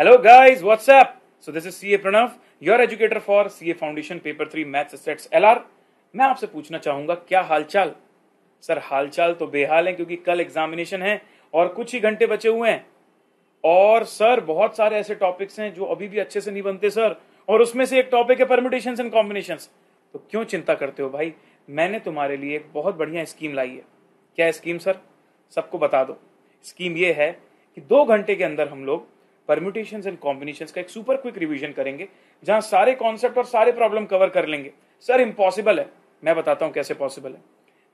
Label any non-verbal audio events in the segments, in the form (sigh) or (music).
Hello guys what's up so this is CA Pranav your educator for CA foundation paper three maths sets LR मैं आपसे पूछना चाहूंगा क्या हालचाल सर हालचाल तो बेहाल है क्योंकि कल एग्जामिनेशन है और कुछ ही घंटे बचे हुए हैं और सर बहुत सारे ऐसे टॉपिक्स हैं जो अभी भी अच्छे से नहीं बनते सर और उसमें से एक टॉपिक है परमिटेशन एंड कॉम्बिनेशन तो क्यों चिंता करते हो भाई मैंने तुम्हारे लिए एक बहुत बढ़िया स्कीम लाई है क्या स्कीम सर सबको बता दो स्कीम ये है कि दो घंटे के अंदर हम लोग परम्यूटेशन एंड कॉम्बिनेशन का एक सुपर क्विक रिविजन करेंगे जहां सारे कॉन्सेप्ट और सारे प्रॉब्लम कवर कर लेंगे सर इम्पॉसिबल है मैं बताता हूं कैसे पॉसिबल है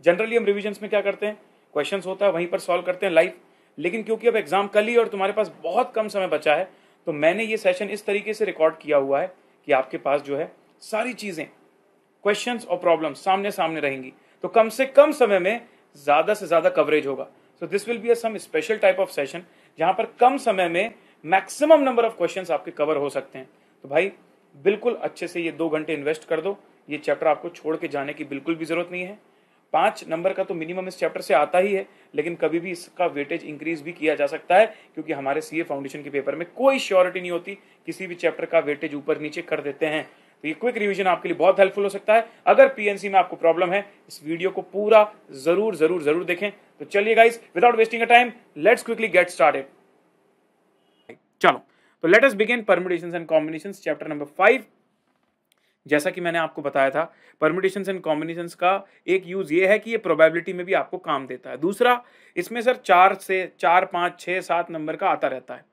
जनरली हम रिविजन में क्या करते हैं क्वेश्चन होता है वहीं पर सॉल्व करते हैं लाइव लेकिन क्योंकि अब एग्जाम कल ही और तुम्हारे पास बहुत कम समय बचा है तो मैंने ये सेशन इस तरीके से रिकॉर्ड किया हुआ है कि आपके पास जो है सारी चीजें क्वेश्चन और प्रॉब्लम सामने सामने रहेंगी तो कम से कम समय में ज्यादा से ज्यादा कवरेज होगा so this will be a some special type of session जहां पर कम समय में मैक्सिमम नंबर ऑफ क्वेश्चंस आपके कवर हो सकते हैं तो भाई बिल्कुल अच्छे से ये दो घंटे इन्वेस्ट कर दो ये चैप्टर आपको छोड़ के जाने की बिल्कुल भी जरूरत नहीं है पांच नंबर का तो मिनिमम इस चैप्टर से आता ही है लेकिन कभी भी इसका वेटेज इंक्रीज भी किया जा सकता है क्योंकि हमारे सीए फाउंडेशन के पेपर में कोई श्योरिटी नहीं होती किसी भी चैप्टर का वेटेज ऊपर नीचे कर देते हैं तो ये क्विक रिवीजन आपके लिए बहुत हेल्पफुल हो सकता है अगर पीएनसी में आपको प्रॉब्लम है इस वीडियो को पूरा जरूर जरूर जरूर देखें तो चलिए guys without wasting a time let's quickly get started चलो तो let us begin permutation and combination chapter number five जैसा कि मैंने आपको बताया था परमिटेशन एंड कॉम्बिनेशन का एक यूज़ ये है कि ये प्रोबेबिलिटी में भी आपको काम देता है दूसरा इसमें सर चार से चार पाँच छः सात नंबर का आता रहता है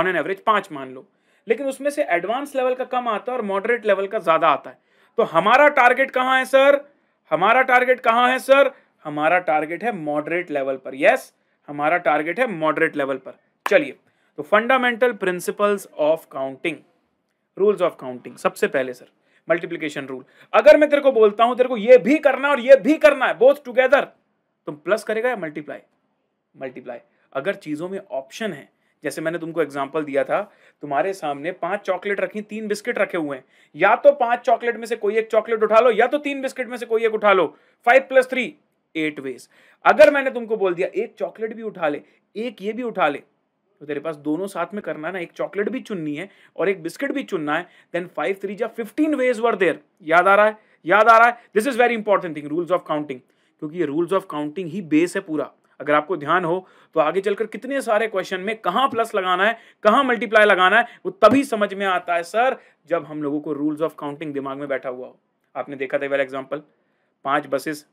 ऑन एन एवरेज पाँच मान लो लेकिन उसमें से एडवांस लेवल का कम आता है और मॉडरेट लेवल का ज़्यादा आता है तो हमारा टारगेट कहाँ है सर हमारा टारगेट कहाँ है सर हमारा टारगेट है मॉडरेट लेवल पर यस हमारा टारगेट है मॉडरेट लेवल पर चलिए तो fundamental principles of counting rules of counting सबसे पहले सर मल्टीप्लीकेशन रूल अगर मैं तेरे को बोलता हूं तेरे को ये भी करना और ये भी करना है बोथ टुगेदर तुम प्लस करेगा या मल्टीप्लाई मल्टीप्लाई अगर चीजों में ऑप्शन है जैसे मैंने तुमको एग्जाम्पल दिया था तुम्हारे सामने पांच चॉकलेट रखी तीन बिस्किट रखे हुए हैं या तो पांच चॉकलेट में से कोई एक चॉकलेट उठा लो या तो तीन बिस्किट में से कोई एक उठा लो five plus three eight ways अगर मैंने तुमको बोल दिया एक चॉकलेट भी उठा ले एक ये भी उठा ले तो तेरे पास दोनों साथ में करना है ना एक चॉकलेट भी चुननी है और एक बिस्किट भी चुनना है देन फाइव थ्री या फिफ्टीन वेज वर देर याद आ रहा है याद आ रहा है this is very important thing rules of counting क्योंकि ये रूल्स ऑफ काउंटिंग ही बेस है पूरा अगर आपको ध्यान हो तो आगे चलकर कितने सारे क्वेश्चन में कहाँ प्लस लगाना है कहाँ मल्टीप्लाई लगाना है वो तभी समझ में आता है सर जब हम लोगों को रूल्स ऑफ काउंटिंग दिमाग में बैठा हुआ हो आपने देखा था वेल एग्जाम्पल पाँच बसेस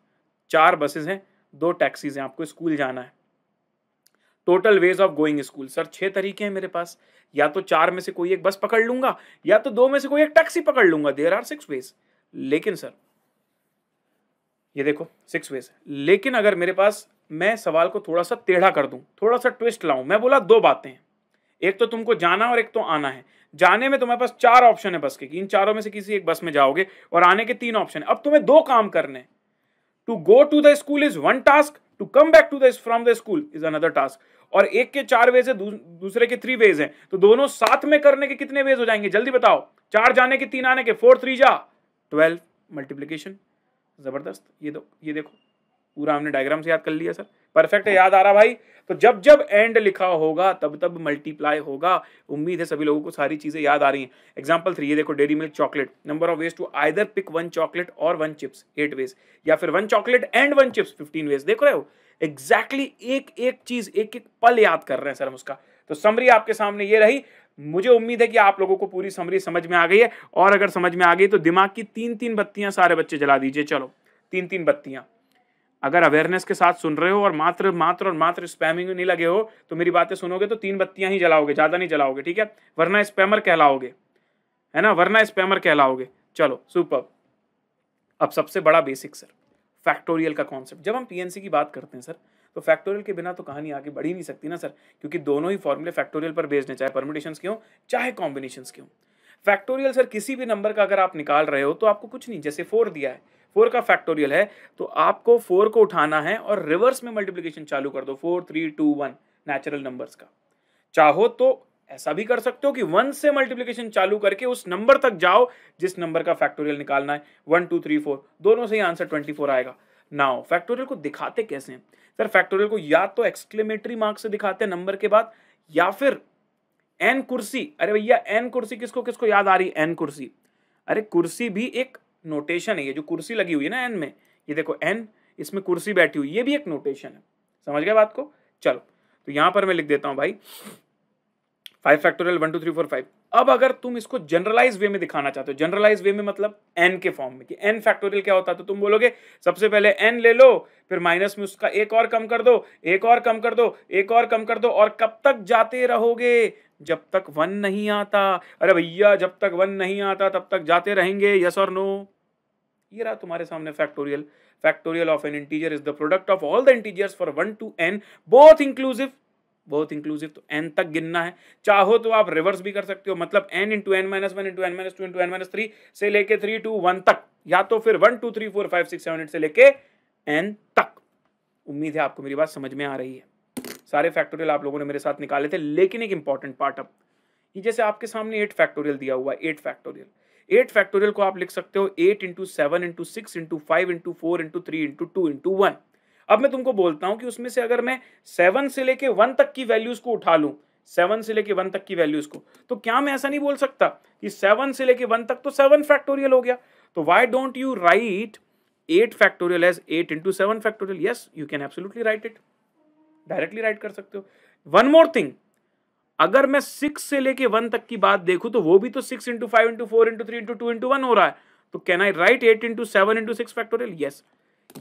चार बसेस हैं दो टैक्सीज हैं आपको स्कूल जाना है total ways of going school sir छह तरीके हैं मेरे पास या तो चार में से कोई एक बस पकड़ लूंगा या तो दो में से कोई एक टैक्सी पकड़ लूंगा देर आर सिक्स वेज लेकिन सर ये देखो सिक्स वेज लेकिन अगर मेरे पास मैं सवाल को थोड़ा सा टेढ़ा कर दूं थोड़ा सा ट्विस्ट लाऊं मैं बोला दो बातें हैं एक तो तुमको जाना और एक तो आना है जाने में तुम्हारे पास चार ऑप्शन है बस के इन चारों में से किसी एक बस में जाओगे और आने के तीन ऑप्शन है अब तुम्हें दो काम करने to go to the school is one task to come back to the from the school is another task और एक के चार वेज है दूसरे के थ्री वेज है तो दोनों साथ में करने के कितने वेज हो जाएंगे जल्दी बताओ चार जाने के तीन आने के फोर थ्री जा ट्वेल्व मल्टीप्लीकेशन जबरदस्त ये दो ये देखो पूरा हमने डायग्राम से याद कर लिया सर परफेक्ट है याद आ रहा भाई तो जब जब एंड लिखा होगा तब तब मल्टीप्लाई होगा उम्मीद है सभी लोगों को सारी चीजें याद आ रही हैं एग्जांपल थ्री ये देखो dairy milk chocolate number of ways to either pick one chocolate और वन चिप्स एट वेज या फिर one chocolate and one chips fifteen ways देख रहे हो एग्जैक्टली exactly एक एक चीज एक एक पल याद कर रहे हैं सर हम उसका तो समरी आपके सामने ये रही मुझे उम्मीद है कि आप लोगों को पूरी समरी समझ में आ गई है और अगर समझ में आ गई तो दिमाग की तीन तीन बत्तियां सारे बच्चे जला दीजिए चलो तीन तीन बत्तियां अगर अवेयरनेस के साथ सुन रहे हो और मात्र मात्र और मात्र स्पैमिंग नहीं लगे हो तो मेरी बातें सुनोगे तो तीन बत्तियां ही जलाओगे ज़्यादा नहीं जलाओगे ठीक है वरना स्पैमर कहलाओगे है ना वरना स्पैमर कहलाओगे चलो सुपर अब सबसे बड़ा बेसिक सर फैक्टोरियल का कॉन्सेप्ट जब हम पीएनसी की बात करते हैं सर तो फैक्टोरियल के बिना तो कहानी आगे बढ़ ही नहीं सकती ना सर क्योंकि दोनों ही फॉर्मूले फैक्टोरियल पर बेस्ड हैं चाहे परमिटेशन के हों चाहे कॉम्बिनेशन के हों फैक्टोरियल सर किसी भी नंबर का अगर आप निकाल रहे हो तो आपको कुछ नहीं जैसे फोर दिया है फोर का फैक्टोरियल है तो आपको फोर को उठाना है और रिवर्स में मल्टीप्लीकेशन चालू कर दो four three two one natural numbers का चाहो तो ऐसा भी कर सकते हो कि वन से मल्टीप्लीकेशन चालू करके उस नंबर तक जाओ जिस नंबर का फैक्टोरियल निकालना है वन टू थ्री फोर दोनों से ही आंसर ट्वेंटी फोर आएगा नाउ फैक्टोरियल को दिखाते कैसे हैं सर फैक्टोरियल को या तो एक्सक्लेमेटरी मार्क्स से दिखाते हैं नंबर के बाद या फिर एन कुर्सी अरे भैया एन कुर्सी किसको किसको याद आ रही है एन कुर्सी अरे कुर्सी भी एक नोटेशन है ये जो कुर्सी लगी हुई है ना एन में ये देखो एन इसमें कुर्सी बैठी हुई ये भी एक नोटेशन है समझ गया बात को चलो तो यहां पर मैं लिख देता हूँ भाई five factorial one two three four five अब अगर तुम इसको जनरलाइज वे में दिखाना चाहते हो जनरलाइज वे में मतलब एन के फॉर्म में कि एन फैक्टोरियल क्या होता है तो तुम बोलोगे सबसे पहले एन ले लो फिर माइनस में उसका एक और कम कर दो एक और कम कर दो एक और कम कर दो और कब तक जाते रहोगे जब तक वन नहीं आता अरे भैया जब तक वन नहीं आता तब तक जाते रहेंगे यस और नो ये रहा तुम्हारे सामने factorial factorial of n integer is the product of all the integiers for one to n both inclusive बहुत इंक्लूसिव तो एन तक गिनना है चाहो तो आप रिवर्स भी कर सकते हो मतलब n into N minus one into N minus two into N minus three से लेके थ्री टू वन तक या तो फिर one two three four five six seven eight से लेके एन तक उम्मीद है आपको मेरी बात समझ में आ रही है सारे फैक्टोरियल आप लोगों ने मेरे साथ निकाले थे लेकिन एक इंपॉर्टेंट पार्ट अब ये जैसे आपके सामने एट फैक्टोरियल दिया हुआ एट फैक्टोरियल एट फैक्टोरियल को आप लिख सकते हो eight into seven into six into five into four into three into two into one अब मैं तुमको बोलता हूं कि उसमें से अगर मैं सेवन से लेके वन तक की वैल्यूज को उठा लूं सेवन से लेके वन तक की वैल्यूज को तो क्या मैं ऐसा नहीं बोल सकता कि सेवन से लेके वन तक तो सेवन फैक्टोरियल हो गया तो why don't you write eight factorial as eight into seven factorial yes you can absolutely write it directly write कर सकते हो वन मोर थिंग अगर मैं सिक्स से लेके वन तक की बात देखूं तो वो भी तो six into five into four into three into two into one हो रहा है तो can I write eight into seven into six factorial yes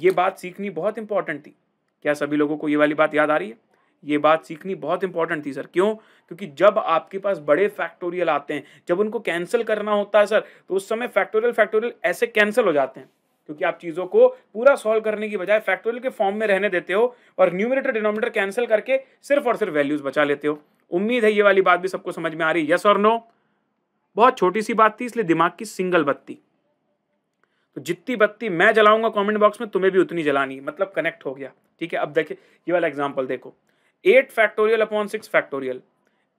ये बात सीखनी बहुत इंपॉर्टेंट थी क्या सभी लोगों को ये वाली बात याद आ रही है ये बात सीखनी बहुत इंपॉर्टेंट थी सर क्यों क्योंकि जब आपके पास बड़े फैक्टोरियल आते हैं जब उनको कैंसिल करना होता है सर तो उस समय फैक्टोरियल फैक्टोरियल ऐसे कैंसिल हो जाते हैं क्योंकि आप चीज़ों को पूरा सॉल्व करने की बजाय फैक्टोरियल के फॉर्म में रहने देते हो और न्यूमिनेटर डिनोमिनेटर कैंसिल करके सिर्फ और सिर्फ वैल्यूज बचा लेते हो उम्मीद है ये वाली बात भी सबको समझ में आ रही है यस और नो बहुत छोटी सी बात थी इसलिए दिमाग की सिंगल बत्ती तो जितनी बत्ती मैं जलाऊंगा कमेंट बॉक्स में तुम्हें भी उतनी जलानी है मतलब कनेक्ट हो गया ठीक है अब देखिए ये वाला एग्जाम्पल देखो eight factorial upon six factorial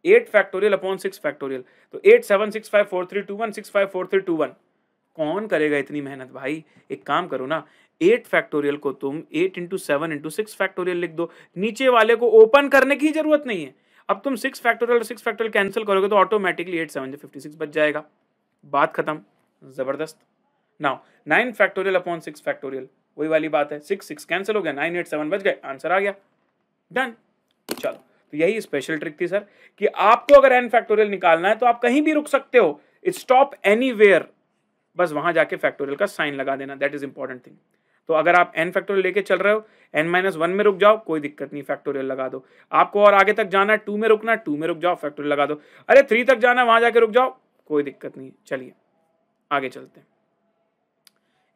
eight factorial upon six factorial तो eight seven six five four three two one six five four three two one कौन करेगा इतनी मेहनत भाई एक काम करो ना एट फैक्टोरियल को तुम eight into seven into six factorial लिख दो नीचे वाले को ओपन करने की जरूरत नहीं है अब तुम six factorial six factorial cancel करोगे तो automatically eight seven fifty six बच जाएगा बात खत्म ज़बरदस्त now nine factorial upon six factorial वही वाली बात है सिक्स सिक्स कैंसिल हो गया नाइन एट सेवन बच गए आंसर आ गया डन चलो तो यही स्पेशल ट्रिक थी सर कि आपको अगर एन फैक्टोरियल निकालना है तो आप कहीं भी रुक सकते हो इट स्टॉप एनी बस वहां जाके फैक्टोरियल का साइन लगा देना दैट इज इंपॉर्टेंट थिंग तो अगर आप एन फैक्टोरियल लेके चल रहे हो एन माइनस वन में रुक जाओ कोई दिक्कत नहीं फैक्टोरियल लगा दो आपको और आगे तक जाना है टू में रुकना टू में रुक जाओ फैक्टोरियल लगा दो अरे थ्री तक जाना है वहां जाके रुक जाओ कोई दिक्कत नहीं चलिए आगे चलते हैं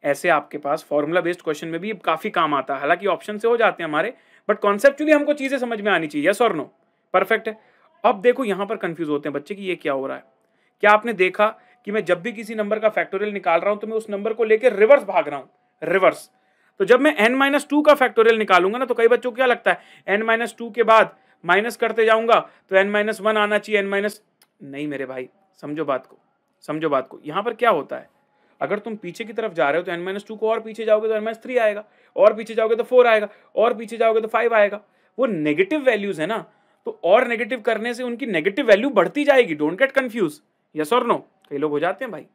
ऐसे आपके पास फॉर्मूला बेस्ड क्वेश्चन में भी काफ़ी काम आता है हालांकि ऑप्शन से हो जाते हैं हमारे बट कॉन्सेप्चुअली हमको चीज़ें समझ में आनी चाहिए यस और नो परफेक्ट है अब देखो यहाँ पर कन्फ्यूज होते हैं बच्चे कि ये क्या हो रहा है क्या आपने देखा कि मैं जब भी किसी नंबर का फैक्टोरियल निकाल रहा हूँ तो मैं उस नंबर को लेकर रिवर्स भाग रहा हूँ रिवर्स तो जब मैं एन माइनस टू का फैक्टोरियल निकालूंगा ना तो कई बच्चों को क्या लगता है एन माइनस टू के बाद माइनस करते जाऊंगा तो एन माइनस वन आना चाहिए एन माइनस नहीं मेरे भाई समझो बात को समझो बात को यहाँ पर क्या होता है अगर तुम पीछे की तरफ जा रहे हो तो एन माइनस टू को और पीछे जाओगे तो एन माइनस थ्री आएगा और पीछे जाओगे तो फोर आएगा और पीछे जाओगे तो फाइव आएगा वो नेगेटिव वैल्यूज है ना तो और नेगेटिव करने से उनकी नेगेटिव वैल्यू बढ़ती जाएगी डोंट गेट कन्फ्यूज यस और नो कई लोग हो जाते हैं भाई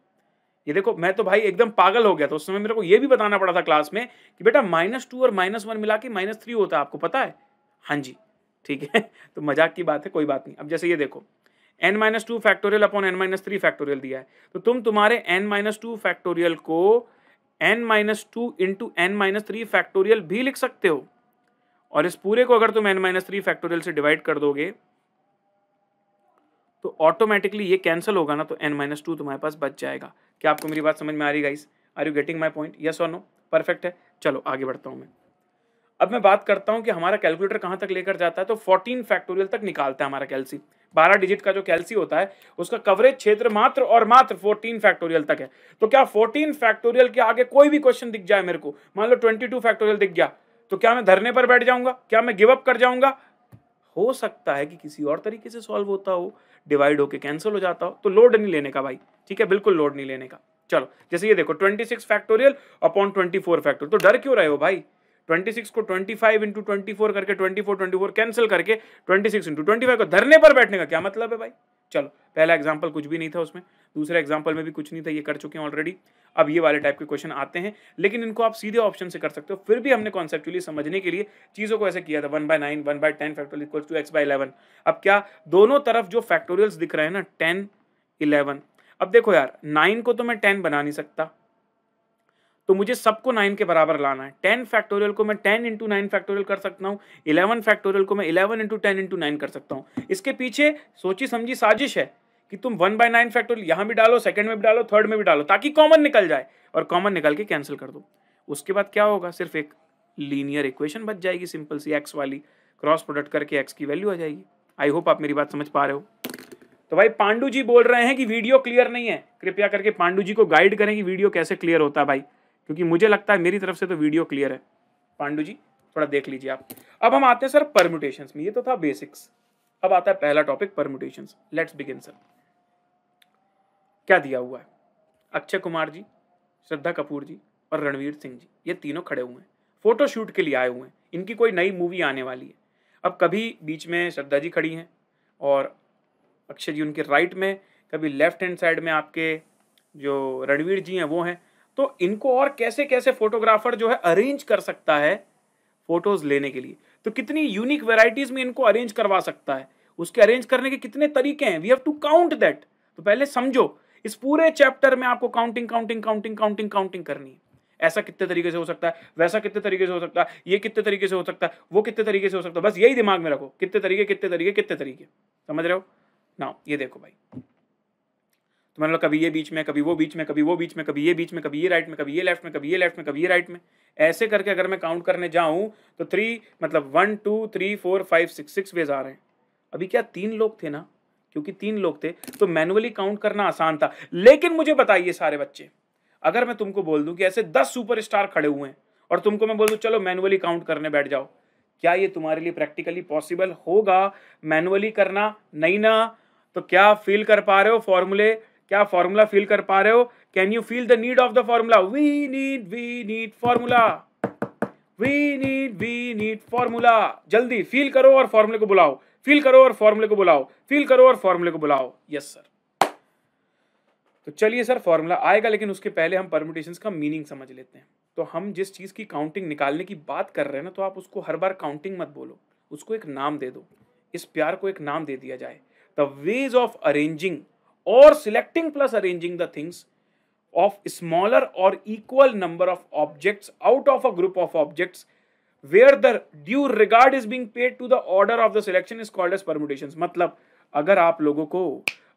ये देखो मैं तो भाई एकदम पागल हो गया था उस समय मेरे को ये भी बताना पड़ा था क्लास में कि बेटा माइनस टू और माइनस वन मिला के माइनस थ्री होता है आपको पता है हाँ जी ठीक है (laughs) तो मजाक की बात है कोई बात नहीं अब जैसे ये देखो n minus two factorial upon n minus three factorial दिया है तो तुम तुम्हारे एन माइनस टू फैक्टोरियल को n minus two into N minus three factorial भी लिख सकते हो और इस पूरे को अगर तुम एन माइनस थ्री फैक्टोरियल से डिवाइड कर दोगे तो ऑटोमेटिकली ये कैंसिल होगा ना तो एन माइनस टू तुम्हारे पास बच जाएगा क्या आपको मेरी बात समझ में आ रही guys are you getting my point yes और नो परफेक्ट है चलो आगे बढ़ता हूँ मैं अब मैं बात करता हूँ कि हमारा कैलकुलेटर कहाँ तक लेकर जाता है तो 14 फैक्टोरियल तक निकालता है हमारा कैलसी 12 डिजिट का जो कैलसी होता है उसका कवरेज क्षेत्र मात्र और मात्र 14 फैक्टोरियल तक है तो क्या 14 फैक्टोरियल के आगे कोई भी क्वेश्चन दिख जाए मेरे को मान लो 22 फैक्टोरियल दिख गया तो क्या मैं धरने पर बैठ जाऊंगा क्या मैं गिवअप कर जाऊंगा हो सकता है कि किसी और तरीके से सॉल्व होता हो डिवाइड होके कैंसिल हो जाता हो तो लोड नहीं लेने का भाई ठीक है बिल्कुल लोड नहीं लेने का चलो जैसे ये देखो six factorial upon four factorial तो डर क्यों रहे हो भाई 26 को 25 इंटू ट्वेंटी करके 24 24 कैंसिल करके 26 इंटू ट्वेंटी को धरने पर बैठने का क्या मतलब है भाई चलो पहला एग्जाम्पल कुछ भी नहीं था उसमें दूसरे एग्जाम्पल में भी कुछ नहीं था ये कर चुके हैं ऑलरेडी अब ये वाले टाइप के क्वेश्चन आते हैं लेकिन इनको आप सीधे ऑप्शन से कर सकते हो फिर भी हमने कॉन्सेप्चुअली समझने के लिए चीज़ों को ऐसे किया था one by nine one by ten factorial equal to x by eleven अब क्या दोनों तरफ जो फैक्टोरियल्स दिख रहे हैं ना टेन इलेवन अब देखो यार नाइन को तो मैं टेन बना नहीं सकता तो मुझे सबको नाइन के बराबर लाना है टेन फैक्टोरियल को मैं टेन इंटू नाइन फैक्टोरियल कर सकता हूँ इलेवन फैक्टोरियल को मैं eleven into ten into nine कर सकता हूँ इसके पीछे सोची समझी साजिश है कि तुम वन बाय नाइन फैक्टोरियल यहाँ भी डालो सेकंड में भी डालो थर्ड में भी डालो ताकि कॉमन निकल जाए और कॉमन निकल के कैंसिल कर दो उसके बाद क्या होगा सिर्फ एक लीनियर इक्वेशन बच जाएगी सिंपल सी एक्स वाली क्रॉस प्रोडक्ट करके एक्स की वैल्यू आ जाएगी आई होप आप मेरी बात समझ पा रहे हो तो भाई पांडू जी बोल रहे हैं कि वीडियो क्लियर नहीं है कृपया करके पांडू जी को गाइड करें कि वीडियो कैसे क्लियर होता है भाई क्योंकि मुझे लगता है मेरी तरफ से तो वीडियो क्लियर है पांडू जी थोड़ा देख लीजिए आप अब हम आते हैं सर परम्यूटेशन में ये तो था बेसिक्स अब आता है पहला topic permutation let's begin sir क्या दिया हुआ है अक्षय कुमार जी श्रद्धा कपूर जी और रणवीर सिंह जी ये तीनों खड़े हुए हैं फोटोशूट के लिए आए हुए हैं इनकी कोई नई मूवी आने वाली है अब कभी बीच में श्रद्धा जी खड़ी हैं और अक्षय जी उनके राइट में कभी लेफ्ट हैंड साइड में आपके जो रणवीर जी हैं वो हैं तो इनको और कैसे कैसे फोटोग्राफर जो है अरेंज कर सकता है फोटोज लेने के लिए तो कितनी यूनिक वेराइटीज में इनको अरेंज करवा सकता है उसके अरेंज करने के कितने तरीके हैं we have to count that तो पहले समझो इस पूरे चैप्टर में आपको counting counting counting counting counting करनी है ऐसा कितने तरीके से हो सकता है वैसा कितने तरीके से हो सकता है ये कितने तरीके से हो सकता है वो कितने तरीके से हो सकता है बस यही दिमाग में रखो कितने तरीके कितने तरीके कितने तरीके समझ रहे हो ना ये देखो भाई तो मैंने कभी ये बीच में कभी वो बीच में कभी वो बीच में कभी ये बीच में कभी ये राइट में कभी ये लेफ्ट में कभी ये लेफ्ट में कभी ये राइट में ऐसे करके अगर मैं काउंट करने जाऊँ तो थ्री मतलब one two three four five six six ways आ रहे हैं अभी क्या तीन लोग थे ना क्योंकि तीन लोग थे तो मैनुअली काउंट करना आसान था लेकिन मुझे बताइए सारे बच्चे अगर मैं तुमको बोल दूं कि ऐसे दस सुपर खड़े हुए हैं और तुमको मैं बोल दूं चलो मैनुअली काउंट करने बैठ जाओ क्या ये तुम्हारे लिए प्रैक्टिकली पॉसिबल होगा मैनुअली करना नहीं ना तो क्या फील कर पा रहे हो फॉर्मूले क्या फॉर्मूला फील कर पा रहे हो can you feel the need of the formula we need we need formula we need we need formula जल्दी फील करो और फॉर्मूले को बुलाओ फील करो और फॉर्मूले को बुलाओ फील करो और फॉर्मूले को बुलाओ यस सर तो चलिए सर फॉर्मूला आएगा लेकिन उसके पहले हम परमिटेशन का मीनिंग समझ लेते हैं तो हम जिस चीज़ की काउंटिंग निकालने की बात कर रहे हैं ना तो आप उसको हर बार काउंटिंग मत बोलो उसको एक नाम दे दो इस प्यार को एक नाम दे दिया जाए द वेज ऑफ अरेंजिंग और selecting plus arranging the things of smaller और equal number of objects out of a group of objects where the due regard is being paid to the order of the selection is called as permutation मतलब अगर आप लोगों को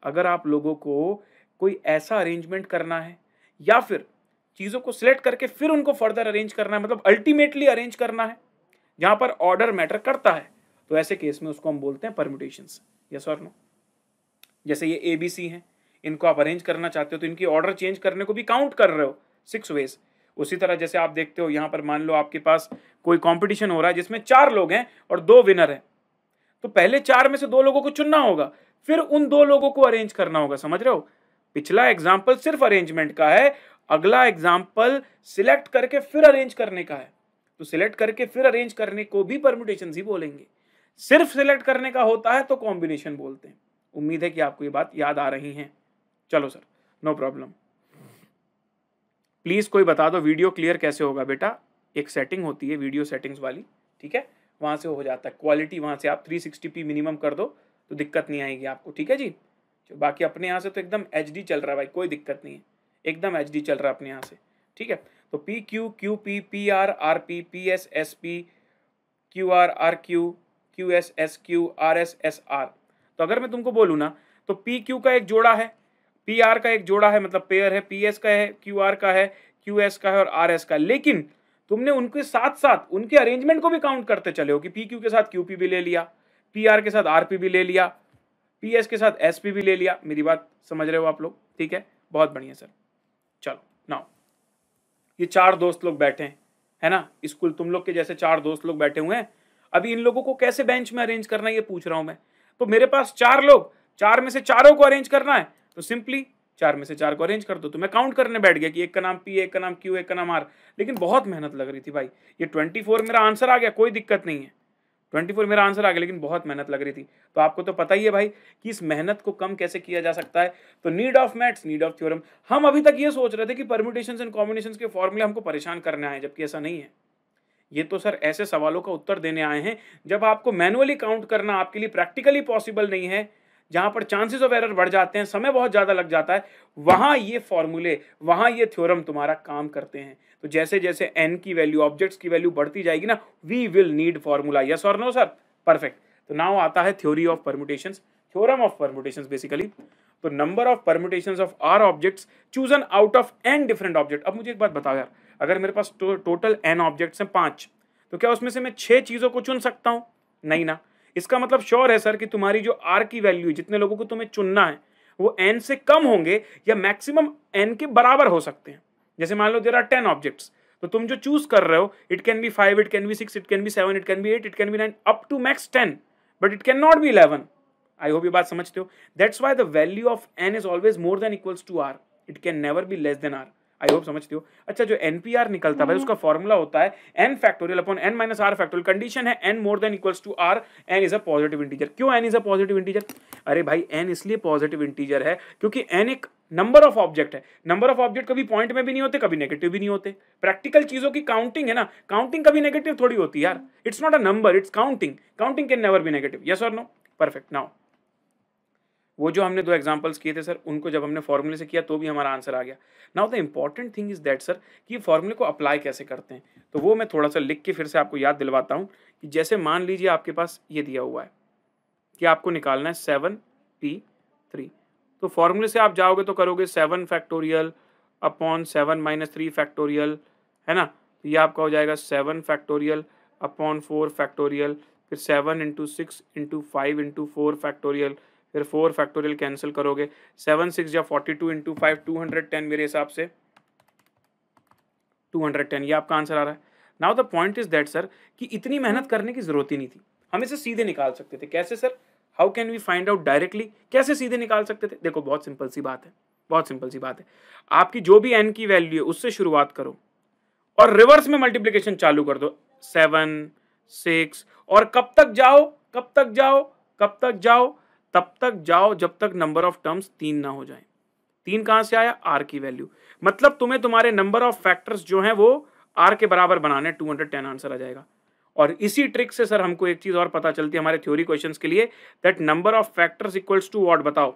अगर आप लोगों को कोई ऐसा अरेंजमेंट करना है या फिर चीजों को सिलेक्ट करके फिर उनको फर्दर अरेंज करना है मतलब अल्टीमेटली अरेंज करना है जहां पर ऑर्डर मैटर करता है तो ऐसे केस में उसको हम बोलते हैं परम्यूटेशन यस और नो जैसे ये ए बी सी हैं इनको आप अरेंज करना चाहते हो तो इनकी ऑर्डर चेंज करने को भी काउंट कर रहे हो सिक्स वेज उसी तरह जैसे आप देखते हो यहाँ पर मान लो आपके पास कोई कॉम्पिटिशन हो रहा है जिसमें चार लोग हैं और दो विनर हैं तो पहले चार में से दो लोगों को चुनना होगा फिर उन दो लोगों को अरेंज करना होगा समझ रहे हो पिछला एग्जाम्पल सिर्फ अरेंजमेंट का है अगला एग्जाम्पल सिलेक्ट करके फिर अरेंज करने का है तो सिलेक्ट करके फिर अरेंज करने को भी परम्यूटेशन ही बोलेंगे सिर्फ सिलेक्ट करने का होता है तो कॉम्बिनेशन बोलते हैं उम्मीद है कि आपको ये बात याद आ रही हैं चलो सर नो प्रॉब्लम प्लीज़ कोई बता दो वीडियो क्लियर कैसे होगा बेटा एक सेटिंग होती है वीडियो सेटिंग्स वाली ठीक है वहाँ से हो जाता है क्वालिटी वहाँ से आप 360p मिनिमम कर दो तो दिक्कत नहीं आएगी आपको ठीक है जी बाकी अपने यहाँ से तो एकदम एच चल रहा है भाई कोई दिक्कत नहीं है एकदम एच चल रहा है अपने यहाँ से ठीक है तो P Q Q P P R R P P S S P Q R R Q Q S S Q R S S R तो अगर मैं तुमको बोलूँ ना तो पी क्यू का एक जोड़ा है पी आर का एक जोड़ा है मतलब पेयर है पी एस का है क्यू आर का है क्यू एस का है और आर एस का लेकिन तुमने उनके साथ साथ उनके अरेंजमेंट को भी काउंट करते चले हो कि पी क्यू के साथ क्यू पी भी ले लिया पी आर के साथ आर पी भी ले लिया पी एस के साथ एस पी भी ले लिया मेरी बात समझ रहे हो आप लोग ठीक है बहुत बढ़िया सर चलो नाउ ये चार दोस्त लोग बैठे हैं है ना स्कूल तुम लोग के जैसे चार दोस्त लोग बैठे हुए हैं अभी इन लोगों को कैसे बेंच में अरेंज करना है ये पूछ रहा हूं मैं तो मेरे पास चार लोग चार में से चारों को अरेंज करना है तो सिंपली चार में से चार को अरेंज कर दो तो मैं काउंट करने बैठ गया कि एक का नाम पी एक का नाम क्यू एक का नाम आर लेकिन बहुत मेहनत लग रही थी भाई ये ट्वेंटी फोर मेरा आंसर आ गया कोई दिक्कत नहीं है ट्वेंटी फोर मेरा आंसर आ गया लेकिन बहुत मेहनत लग रही थी तो आपको तो पता ही है भाई कि इस मेहनत को कम कैसे किया जा सकता है तो need of maths need of theorem हम अभी तक ये सोच रहे थे कि परम्यूटेशन एंड कॉम्बिनेशन के फॉर्मूले हमको परेशान करने आए जबकि ऐसा नहीं है ये तो सर ऐसे सवालों का उत्तर देने आए हैं जब आपको मैनुअली काउंट करना आपके लिए प्रैक्टिकली पॉसिबल नहीं है जहां पर चांसेस ऑफ एरर बढ़ जाते हैं समय बहुत ज़्यादा लग जाता है वहां ये फॉर्मूले वहां ये थ्योरम तुम्हारा काम करते हैं तो जैसे जैसे एन की वैल्यू ऑब्जेक्ट्स की वैल्यू बढ़ती जाएगी ना we will need formula yes और नो सर परफेक्ट तो नाउ आता है theory of permutation theorem of permutation basically तो number of permutation of r objects chosen out of N different object अब मुझे एक बात बताओ यार अगर मेरे पास टोटल एन ऑब्जेक्ट्स हैं पाँच तो क्या उसमें से मैं छः चीज़ों को चुन सकता हूँ नहीं ना इसका मतलब श्योर है सर कि तुम्हारी जो आर की वैल्यू जितने लोगों को तुम्हें चुनना है वो एन से कम होंगे या मैक्सिमम एन के बराबर हो सकते हैं जैसे मान लो देर आर टेन ऑब्जेक्ट्स तो तुम जो चूज कर रहे हो it can be five it can be six it can be seven it can be eight it can be nine up to max ten but it can not be eleven I hope ये बात समझते हो that's why the value of n is always more than equals to r it can never be less than r I hope समझती हो अच्छा जो N निकलता है भाई हम्म। उसका फॉर्मूला होता है n factorial upon n minus r factorial condition है n more than equals to r n is a positive integer क्यों n is a positive integer अरे भाई एन इसलिए पॉजिटिव इंटीजर है क्योंकि एन एक नंबर ऑफ ऑब्जेक्ट है number of object कभी पॉइंट में भी नहीं होते कभी नेगेटिव भी नहीं होते प्रैक्टिकल चीजों की काउंटिंग है ना काउंटिंग कभी नेगेटिव थोड़ी होती है यार it's not a number it's counting counting can never be negative yes और नो परफेक्ट नाउ वो जो हमने दो एग्जाम्पल्स किए थे सर उनको जब हमने फॉर्मूले से किया तो भी हमारा आंसर आ गया now the important thing is that sir कि फॉर्मूले को अप्लाई कैसे करते हैं तो वो मैं थोड़ा सा लिख के फिर से आपको याद दिलवाता हूँ कि जैसे मान लीजिए आपके पास ये दिया हुआ है कि आपको निकालना है सेवन पी थ्री तो फॉर्मूले से आप जाओगे तो करोगे seven factorial upon seven minus three factorial है ना तो ये आपका हो जाएगा seven factorial upon four factorial फिर seven into six into five into four factorial फिर फोर फैक्टोरियल कैंसिल करोगे सेवन सिक्स या forty two into five two hundred ten मेरे हिसाब से टू हंड्रेड टेन ये आपका आंसर आ रहा है now the point is that sir कि इतनी मेहनत करने की ज़रूरत ही नहीं थी हम इसे सीधे निकाल सकते थे कैसे sir how can we find out directly कैसे सीधे निकाल सकते थे देखो बहुत सिंपल सी बात है बहुत सिंपल सी बात है आपकी जो भी एन की वैल्यू है उससे शुरुआत करो और रिवर्स में मल्टीप्लीकेशन चालू कर दो सेवन सिक्स और कब तक जाओ कब तक जाओ कब तक जाओ तब तक जाओ जब तक नंबर ऑफ टर्म्स तीन ना हो जाए तीन कहां से आया आर की वैल्यू मतलब तुम्हें तुम्हारे नंबर ऑफ फैक्टर्स जो है वो आर के बराबर बनाने टू हंड्रेड टेन आंसर आ जाएगा और इसी ट्रिक से सर हमको एक चीज़ और पता चलती है हमारे थ्योरी क्वेश्चन के लिए that number of factors equals to what बताओ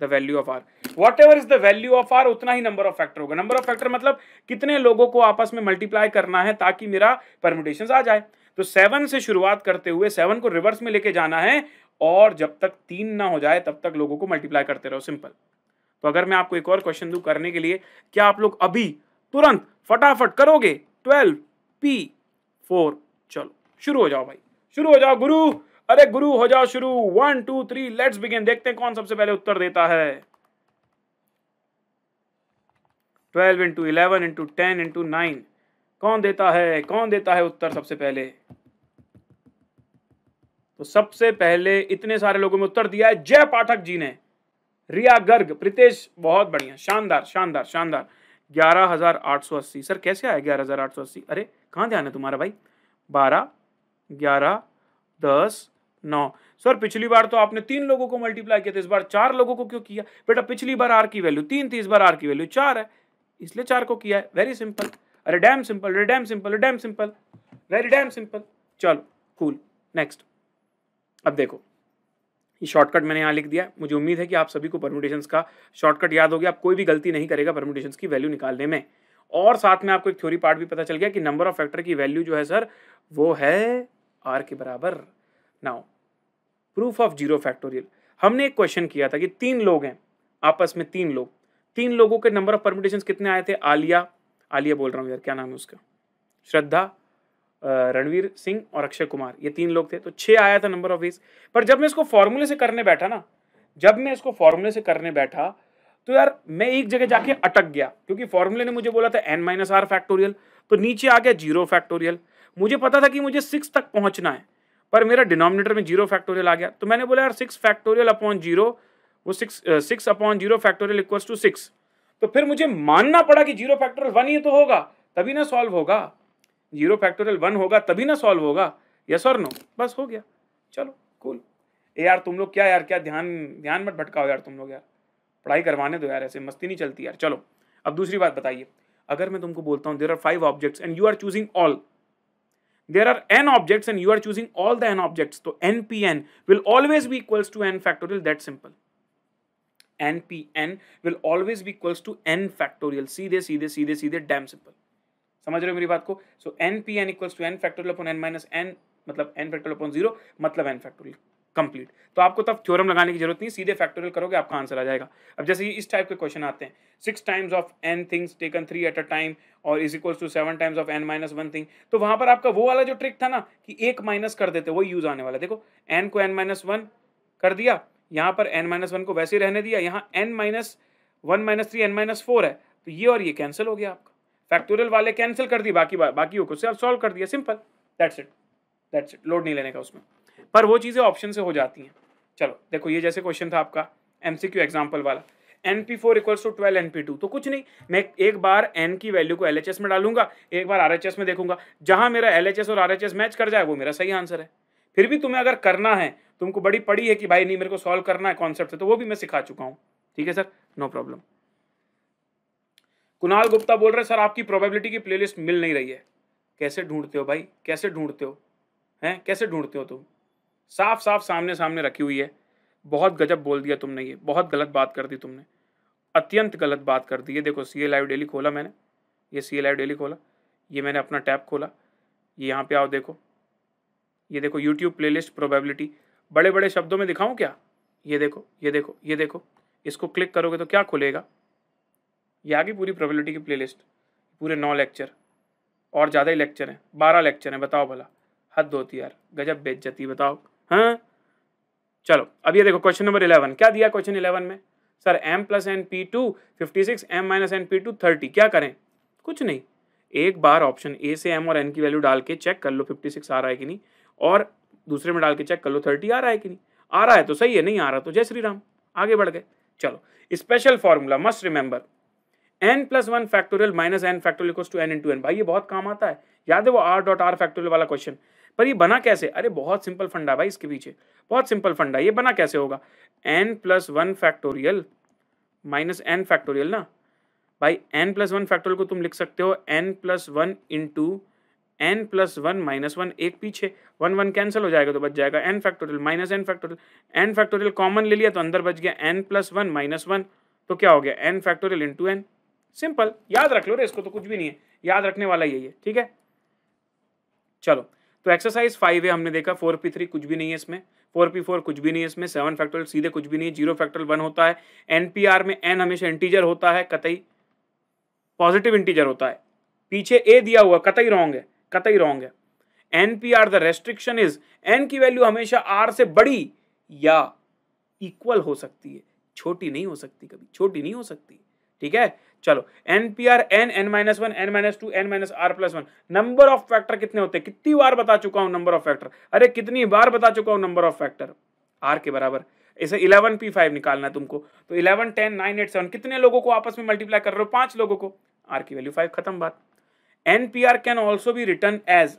the value of r whatever is the value of r उतना ही नंबर ऑफ फैक्टर होगा नंबर ऑफ फैक्टर मतलब कितने लोगों को आपस में मल्टीप्लाई करना है ताकि मेरा परमिटेशन आ जाए तो सेवन से शुरुआत करते हुए सेवन को रिवर्स में लेके जाना है और जब तक तीन ना हो जाए तब तक लोगों को मल्टीप्लाई करते रहो सिंपल तो अगर मैं आपको एक और क्वेश्चन दू करने के लिए क्या आप लोग अभी तुरंत फटाफट करोगे ट्वेल्व पी फोर चलो शुरू हो जाओ भाई शुरू हो जाओ गुरु अरे गुरु हो जाओ शुरू one two three let's begin देखते हैं कौन सबसे पहले उत्तर देता है twelve into eleven into ten into nine कौन देता है कौन देता है उत्तर सबसे पहले तो सबसे पहले इतने सारे लोगों में उत्तर दिया है जय पाठक जी ने रिया गर्ग प्रितेश बहुत बढ़िया शानदार शानदार शानदार ग्यारह हजार आठ सौ अस्सी सर कैसे आया ग्यारह हजार आठ सौ अस्सी अरे कहाँ ध्यान है तुम्हारा भाई बारह ग्यारह दस नौ सर पिछली बार तो आपने तीन लोगों को मल्टीप्लाई किया था इस बार चार लोगों को क्यों किया बेटा पिछली बार आर की वैल्यू तीन थी इस बार आर की वैल्यू चार है इसलिए चार को किया है वेरी सिंपल अरे डैम सिंपल अरे डैम सिंपल अरे damn simple very damn simple चलो कूल नेक्स्ट अब देखो ये शॉर्टकट मैंने यहाँ लिख दिया मुझे उम्मीद है कि आप सभी को परम्यूटेशंस का शॉर्टकट याद हो गया आप कोई भी गलती नहीं करेगा परम्यूटेशंस की वैल्यू निकालने में और साथ में आपको एक थ्योरी पार्ट भी पता चल गया कि नंबर ऑफ फैक्टर की वैल्यू जो है सर वो है आर के बराबर now proof of zero factorial हमने एक क्वेश्चन किया था कि तीन लोग हैं आपस में तीन लोग तीन लोगों के नंबर ऑफ परम्यूटेशन कितने आए थे आलिया आलिया बोल रहा हूँ यार क्या नाम है उसका श्रद्धा रणवीर सिंह और अक्षय कुमार ये तीन लोग थे तो छः आया था नंबर ऑफ हीज पर जब मैं इसको फॉर्मूले से करने बैठा ना जब मैं इसको फॉर्मूले से करने बैठा तो यार मैं एक जगह जाके अटक गया क्योंकि फॉर्मूले ने मुझे बोला था एन माइनस आर फैक्टोरियल तो नीचे आ गया जीरो फैक्टोरियल मुझे पता था कि मुझे सिक्स तक पहुंचना है पर मेरा डिनोमिनेटर में जीरो फैक्टोरियल आ गया तो मैंने बोला यार सिक्स फैक्टोरियल अपॉन जीरो वो six six upon zero factorial equals to six तो फिर मुझे मानना पड़ा कि जीरो फैक्टोरियल वन ही तो होगा तभी ना सॉल्व होगा जीरो फैक्टोरियल वन होगा तभी ना सॉल्व होगा यस और नो बस हो गया चलो कूल ए यार तुम लोग क्या यार क्या ध्यान ध्यान मत भटकाओ यार तुम लोग यार पढ़ाई करवाने दो यार ऐसे मस्ती नहीं चलती यार चलो अब दूसरी बात बताइए अगर मैं तुमको बोलता हूँ there are five objects and you are choosing all there are n objects and you are choosing all the n objects तो n P n will always be equals to n factorial that simple n P n will always be equals to n factorial सीधे सीधे सीधे सीधे dam simple समझ रहे हो मेरी बात को so n P n equals to n factorial upon n minus n मतलब एन फैक्टोरियल अपॉन जीरो मतलब एन फैक्टोरियल कंप्लीट तो आपको तब थ्योरम लगाने की जरूरत नहीं सीधे फैक्टोरियल करोगे आपका आंसर आ जाएगा अब जैसे ये इस टाइप के क्वेश्चन आते हैं six times of n things taken three at a time और is equals to seven times of n minus one thing तो वहां पर आपका वो वाला जो ट्रिक था ना कि एक माइनस कर देते वो यूज आने वाला देखो एन को एन माइनस वन कर दिया यहाँ पर एन माइनस वन को वैसे ही रहने दिया यहाँ n minus one minus three n minus four है तो ये और ये कैंसिल हो गया आपका फैक्टोरियल वाले कैंसिल कर दिए बाकी बा, बाकी को सिर्फ सॉल्व कर दिया simple that's it that's it load नहीं लेने का उसमें पर वो चीज़ें ऑप्शन से हो जाती हैं चलो देखो ये जैसे क्वेश्चन था आपका एम सी क्यू एग्जाम्पल वाला n P four equals to twelve n P two तो कुछ नहीं मैं एक बार एन की वैल्यू को एल एच एस में डालूंगा एक बार आर एच एस में देखूंगा जहां मेरा एल एच एस और आर एच एस मैच कर जाए वो मेरा सही आंसर है फिर भी तुम्हें अगर करना है तुमको बड़ी पड़ी है कि भाई नहीं मेरे को सॉल्व करना है कॉन्सेप्ट से तो वो भी मैं सिखा चुका हूँ ठीक है sir no problem Kunal Gupta बोल रहे सर आपकी प्रोबेबिलिटी की प्लेलिस्ट मिल नहीं रही है कैसे ढूंढते हो भाई कैसे ढूंढते हो हैं कैसे ढूंढते हो तुम साफ साफ सामने सामने रखी हुई है बहुत गजब बोल दिया तुमने ये बहुत गलत बात कर दी तुमने अत्यंत गलत बात कर दी ये देखो सी ए लाइव डेली खोला मैंने ये सी ए लाइव डेली खोला ये मैंने अपना टैब खोला ये यहाँ पे आओ देखो ये देखो यूट्यूब प्ले लिस्ट प्रोबेबिलिटी बड़े बड़े शब्दों में दिखाऊँ क्या ये देखो ये देखो ये देखो इसको क्लिक करोगे तो क्या खुलेगा ये आ गई पूरी प्रोबेबिलिटी की प्लेलिस्ट पूरे नौ लेक्चर और ज़्यादा ही लेक्चर हैं बारह लेक्चर हैं बताओ भला हद होती यार गजब बेच जाती बताओ हाँ चलो अब ये देखो क्वेश्चन नंबर इलेवन क्या दिया क्वेश्चन इलेवन में sir m plus n P two fifty six m minus n P two thirty क्या करें कुछ नहीं एक बार ऑप्शन ए से एम और एन की वैल्यू डाल के चेक कर लो फिफ्टी सिक्स आ रहा है कि नहीं और दूसरे में डाल के चेक कर लो थर्टी आ रहा है कि नहीं आ रहा है तो सही है नहीं आ रहा तो जय श्री राम आगे बढ़ गए चलो special formula must remember n plus one factorial minus n factorial to n into n भाई ये बहुत काम आता है याद है वो आर डॉट आर फैक्टोरियल वाला क्वेश्चन पर ये बना कैसे अरे बहुत सिंपल फंडा भाई इसके पीछे बहुत सिंपल फंडा ये बना कैसे होगा n plus one factorial minus n factorial ना भाई एन प्लस वन फैक्टोरियल को तुम लिख सकते हो n plus one into n plus one minus one एक पीछे वन वन कैंसिल हो जाएगा तो बच जाएगा n factorial minus n factorial n factorial common ले लिया तो अंदर बच गया n plus one minus one तो क्या हो गया n factorial into n simple याद रख लो रे इसको तो कुछ भी नहीं है याद रखने वाला यही है ठीक है चलो तो एक्सरसाइज फाइव है हमने देखा फोर पी थ्री कुछ भी नहीं है इसमें फोर पी फोर कुछ भी नहीं है इसमें सेवन फैक्टर सीधे कुछ भी नहीं है जीरो फैक्टर वन होता है एन पी आर में एन हमेशा इंटीजर होता है कतई पॉजिटिव इंटीजर होता है पीछे ए दिया हुआ कतई रॉन्ग है कतई रॉन्ग है n P r the restriction is n की वैल्यू हमेशा आर से बड़ी या इक्वल हो सकती है छोटी नहीं हो सकती कभी छोटी नहीं हो सकती ठीक है चलो n P are n n minus one n minus two n minus r plus one number of factor कितने होते हैं कितनी बार बता चुका हूं नंबर ऑफ फैक्टर अरे कितनी बार बता चुका हूं नंबर ऑफ फैक्टर आर के बराबर इसे इलेवन पी फाइव निकालना है तुमको तो eleven ten nine eight seven कितने लोगों को आपस में मल्टीप्लाई कर रहे हो पांच लोगों को आर की वैल्यू फाइव खत्म बात n P r can also भी रिटर्न एज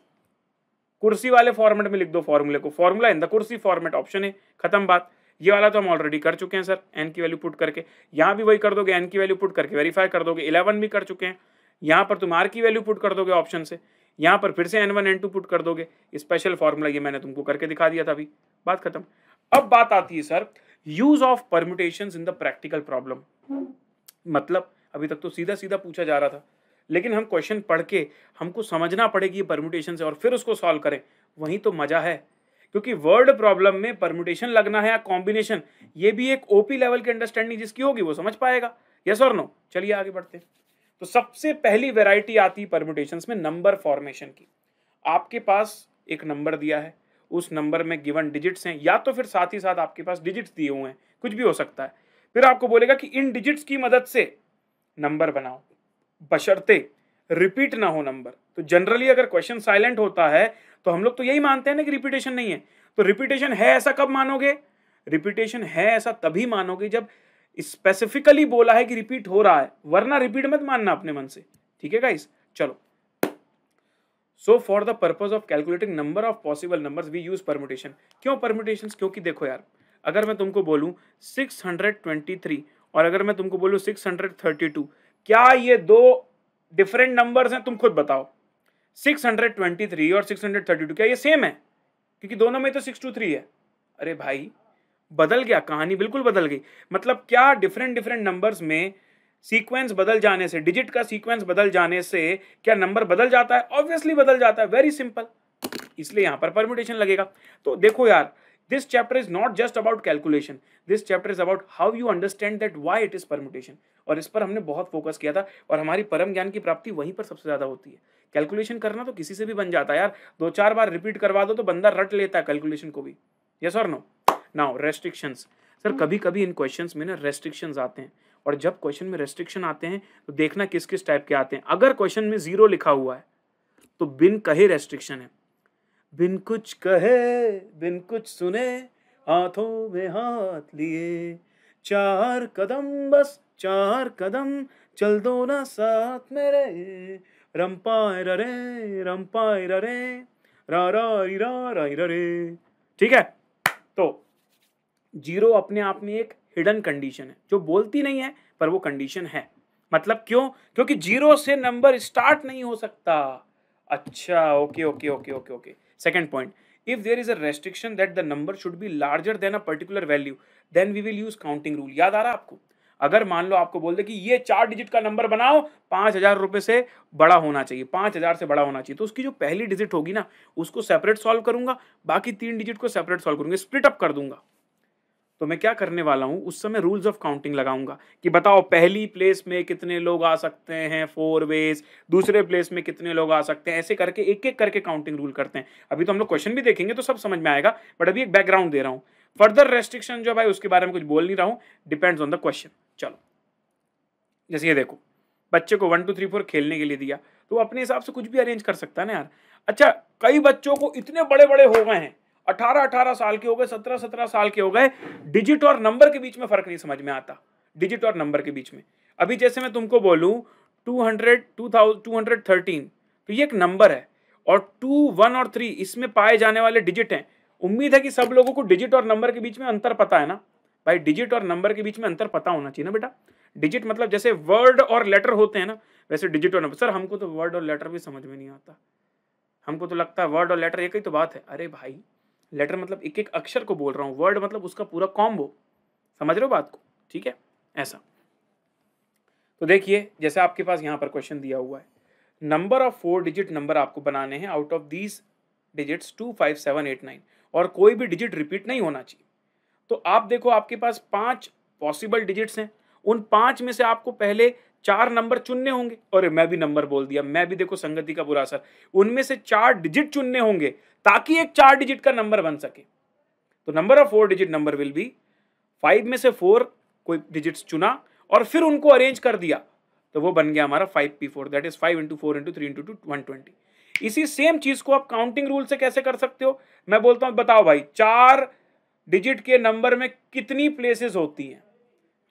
कुर्सी वाले फॉर्मेट में लिख दो फॉर्मूले को फॉर्मूला इन द कुर्सी फॉर्मेट ऑप्शन है खत्म बात ये वाला तो हम ऑलरेडी कर चुके हैं सर एन की वैल्यू पुट करके यहाँ भी वही कर दोगे एन की वैल्यू पुट करके वेरीफाई कर दोगे इलेवन भी कर चुके हैं यहाँ पर तुम आर की वैल्यू पुट कर दोगे ऑप्शन से यहाँ पर फिर से n one N two put कर दोगे स्पेशल फॉर्मूला ये मैंने तुमको करके दिखा दिया था अभी बात खत्म अब बात आती है sir use of permutation in the practical problem मतलब अभी तक तो सीधा सीधा पूछा जा रहा था लेकिन हम क्वेश्चन पढ़ के हमको समझना पड़ेगी परम्यूटेशन से और फिर उसको सॉल्व करें वहीं तो मजा है क्योंकि वर्ड प्रॉब्लम में परम्यूटेशन लगना है या कॉम्बिनेशन ये भी एक ओपी लेवल की अंडरस्टैंडिंग जिसकी होगी वो समझ पाएगा यस और नो चलिए आगे बढ़ते हैं तो सबसे पहली वेराइटी आती है परम्यूटेशन में नंबर फॉर्मेशन की आपके पास एक नंबर दिया है उस नंबर में गिवन डिजिट्स हैं या तो फिर साथ ही साथ आपके पास डिजिट्स दिए हुए हैं कुछ भी हो सकता है फिर आपको बोलेगा कि इन डिजिट्स की मदद से नंबर बनाओ बशर्ते रिपीट ना हो नंबर तो जनरली अगर क्वेश्चन साइलेंट होता है तो हम लोग तो यही मानते हैं ना कि रिपीटेशन नहीं है तो रिपीटेशन है ऐसा कब मानोगे रिपीटेशन है ऐसा तभी मानोगे जब स्पेसिफिकली बोला है कि रिपीट हो रहा है वरना रिपीट मत मानना अपने मन से ठीक है गाइस चलो so for the purpose of calculating number of possible number we use permutation क्यों परमुटेशन क्योंकि देखो यार अगर मैं तुमको बोलूँ 623 और अगर मैं तुमको बोलूं 632 क्या ये दो डिफरेंट नंबर्स हैं तुम खुद बताओ 623 और 632 क्या ये सेम है क्योंकि दोनों में तो 623 है अरे भाई बदल गया कहानी बिल्कुल बदल गई मतलब क्या डिफरेंट डिफरेंट नंबर्स में सीक्वेंस बदल जाने से डिजिट का सीक्वेंस बदल जाने से क्या नंबर बदल जाता है ऑब्वियसली बदल जाता है वेरी सिंपल इसलिए यहां पर परमिटेशन लगेगा तो देखो यार this chapter is not just about calculation this chapter is about how you understand that why it is permutation और इस पर हमने बहुत फोकस किया था और हमारी परम ज्ञान की प्राप्ति वहीं पर सबसे ज़्यादा होती है कैलकुलेशन करना तो किसी से भी बन जाता है यार दो चार बार रिपीट करवा दो तो बंदा रट लेता है कैलकुलेशन को भी यस और नो नाउ रेस्ट्रिक्शंस सर कभी कभी इन क्वेश्चंस में ना रेस्ट्रिक्शंस आते हैं और जब क्वेश्चन में रेस्ट्रिक्शन आते हैं तो देखना किस किस टाइप के आते हैं अगर क्वेश्चन में जीरो लिखा हुआ है तो बिन कहे रेस्ट्रिक्शन है बिन कुछ कहे बिन कुछ सुने हाथों में हाथ लिए चार कदम बस चार कदम चल दो ना साथ मेरे रम पाए रे रम पाए रे रा रा रा रा रे ठीक है तो जीरो अपने आप में एक हिडन कंडीशन है जो बोलती नहीं है पर वो कंडीशन है मतलब क्यों क्योंकि जीरो से नंबर स्टार्ट नहीं हो सकता अच्छा okay okay okay okay okay second point if there is a restriction that the number should be larger than a particular value then we will use counting rule याद आ रहा आपको अगर मान लो आपको बोल दे कि ये चार डिजिट का नंबर बनाओ पांच हजार रुपए से बड़ा होना चाहिए पांच हजार से बड़ा होना चाहिए तो उसकी जो पहली डिजिट होगी ना उसको सेपरेट सॉल्व करूंगा बाकी तीन डिजिट को सेपरेट सॉल्व करूंगा स्प्लिट अप कर दूंगा तो मैं क्या करने वाला हूँ उस समय रूल्स ऑफ काउंटिंग लगाऊंगा कि बताओ पहली प्लेस में कितने लोग आ सकते हैं फोर वेज दूसरे प्लेस में कितने लोग आ सकते हैं ऐसे करके एक एक करके काउंटिंग रूल करते हैं अभी तो हम लोग क्वेश्चन भी देखेंगे तो सब समझ में आएगा बट अभी एक बैकग्राउंड दे रहा हूँ फर्दर रेस्ट्रिक्शन जो भाई उसके बारे में कुछ बोल नहीं रहा हूँ डिपेंड्स ऑन द क्वेश्चन चलो जैसे ये देखो बच्चे को वन टू थ्री फोर खेलने के लिए दिया तो वो अपने हिसाब से कुछ भी अरेंज कर सकता है ना यार अच्छा कई बच्चों को इतने बड़े बड़े हो गए हैं अठारह अठारह साल के हो गए सत्रह सत्रह साल के हो गए डिजिट और नंबर के बीच में फर्क नहीं समझ में आता डिजिट और नंबर के बीच में अभी जैसे मैं तुमको बोलूं two hundred two thousand two hundred thirteen तो ये एक नंबर है और टू वन और थ्री इसमें पाए जाने वाले डिजिट हैं उम्मीद है कि सब लोगों को डिजिट और नंबर के बीच में अंतर पता है ना भाई डिजिट और नंबर के बीच में अंतर पता होना चाहिए ना बेटा डिजिट मतलब जैसे वर्ड और लेटर होते हैं ना वैसे डिजिट और नंबर सर हमको तो वर्ड और लेटर भी समझ में नहीं आता हमको तो लगता है वर्ड और लेटर एक ही तो बात है अरे भाई लेटर मतलब एक एक अक्षर को बोल रहा हूँ वर्ड मतलब उसका पूरा कॉम्बो समझ रहे हो बात को ठीक है ऐसा तो देखिए जैसे आपके पास यहाँ पर क्वेश्चन दिया हुआ है number of four digit number आपको बनाने हैं out of these digits two five seven eight nine और कोई भी डिजिट रिपीट नहीं होना चाहिए तो आप देखो आपके पास पांच पॉसिबल डिजिट्स हैं उन पांच में से आपको पहले चार नंबर चुनने होंगे और मैं भी नंबर बोल दिया मैं भी देखो संगति का बुरा असर उनमें से चार डिजिट चुनने होंगे ताकि एक चार डिजिट का नंबर बन सके तो number of four digit number will be five में से फोर कोई डिजिट्स चुना और फिर उनको अरेंज कर दिया तो वो बन गया हमारा five P four that is five into four into three into two one twenty इसी सेम चीज को आप काउंटिंग रूल से कैसे कर सकते हो मैं बोलता हूं बताओ भाई चार डिजिट के नंबर में कितनी प्लेसेस होती हैं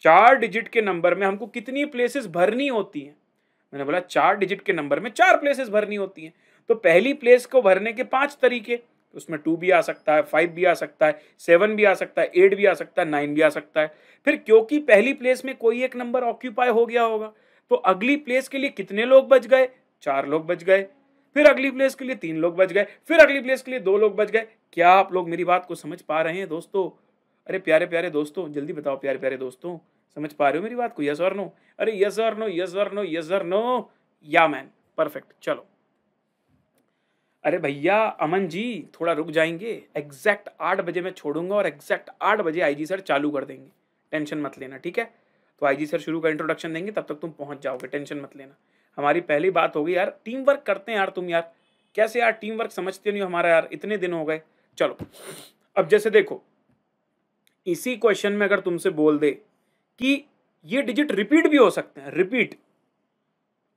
चार डिजिट के नंबर में हमको कितनी प्लेसेस भरनी होती हैं मैंने बोला चार डिजिट के नंबर में चार प्लेसेस भरनी होती हैं तो पहली प्लेस को भरने के पांच तरीके उसमें टू भी आ सकता है फाइव भी आ सकता है सेवन भी आ सकता है एट भी आ सकता है नाइन भी आ सकता है फिर क्योंकि पहली प्लेस में कोई एक नंबर ऑक्यूपाई हो गया होगा तो अगली प्लेस के लिए कितने लोग बच गए चार लोग बच गए फिर अगली प्लेस के लिए तीन लोग बच गए फिर अगली प्लेस के लिए दो लोग बच गए क्या आप लोग मेरी बात को समझ पा रहे हैं दोस्तों अरे प्यारे प्यारे दोस्तों जल्दी बताओ प्यारे प्यारे दोस्तों समझ पा रहे हो मेरी बात को यस और नो अरे यस और नो यस और नो यस और नो या मैन परफेक्ट चलो अरे भैया अमन जी थोड़ा रुक जाएंगे एग्जैक्ट आठ बजे मैं छोड़ूंगा और एग्जैक्ट आठ बजे आईजी सर चालू कर देंगे टेंशन मत लेना ठीक है तो आईजी सर शुरू का इंट्रोडक्शन देंगे तब तक तुम पहुंच जाओगे टेंशन मत लेना हमारी पहली बात होगी यार टीम वर्क करते हैं यार तुम यार कैसे यार टीम वर्क समझते नहीं हो हमारा यार इतने दिन हो गए चलो अब जैसे देखो इसी क्वेश्चन में अगर तुमसे बोल दे कि ये डिजिट रिपीट भी हो सकते हैं रिपीट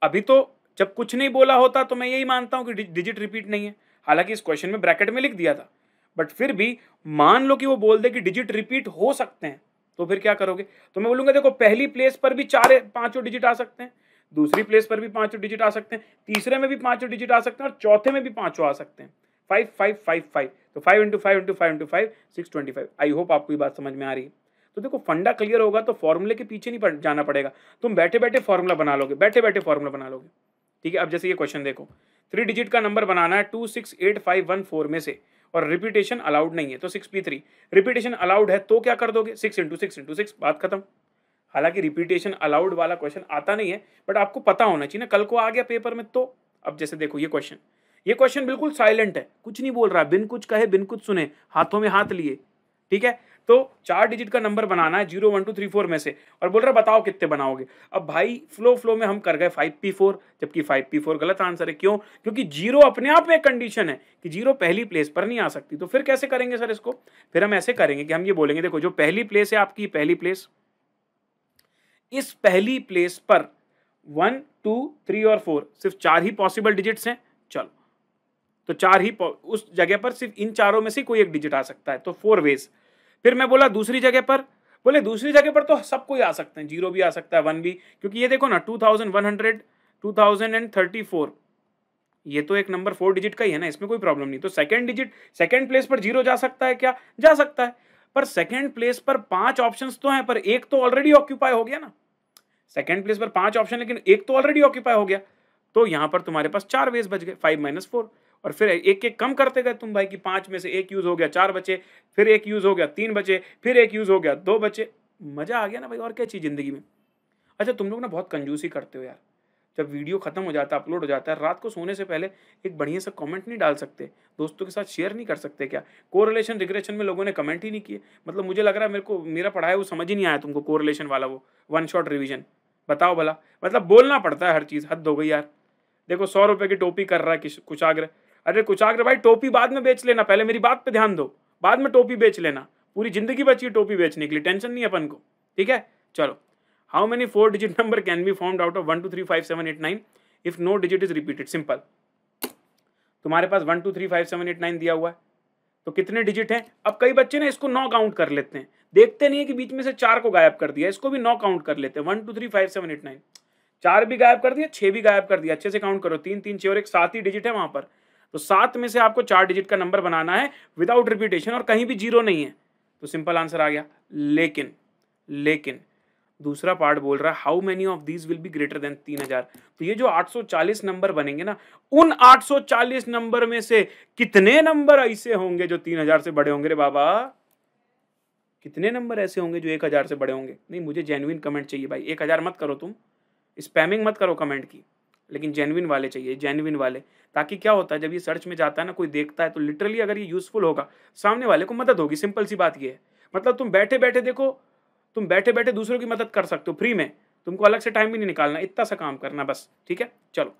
अभी तो जब कुछ नहीं बोला होता तो मैं यही मानता हूं कि डिजिट रिपीट नहीं है हालांकि इस क्वेश्चन में ब्रैकेट में लिख दिया था बट फिर भी मान लो कि वो बोल दे कि डिजिट रिपीट हो सकते हैं तो फिर क्या करोगे तो मैं बोलूंगा देखो पहली प्लेस पर भी चार पांचों डिजिट आ सकते हैं दूसरी प्लेस पर भी पांचों डिजिट आ सकते हैं तीसरे में भी पांचों डिजिट आ सकते हैं और चौथे में भी पांचों आ सकते हैं फाइव फाइव फाइव फाइव तो five into five into five into five six twenty five I hope आपको ये बात समझ में आ रही है तो देखो फंडा क्लियर होगा तो फॉर्मूले के पीछे नहीं जाना पड़ेगा तुम बैठे बैठे फॉर्मूला बना लोगे बैठे बैठे फॉर्मूला बना लोगे ठीक है अब जैसे ये क्वेश्चन देखो थ्री डिजिट का नंबर बनाना है two six eight five one four में से और रिपीटेशन अलाउड नहीं है तो six P three repetition allowed है तो क्या कर दोगे six into six into six बात खत्म हालांकि रिपीटेशन अलाउड वाला क्वेश्चन आता नहीं है बट आपको पता होना चाहिए ना कल को आ गया पेपर में तो अब जैसे देखो ये क्वेश्चन ये क्वेश्चन बिल्कुल साइलेंट है कुछ नहीं बोल रहा बिन कुछ कहे बिन कुछ सुने हाथों में हाथ लिए ठीक है तो चार डिजिट का नंबर बनाना है zero one two three four में से और बोल रहा बताओ कितने बनाओगे अब भाई फ्लो फ्लो में हम कर गए फाइव पी फोर जबकि फाइव पी फोर गलत आंसर है क्यों क्योंकि जीरो अपने आप में एक कंडीशन है कि जीरो पहली प्लेस पर नहीं आ सकती तो फिर कैसे करेंगे सर इसको फिर हम ऐसे करेंगे कि हम ये बोलेंगे देखो जो पहली प्लेस है आपकी पहली प्लेस इस पहली प्लेस पर वन टू थ्री और फोर सिर्फ चार ही पॉसिबल डिजिट्स हैं चलो तो चार ही उस जगह पर सिर्फ इन चारों में से कोई एक डिजिट आ सकता है तो फोर वेज फिर मैं बोला दूसरी जगह पर बोले दूसरी जगह पर तो सब कोई आ सकते हैं जीरो भी आ सकता है वन भी क्योंकि ये देखो ना two thousand one hundred two thousand and thirty four ये तो एक नंबर फोर डिजिट का ही है ना इसमें कोई प्रॉब्लम नहीं तो सेकेंड डिजिट सेकेंड प्लेस पर जीरो जा सकता है क्या जा सकता है पर सेकेंड प्लेस पर पांच ऑप्शन तो हैं पर एक तो ऑलरेडी ऑक्यूपाई हो गया ना सेकेंड प्लेस पर पांच ऑप्शन लेकिन एक तो ऑलरेडी ऑक्यूपाई हो गया तो यहां पर तुम्हारे पास चार वेज बच गए फाइव माइनस फोर और फिर एक एक कम करते गए तुम भाई कि पाँच में से एक यूज़ हो गया चार बचे फिर एक यूज़ हो गया तीन बचे फिर एक यूज़ हो गया दो बचे मज़ा आ गया ना भाई और क्या चीज़ ज़िंदगी में अच्छा तुम लोग ना बहुत कंजूसी करते हो यार जब वीडियो ख़त्म हो जाता है अपलोड हो जाता है रात को सोने से पहले एक बढ़िया सा कमेंट नहीं डाल सकते दोस्तों के साथ शेयर नहीं कर सकते क्या कोरिलेशन रिग्रेशन में लोगों ने कमेंट ही नहीं किए मतलब मुझे लग रहा है मेरे को मेरा पढ़ाया वो समझ ही नहीं आया तुमको कोरिलेशन वाला वो वन शॉट रिविजन बताओ भला मतलब बोलना पड़ता है हर चीज़ हद हो गई यार देखो सौ रुपये की टोपी कर रहा है कुछ आग्रह अरे कुचाग्र भाई टोपी बाद में बेच लेना पहले मेरी बात पे ध्यान दो बाद में टोपी बेच लेना पूरी जिंदगी बची है टोपी बेचने के लिए टेंशन नहीं है अपन को ठीक है चलो how many four digit number can be found out of one two three five seven eight nine if no digit is repeated simple तुम्हारे पास one two three five seven eight nine दिया हुआ है तो कितने डिजिट हैं अब कई बच्चे ना इसको नौ काउंट कर लेते हैं देखते नहीं है कि बीच में से चार को गायब कर दिया इसको भी नौ काउंट कर लेते हैं one two three five seven eight nine चार भी गायब कर दिया छः भी गायब कर दिया अच्छे से काउंट करो तीन तीन छः और एक सात ही डिजिट है वहाँ पर तो सात में से आपको चार डिजिट का नंबर बनाना है विदाउट रिपीटेशन और कहीं भी जीरो नहीं है तो सिंपल आंसर आ गया लेकिन लेकिन दूसरा पार्ट बोल रहा है how many of these will be greater than तीन हजार तो ये जो 840 नंबर बनेंगे ना उन 840 नंबर में से कितने नंबर ऐसे होंगे जो तीन हजार से बड़े होंगे रे बाबा कितने नंबर ऐसे होंगे जो एक हजार से बड़े होंगे नहीं मुझे जेन्युइन कमेंट चाहिए भाई एक हजार मत करो तुम स्पैमिंग मत करो कमेंट की लेकिन जेनविन वाले चाहिए जेनविन वाले ताकि क्या होता है जब ये सर्च में जाता है ना कोई देखता है तो लिटरली अगर ये यूज़फुल होगा सामने वाले को मदद होगी सिंपल सी बात ये है मतलब तुम बैठे बैठे देखो तुम बैठे बैठे दूसरों की मदद कर सकते हो फ्री में तुमको अलग से टाइम भी नहीं निकालना इतना सा काम करना बस ठीक है चलो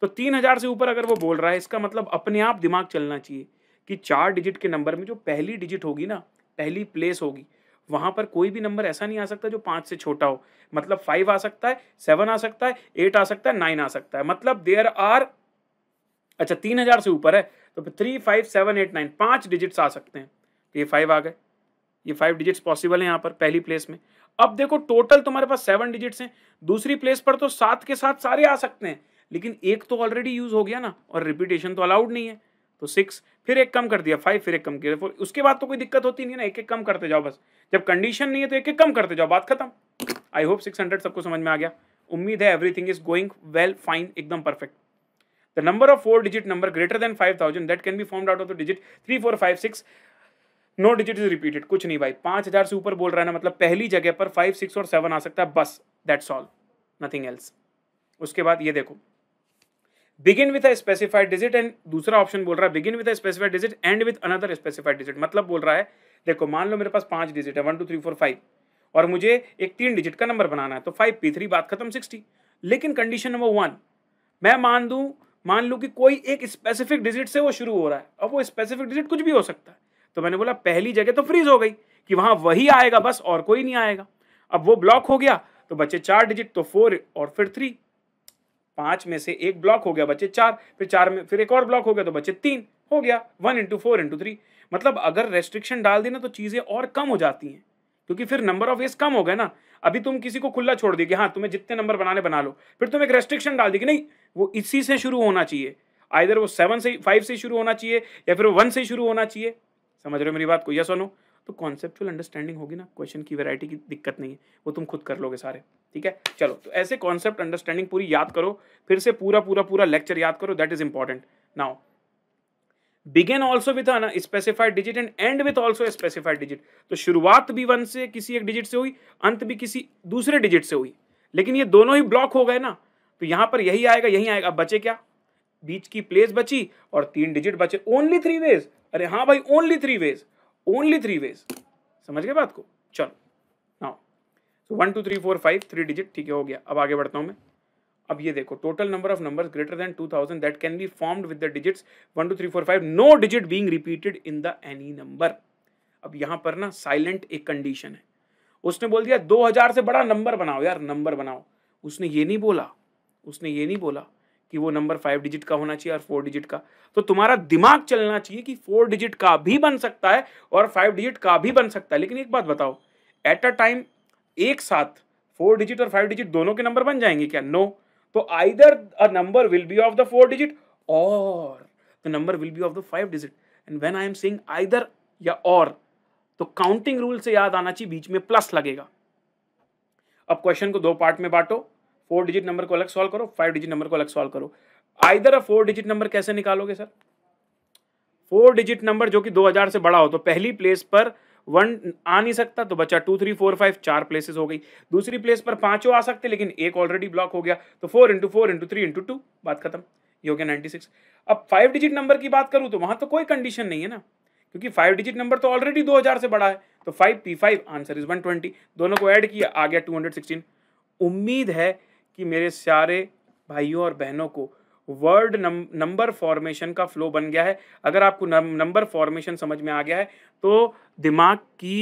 तो तीन हज़ार से ऊपर अगर वो बोल रहा है इसका मतलब अपने आप दिमाग चलना चाहिए कि चार डिजिट के नंबर में जो पहली डिजिट होगी ना पहली प्लेस होगी वहां पर कोई भी नंबर ऐसा नहीं आ सकता जो पाँच से छोटा हो मतलब फाइव आ सकता है सेवन आ सकता है एट आ सकता है नाइन आ सकता है मतलब देयर आर अच्छा तीन हज़ार से ऊपर है तो three five seven eight nine पाँच डिजिट्स आ सकते हैं तो ये फाइव आ गए ये फाइव डिजिट्स पॉसिबल है यहाँ पर पहली प्लेस में अब देखो टोटल तुम्हारे पास सेवन डिजिट्स हैं दूसरी प्लेस पर तो सात के साथ सारे आ सकते हैं लेकिन एक तो ऑलरेडी यूज हो गया ना और रिपीटेशन तो अलाउड नहीं है तो सिक्स फिर एक कम कर दिया फाइव फिर एक कम किया फोर उसके बाद तो कोई दिक्कत होती नहीं है ना एक एक कम करते जाओ बस जब कंडीशन नहीं है तो एक एक कम करते जाओ बात खत्म आई होप सिक्स हंड्रेड सबको समझ में आ गया उम्मीद है everything is going well fine एकदम perfect the number of four digit number greater than five thousand that can be form out of the digit three four five six no digit is repeated कुछ नहीं भाई पाँच हज़ार से ऊपर बोल रहा है ना मतलब पहली जगह पर फाइव सिक्स और सेवन आ सकता है बस दैट्स ऑल नथिंग एल्स उसके बाद ये देखो begin with a specified digit and दूसरा ऑप्शन बोल रहा है begin with a specified digit and with another specified digit मतलब बोल रहा है देखो मान लो मेरे पास पांच डिजिट है one two three four five और मुझे एक तीन डिजिट का नंबर बनाना है तो फाइव पी थ्री बात खत्म सिक्सटी लेकिन कंडीशन नंबर वन मैं मान दूँ मान लूँ कि कोई एक स्पेसिफिक डिजिट से वो शुरू हो रहा है अब वो स्पेसिफिक डिजिट कुछ भी हो सकता है तो मैंने बोला पहली जगह तो फ्रीज हो गई कि वहाँ वही आएगा बस और कोई नहीं आएगा अब वो ब्लॉक हो गया तो बच्चे चार डिजिट तो फोर और फिर थ्री पांच में से एक ब्लॉक हो गया बच्चे चार फिर चार में फिर एक और ब्लॉक हो गया तो बच्चे तीन हो गया one into four into three मतलब अगर रेस्ट्रिक्शन डाल देना तो चीज़ें और कम हो जाती हैं क्योंकि फिर नंबर ऑफ वेज कम हो गए ना अभी तुम किसी को खुला छोड़ दिए हाँ तुम्हें जितने नंबर बनाने बना लो फिर तुम एक रेस्ट्रिक्शन डाल दी कि नहीं वो इसी से शुरू होना चाहिए आइधर वो सेवन से फाइव से शुरू होना चाहिए या फिर वन से शुरू होना चाहिए समझ रहे हो मेरी बात को यह सुनो तो कॉन्सेप्चुअल अंडरस्टैंडिंग होगी ना क्वेश्चन की वैरायटी की दिक्कत नहीं है वो तुम खुद कर लोगे सारे ठीक है चलो तो ऐसे कॉन्सेप्ट अंडरस्टैंडिंग पूरी याद करो फिर से पूरा पूरा पूरा लेक्चर याद करो that is important now begin also with unspecified digit and end with also specified digit तो शुरुआत भी वन से किसी एक डिजिट से हुई अंत भी किसी दूसरे डिजिट से हुई लेकिन ये दोनों ही ब्लॉक हो गए ना तो यहाँ पर यही आएगा यही आएगा अब बचे क्या बीच की प्लेस बची और तीन डिजिट बचे ओनली थ्री वेज अरे हाँ भाई only three ways only three ways समझ गए बात को चलो ना one two three four five three digit ठीक है हो गया अब आगे बढ़ता हूँ मैं अब ये देखो total number of numbers greater than two thousand that can be formed with the digits one two three four five no digit being repeated in the any number अब यहाँ पर ना साइलेंट एक कंडीशन है उसने बोल दिया दो हजार से बड़ा नंबर बनाओ यार नंबर बनाओ उसने ये नहीं बोला उसने ये नहीं बोला कि वो नंबर फाइव डिजिट का होना चाहिए और फोर डिजिट का तो तुम्हारा दिमाग चलना चाहिए कि फोर डिजिट का भी बन सकता है और फाइव डिजिट का भी बन सकता है लेकिन एक बात बताओ एट अ टाइम एक साथ फोर डिजिट और फाइव डिजिट दोनों के नंबर बन जाएंगे क्या नो no. तो either a number will be of the four digit और the number will be of the five digit and when I am seeing either या और तो काउंटिंग रूल से याद आना चाहिए बीच में प्लस लगेगा अब क्वेश्चन को दो पार्ट में बांटो फोर डिजिट नंबर को अलग सॉल्व करो फाइव डिजिट नंबर को अलग सॉल्व करो either a four digit number कैसे निकालोगे सर फोर डिजिट नंबर जो कि 2000 से बड़ा हो तो पहली प्लेस पर वन आ नहीं सकता तो बचा टू थ्री फोर फाइव चार प्लेसेस हो गई दूसरी प्लेस पर पांचों आ सकते लेकिन एक ऑलरेडी ब्लॉक हो गया तो four into four into three into two बात खत्म ये हो गया नाइन्टी सिक्स अब फाइव डिजिट नंबर की बात करूँ तो वहाँ तो कोई कंडीशन नहीं है ना क्योंकि फाइव डिजिट नंबर तो ऑलरेडी दो हज़ार से बड़ा है तो five P five answer is one twenty दोनों को ऐड किया आ गया टू हंड्रेड सिक्सटीन उम्मीद है कि मेरे सारे भाइयों और बहनों को वर्ड नंबर फॉर्मेशन का फ्लो बन गया है अगर आपको नंबर फॉर्मेशन समझ में आ गया है तो दिमाग की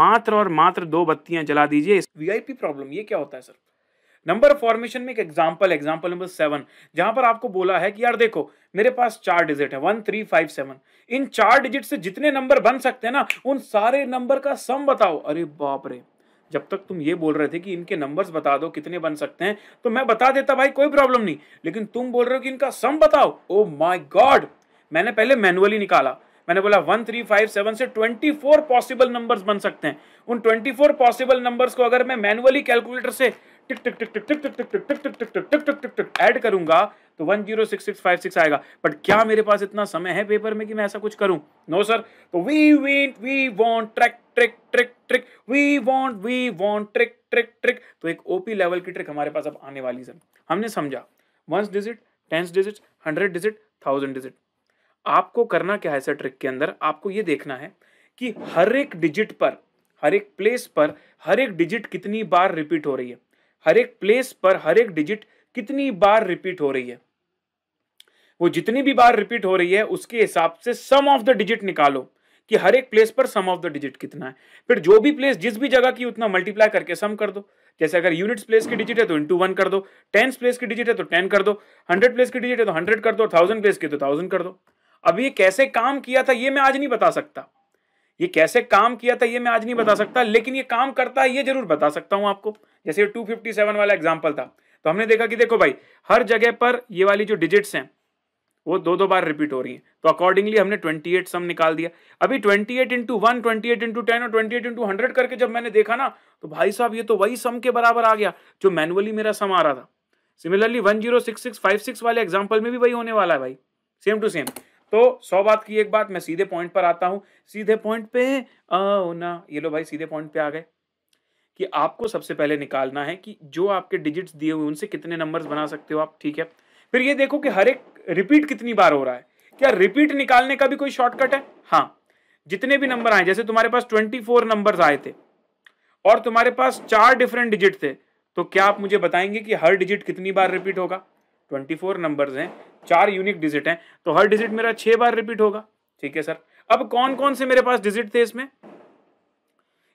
मात्र और मात्र दो बत्तियां जला दीजिए वीआईपी प्रॉब्लम ये क्या होता है सर नंबर फॉर्मेशन में एक एग्जांपल एग्जांपल नंबर सेवन जहां पर आपको बोला है कि यार देखो मेरे पास चार डिजिट है वन थ्री फाइव सेवन इन चार डिजिट से जितने नंबर बन सकते हैं ना उन सारे नंबर का सम बताओ अरे बाप रे जब तक तुम ये बोल रहे थे कि इनके नंबर्स बता दो कितने बन सकते हैं तो मैं बता देता भाई कोई प्रॉब्लम नहीं लेकिन तुम बोल रहे हो कि इनका सम बताओ ओ माई गॉड मैंने पहले मैनुअली निकाला मैंने बोला वन थ्री फाइव सेवन से ट्वेंटी फोर पॉसिबल नंबर्स बन सकते हैं उन ट्वेंटी फोर पॉसिबल नंबर्स को अगर मैं मैनुअली कैलकुलेटर से ऐड करूंगा तो one zero six six five six आएगा बट क्या मेरे पास इतना समय है पेपर में कि मैं ऐसा कुछ करूं नो सर तो we we we want track trick trick trick we want we want trick trick trick तो एक ओपी लेवल की ट्रिक हमारे पास अब आने वाली सर हमने समझा ones digit tens digit hundred digit thousand digit आपको करना क्या है सर ट्रिक के अंदर आपको ये देखना है कि हर एक डिजिट पर हर एक प्लेस पर हर एक डिजिट कितनी बार रिपीट हो रही है हर एक प्लेस पर हर एक डिजिट कितनी बार रिपीट हो रही है वो जितनी भी बार रिपीट हो रही है उसके हिसाब से सम ऑफ द डिजिट निकालो कि हर एक प्लेस पर सम ऑफ द डिजिट कितना है फिर जो भी प्लेस जिस भी जगह की उतना मल्टीप्लाई करके सम कर दो जैसे अगर यूनिट्स प्लेस की डिजिट है तो इंटू वन कर दो टेंस प्लेस की डिजिट है तो टेन कर दो हंड्रेड प्लेस की डिजिट है तो हंड्रेड कर दो थाउजेंड प्लेस की तो थाउजेंड कर दो अब ये कैसे काम किया था ये मैं आज नहीं बता सकता ये कैसे काम किया था ये मैं आज नहीं बता सकता लेकिन ये काम करता है ये जरूर बता सकता हूं आपको जैसे टू फिफ्टी सेवन वाला एग्जाम्पल था तो हमने देखा कि देखो भाई हर जगह पर ये वाली जो डिजिट्स हैं वो दो दो बार रिपीट हो रही हैं तो अकॉर्डिंगली हमने 28 सम निकाल दिया अभी 28 eight into one twenty eight into ten और ट्वेंटी एट इंटू हंड्रेड करके जब मैंने देखा ना तो भाई साहब ये तो वही सम के बराबर आ गया जो मैनुअली मेरा सम आ रहा था similarly one zero six six five six वाले एग्जाम्पल में भी वही होने वाला है भाई सेम टू सेम तो सौ बात की एक बात मैं सीधे पॉइंट पर आता हूं सीधे पॉइंट पे ना ये लो भाई सीधे पॉइंट पे आ गए कि आपको सबसे पहले निकालना है कि जो आपके डिजिट्स दिए हुए उनसे कितने नंबर्स बना सकते हो आप ठीक है फिर ये देखो कि हर एक रिपीट कितनी बार हो रहा है क्या रिपीट निकालने का भी कोई शॉर्टकट है हाँ जितने भी नंबर आए जैसे तुम्हारे पास ट्वेंटी फोर नंबर आए थे और तुम्हारे पास चार डिफरेंट डिजिट थे तो क्या आप मुझे बताएंगे कि हर डिजिट कितनी बार रिपीट होगा 24 नंबर्स हैं चार यूनिक डिजिट हैं तो हर डिजिट मेरा छह बार रिपीट होगा ठीक है सर अब कौन कौन से मेरे पास डिजिट थे इसमें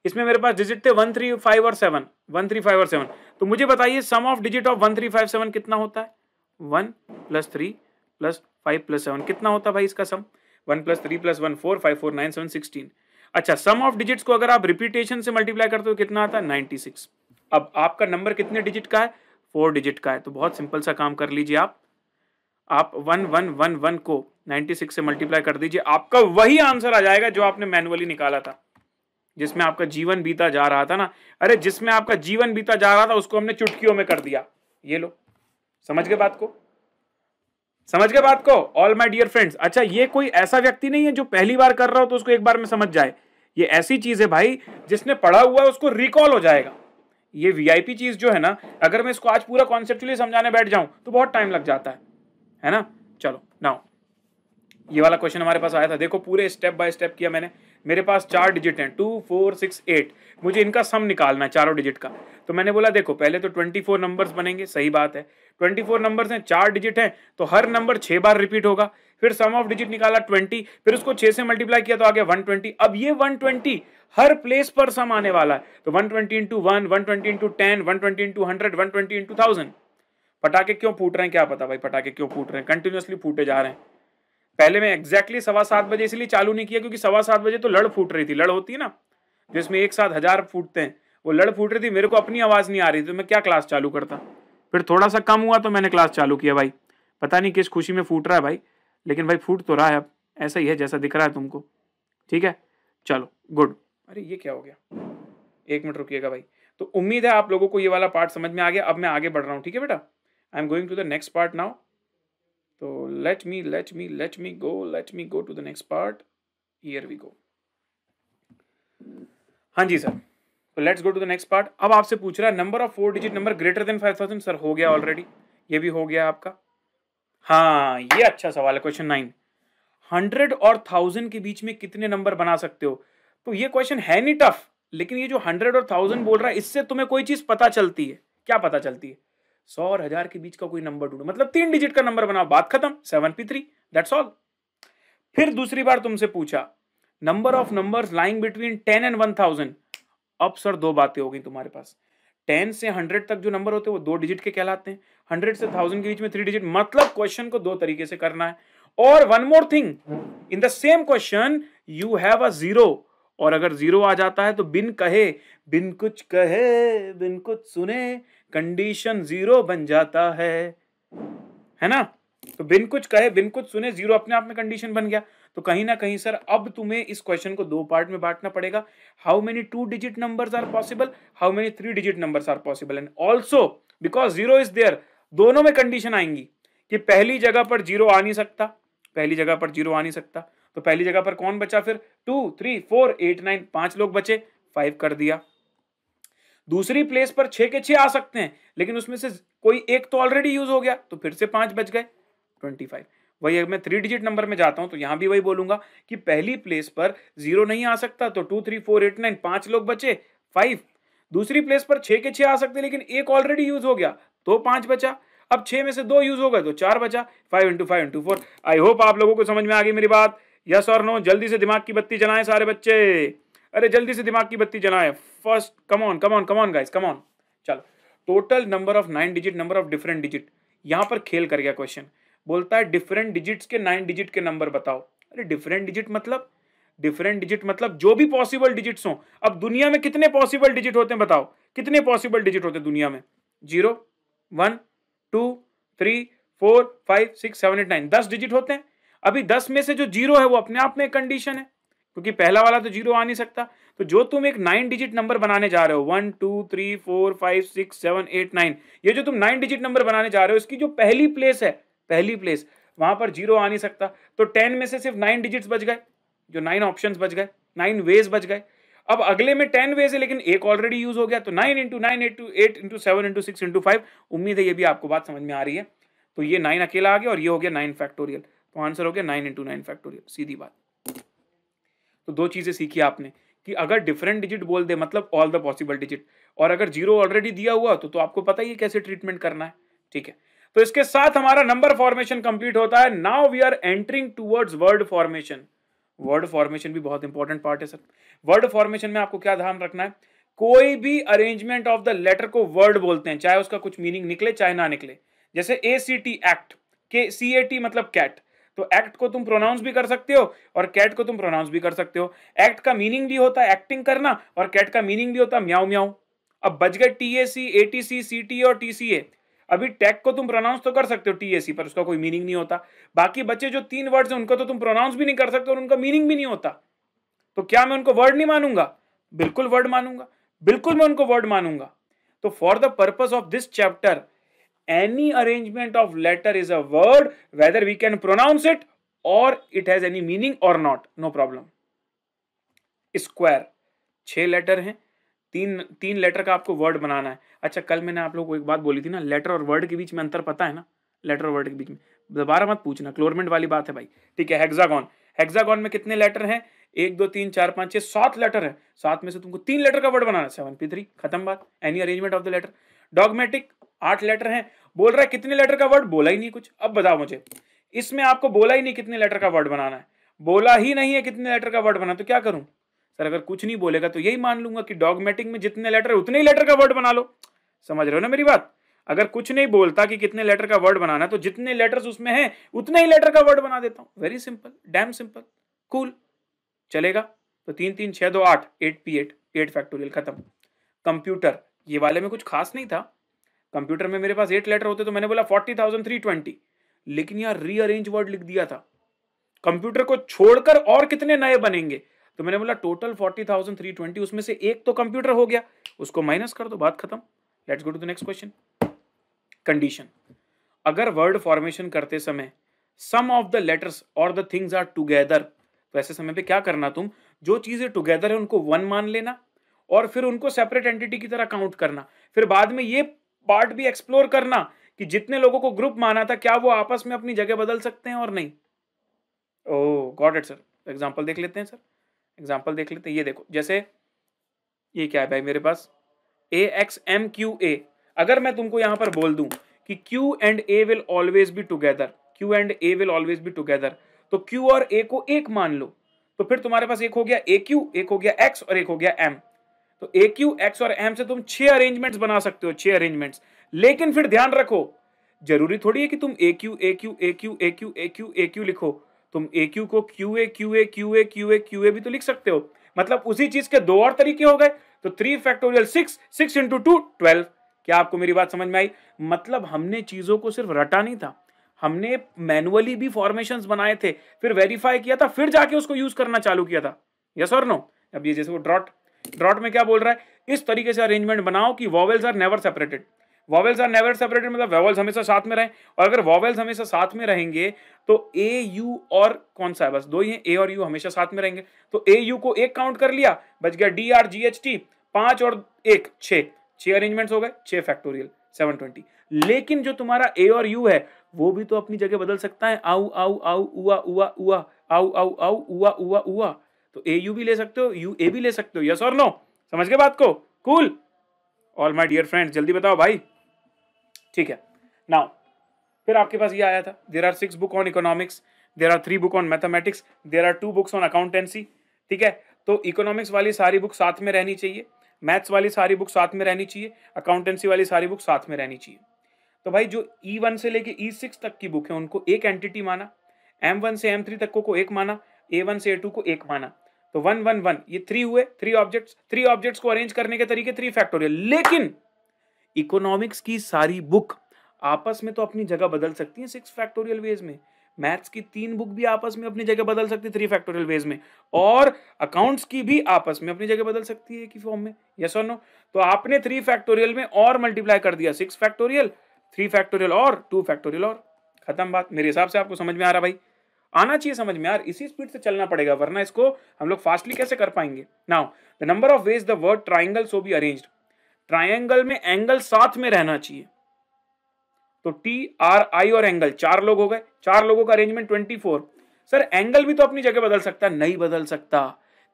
इसमें मेरे पास डिजिट थे वन थ्री फाइव और सेवन वन थ्री फाइव और सेवन तो मुझे बताइए sum of digit of one three five seven कितना होता है one plus three plus five plus seven कितना होता है भाई इसका sum one plus three plus one four five four nine seven sixteen अच्छा सम ऑफ डिजिट्स को अगर आप रिपीटेशन से मल्टीप्लाई करते हो कितना आता है नाइन्टी सिक्स अब आपका नंबर कितने डिजिट का है फोर डिजिट का है तो बहुत सिंपल सा काम कर लीजिए आप आप वन वन वन वन को 96 से मल्टीप्लाई कर दीजिए आपका वही आंसर आ जाएगा जो आपने मैनुअली निकाला था जिसमें आपका जीवन बीता जा रहा था ना अरे जिसमें आपका जीवन बीता जा रहा था उसको हमने चुटकियों में कर दिया ये लो समझ गए बात को समझ गए बात को ऑल माई डियर फ्रेंड्स अच्छा ये कोई ऐसा व्यक्ति नहीं है जो पहली बार कर रहा हो तो उसको एक बार में समझ जाए ये ऐसी चीज है भाई जिसने पढ़ा हुआ है उसको रिकॉल हो जाएगा ये वीआईपी चीज जो है ना अगर मैं इसको आज पूरा कॉन्सेप्चुअली समझाने बैठ जाऊं तो बहुत टाइम लग जाता है है ना चलो नाउ ये वाला क्वेश्चन हमारे पास आया था देखो पूरे स्टेप बाय स्टेप किया मैंने मेरे पास चार डिजिट हैं टू फोर सिक्स एट मुझे इनका सम निकालना है चारों डिजिट का तो मैंने बोला देखो पहले तो ट्वेंटी फोर नंबर बनेंगे सही बात है ट्वेंटी फोर नंबर हैं चार डिजिट हैं तो हर नंबर छह बार रिपीट होगा फिर सम ऑफ डिजिट निकाला ट्वेंटी फिर उसको छह से मल्टीप्लाई किया तो आ गया वन ट्वेंटी अब ये वन ट्वेंटी हर प्लेस पर सम आने वाला है तो one twenty into one one twenty into ten one twenty into hundred one twenty into thousand पटाखे क्यों फूट रहे हैं क्या पता भाई पटाखे क्यों फूट रहे हैं कंटिन्यूसली फूटे जा रहे हैं पहले मैं एग्जैक्टली सवा सात बजे इसलिए चालू नहीं किया क्योंकि सवा सात बजे तो लड़ फूट रही थी लड़ होती है ना जिसमें एक साथ हजार फूटते हैं वो लड़ फूट रही थी मेरे को अपनी आवाज़ नहीं आ रही थी तो मैं क्या क्लास चालू करता फिर थोड़ा सा कम हुआ तो मैंने क्लास चालू किया भाई पता नहीं किस खुशी में फूट रहा है भाई लेकिन भाई फूट तो रहा है अब ऐसा ही है जैसा दिख रहा है तुमको ठीक है चलो गुड अरे ये क्या हो गया एक मिनट रुकिएगा भाई तो उम्मीद है आप लोगों को ये वाला पार्ट समझ में आ गया अब मैं आगे बढ़ रहा हूँ ठीक है बेटा I am going to the next part now तो let me let me let me go let me go to the next part here we go हाँ जी सर तो let's go to the next part अब आपसे पूछ रहा है number of four digit number greater than five thousand sir हो गया ऑलरेडी ये भी हो गया आपका हाँ ये अच्छा सवाल है क्वेश्चन नाइन हंड्रेड और थाउजेंड के बीच में कितने नंबर बना सकते हो तो ये क्वेश्चन है नहीं टफ लेकिन ये जो हंड्रेड और थाउजेंड बोल रहा है इससे तुम्हें कोई चीज पता चलती है क्या पता चलती है सौ और हजार के बीच का कोई नंबर ढूंढो मतलब तीन डिजिट का नंबर बनाओ बात खत्म seven P three that's all फिर दूसरी बार तुमसे पूछा number of numbers lying between ten and one thousand अब सर दो बातें हो गई तुम्हारे पास टेन से हंड्रेड तक जो नंबर होते हैं वो दो डिजिट के कहलाते हैं हंड्रेड से थाउजेंड के बीच में थ्री डिजिट मतलब क्वेश्चन को दो तरीके से करना है और one more thing in the same question you have a zero और अगर जीरो आ जाता है तो बिन कहे बिन कुछ कहे बिन कुछ सुने कंडीशन जीरो बन जाता है है ना तो बिन कुछ कहे बिन कुछ सुने जीरो अपने आप में कंडीशन बन गया तो कहीं ना कहीं सर अब तुम्हें इस क्वेश्चन को दो पार्ट में बांटना पड़ेगा how many two digit numbers are possible how many three digit numbers are possible and also because zero is there दोनों में कंडीशन आएंगी कि पहली जगह पर जीरो आ नहीं सकता पहली जगह पर जीरो आ नहीं सकता तो पहली जगह पर कौन बचा फिर two three four eight nine पांच लोग बचे फाइव कर दिया दूसरी प्लेस पर छह के छह आ सकते हैं लेकिन उसमें से कोई एक तो ऑलरेडी यूज हो गया तो फिर से पांच बच गए ट्वेंटी फाइव वही अगर मैं थ्री डिजिट नंबर में जाता हूं तो यहां भी वही बोलूंगा कि पहली प्लेस पर जीरो नहीं आ सकता तो two three four eight nine पांच लोग बचे फाइव दूसरी प्लेस पर छह के छह आ सकते लेकिन एक ऑलरेडी यूज हो गया तो पांच बचा अब छह में से दो यूज हो गए तो चार बचा five into five into four I hope आप लोगों को समझ में आ गई मेरी बात यस और नो जल्दी से दिमाग की बत्ती जलाएं सारे बच्चे अरे जल्दी से दिमाग की बत्ती जलाएं first come on come on come on guys come on चलो total number of nine digit number of different digit यहाँ पर खेल कर गया क्वेश्चन बोलता है डिफरेंट डिजिट्स के नाइन डिजिट के नंबर बताओ अरे डिफरेंट डिजिट मतलब डिफरेंट डिजिट मतलब जो भी पॉसिबल डिजिट्स हों अब दुनिया में कितने पॉसिबल डिजिट होते हैं बताओ कितने पॉसिबल डिजिट होते हैं दुनिया में zero one two three four five six seven eight nine दस डिजिट होते हैं अभी दस में से जो जीरो है वो अपने आप में कंडीशन है क्योंकि पहला वाला तो जीरो आ नहीं सकता तो जो तुम एक नाइन डिजिट नंबर बनाने जा रहे हो one two three four five six seven eight nine ये जो तुम नाइन डिजिट नंबर बनाने जा रहे हो इसकी जो पहली प्लेस है पहली प्लेस वहां पर जीरो आ नहीं सकता तो टेन में से सिर्फ नाइन डिजिट्स बच गए जो नाइन ऑप्शन बच गए नाइन वेज बच गए अब अगले में टेन वेज है लेकिन एक ऑलरेडी यूज हो गया तो nine into nine eight two eight into seven into six into five उम्मीद है ये भी आपको बात समझ में आ रही है तो ये नाइन अकेला आ गया और ये हो गया नाइन फैक्टोरियल तो आंसर हो गया नाइन इंटू नाइन फैक्टोरियल सीधी बात तो दो चीज़ें सीखी आपने कि अगर डिफरेंट डिजिट बोल दे मतलब ऑल द पॉसिबल डिजिट और अगर जीरो ऑलरेडी दिया हुआ तो तो आपको पता ही कैसे ट्रीटमेंट करना है ठीक है तो इसके साथ हमारा नंबर फॉर्मेशन कंप्लीट होता है now we are entering towards word formation word formation भी बहुत इंपॉर्टेंट पार्ट है सर वर्ड फॉर्मेशन में आपको क्या ध्यान रखना है कोई भी अरेंजमेंट ऑफ द लेटर को वर्ड बोलते हैं चाहे उसका कुछ मीनिंग निकले चाहे ना निकले जैसे ए सी टी एक्ट के सी ए टी मतलब कैट तो एक्ट को तुम प्रोनाउंस भी कर सकते हो और कैट को तुम प्रोनाउंस भी कर सकते हो एक्ट का मीनिंग भी होता है एक्टिंग करना और कैट का मीनिंग भी होता है म्याऊ म्याऊ अब बच गए T A C A T C C T और टी सी ए अभी टैग को तुम प्रोनाउंस तो कर सकते हो टी ए सी पर उसका कोई मीनिंग नहीं होता बाकी बच्चे जो तीन वर्ड्स हैं उनको तो तुम प्रोनाउंस भी नहीं कर सकते और उनका मीनिंग भी नहीं होता तो क्या मैं उनको वर्ड नहीं मानूंगा बिल्कुल वर्ड मानूंगा बिल्कुल मैं उनको वर्ड मानूंगा तो for the purpose of this chapter any arrangement of letter is a word whether we can pronounce it or it has any meaning or not no problem square छह लेटर हैं तीन तीन लेटर का आपको word बनाना है अच्छा कल मैंने आप लोगों को एक बात बोली थी ना लेटर और वर्ड के बीच में अंतर पता है ना लेटर और वर्ड के बीच में दोबारा मत पूछना क्लोरमेंट वाली बात है भाई ठीक है हेक्सागॉन हेक्सागॉन में कितने लेटर हैं एक दो तीन चार पांच छह सात लेटर है सात में से तुमको तीन लेटर का वर्ड बनाना सेवन पी थ्री खत्म बात any arrangement of the letter dogmatic आठ लेटर हैं बोल रहा है कितने लेटर का वर्ड बोला ही नहीं कुछ अब बताओ मुझे इसमें आपको बोला ही नहीं कितने लेटर का वर्ड बनाना है बोला ही नहीं है कितने लेटर का वर्ड बना तो क्या करूं सर अगर कुछ नहीं बोलेगा तो यही मान लूंगा कि डॉगमेटिक में जितने लेटर है उतने ही लेटर का वर्ड बना लो समझ रहे हो ना मेरी बात अगर कुछ नहीं बोलता कि कितने लेटर का वर्ड बनाना तो जितने लेटर्स उसमें हैं उतने ही लेटर का वर्ड बना देता हूँ very simple damn simple cool चलेगा तो तीन तीन छह दो आठ eight P eight eight factorial खत्म कंप्यूटर ये वाले में कुछ खास नहीं था कंप्यूटर में मेरे पास एट लेटर होते तो मैंने बोला फोर्टी थाउजेंड थ्री ट्वेंटी लेकिन यहाँ रीअरेंज वर्ड लिख दिया था कंप्यूटर को छोड़कर और कितने नए बनेंगे तो मैंने बोला total forty thousand three twenty उसमें से एक तो कंप्यूटर हो गया उसको माइनस कर दो बात खत्म let's go to the next question condition अगर वर्ड फॉर्मेशन करते समय सम ऑफ द लेटर्स और द थिंग्स आर टुगेदर तो ऐसे समय पे क्या करना तुम जो चीजें टुगेदर है उनको वन मान लेना और फिर उनको सेपरेट एंटिटी की तरह काउंट करना फिर बाद में ये पार्ट भी एक्सप्लोर करना कि जितने लोगों को ग्रुप माना था क्या वो आपस में अपनी जगह बदल सकते हैं और नहीं oh God it sir example देख लेते हैं सर एग्जाम्पल देख लेते हैं ये देखो जैसे ये क्या है भाई मेरे पास A X M Q A अगर मैं तुमको यहां पर बोल दूँ कि Q and A will always be together Q and A will always be together तो Q और A को एक मान लो तो फिर तुम्हारे पास एक हो गया ए क्यू एक हो गया X और एक हो गया M तो ए क्यू एक्स और एम से तुम छह अरेंजमेंट्स बना सकते हो छह अरेंजमेंट्स लेकिन फिर ध्यान रखो जरूरी थोड़ी है कि तुम A Q A Q A Q A Q A Q A Q लिखो तुम ए क्यू को Q A Q A Q A Q A Q A भी तो लिख सकते हो मतलब उसी चीज के दो और तरीके हो गए तो three factorial six six into two twelve क्या आपको मेरी बात समझ में आई मतलब हमने चीजों को सिर्फ रटा नहीं था हमने मैनुअली भी फॉर्मेशन बनाए थे फिर वेरीफाई किया था फिर जाके उसको यूज करना चालू किया था यस और नो अब ये जैसे वो ड्रॉट ड्रॉट में क्या बोल रहा है इस तरीके से अरेंजमेंट बनाओ कि vowels are never separated vowels are never separated मतलब वॉवेल्स हमेशा साथ में रहें और अगर वॉवेल्स हमेशा साथ में रहेंगे तो ए यू और कौन सा है बस दो ही हैं ए और यू हमेशा साथ में रहेंगे तो ए यू को एक काउंट कर लिया बच गया D R G H T पांच और एक छ छह अरेंजमेंट हो गए छह फैक्टोरियल सेवन ट्वेंटी लेकिन जो तुम्हारा ए और यू है वो भी तो अपनी जगह बदल सकता है आऊ आउ आऊ उआ उआ आउ उ आउ उ उआ उआ उआ तो ए यू भी ले सकते हो यू ए भी ले सकते हो यस और नो समझ गए बात को cool all my dear friend जल्दी बताओ भाई ठीक है नाउ फिर आपके पास ये आया था there are six book on economics there are three book on mathematics there are two books on accountancy ठीक है तो इकोनॉमिक्स वाली सारी बुक साथ में रहनी चाहिए मैथ्स वाली सारी बुक साथ में रहनी चाहिए अकाउंटेंसी वाली सारी बुक साथ में रहनी चाहिए तो भाई जो ई e वन से लेके ई e सिक्स तक की बुक है उनको एक एंटिटी माना एम वन से एम थ्री तक को, को एक माना ए वन से ए टू को एक माना तो वन वन वन ये थ्री हुए थ्री ऑब्जेक्ट थ्री ऑब्जेक्ट्स को अरेंज करने के तरीके थ्री फैक्टोरियल लेकिन इकोनॉमिक्स की सारी बुक आपस में तो अपनी जगह बदल सकती है सिक्स फैक्टोरियल वेज में मैथ्स की तीन बुक भी आपस में अपनी जगह बदल सकती है थ्री फैक्टोरियल वेज में और अकाउंट्स की भी आपस में अपनी जगह बदल सकती है फॉर्म में यस और नो तो आपने थ्री फैक्टोरियल में और मल्टीप्लाई कर दिया सिक्स फैक्टोरियल थ्री फैक्टोरियल और टू फैक्टोरियल और खत्म बात मेरे हिसाब से आपको समझ में आ रहा भाई आना चाहिए समझ में यार इसी स्पीड से चलना पड़ेगा वरना इसको हम लोग फास्टली कैसे कर पाएंगे now the number of ways the word triangle so be arrange triangle में एंगल साथ में रहना चाहिए तो टी आर आई और एंगल चार लोग हो गए चार लोगों का arrangement twenty four sir angle भी तो अपनी जगह बदल सकता नहीं बदल सकता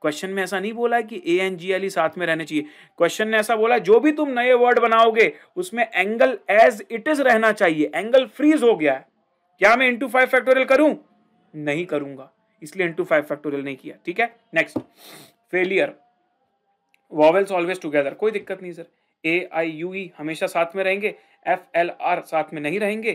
क्वेश्चन में ऐसा नहीं बोला कि ए एन जी एल साथ में रहने चाहिए क्वेश्चन ने ऐसा बोला जो भी तुम नए वर्ड बनाओगे उसमें एंगल एज इट इज रहना चाहिए एंगल फ्रीज हो गया है क्या मैं इंटू फाइव फैक्टोरियल करूं नहीं करूंगा इसलिए इन टू फाइव फैक्टोरियल नहीं किया ठीक है next failure vowels always together कोई दिक्कत नहीं सर ए आई यू ई हमेशा साथ में रहेंगे एफ एल आर साथ में नहीं रहेंगे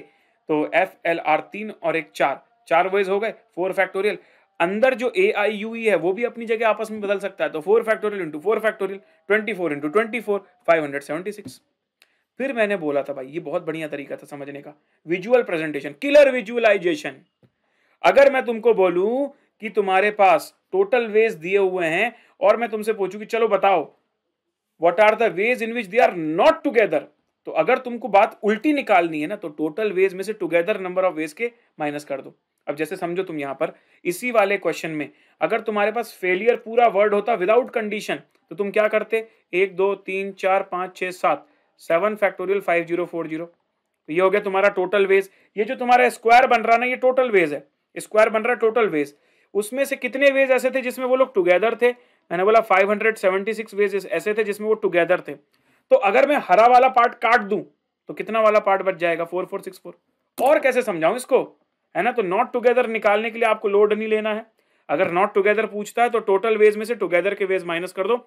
तो एफ एल आर तीन और एक चार चार वेज हो गए फोर फैक्टोरियल अंदर जो ए आई यू ई है वो भी अपनी जगह आपस में बदल सकता है तो four factorial into four factorial twenty four into twenty four five hundred seventy six फिर मैंने बोला था भाई ये बहुत बढ़िया तरीका था समझने का विजुअल प्रेजेंटेशन किलर विजुअलाइजेशन अगर मैं तुमको बोलूं कि तुम्हारे पास टोटल वेज दिए हुए हैं और मैं तुमसे पूछूं कि चलो बताओ what are the ways in which they are not together तो अगर तुमको बात उल्टी निकालनी है ना तो टोटल वेज में से टुगेदर नंबर ऑफ वेज के माइनस कर दो अब जैसे समझो तुम यहां पर इसी वाले क्वेश्चन में अगर तुम्हारे पास फेलियर पूरा वर्ड होता विदाउट कंडीशन तो तुम क्या करते एक दो तीन चार पांच छह सात seven factorial five zero four zero ये हो गया तुम्हारा टोटल वेज ये जो तुम्हारा स्क्वायर बन रहा ना ये टोटल वेज है स्क्वायर बन रहा टोटल वेज उसमें से कितने वेज ऐसे थे जिसमें वो लोग टुगेदर थे मैंने बोला 576 वेज ऐसे थे जिसमें वो टुगेदर थे तो अगर मैं हरा वाला पार्ट काट दूं तो कितना वाला पार्ट बच जाएगा 4464 और कैसे समझाऊं इसको है ना तो नॉट टुगेदर निकालने के लिए आपको लोड नहीं लेना है अगर नॉट टुगेदर पूछता है तो टोटल वेज में से टुगेदर के वेज माइनस कर दो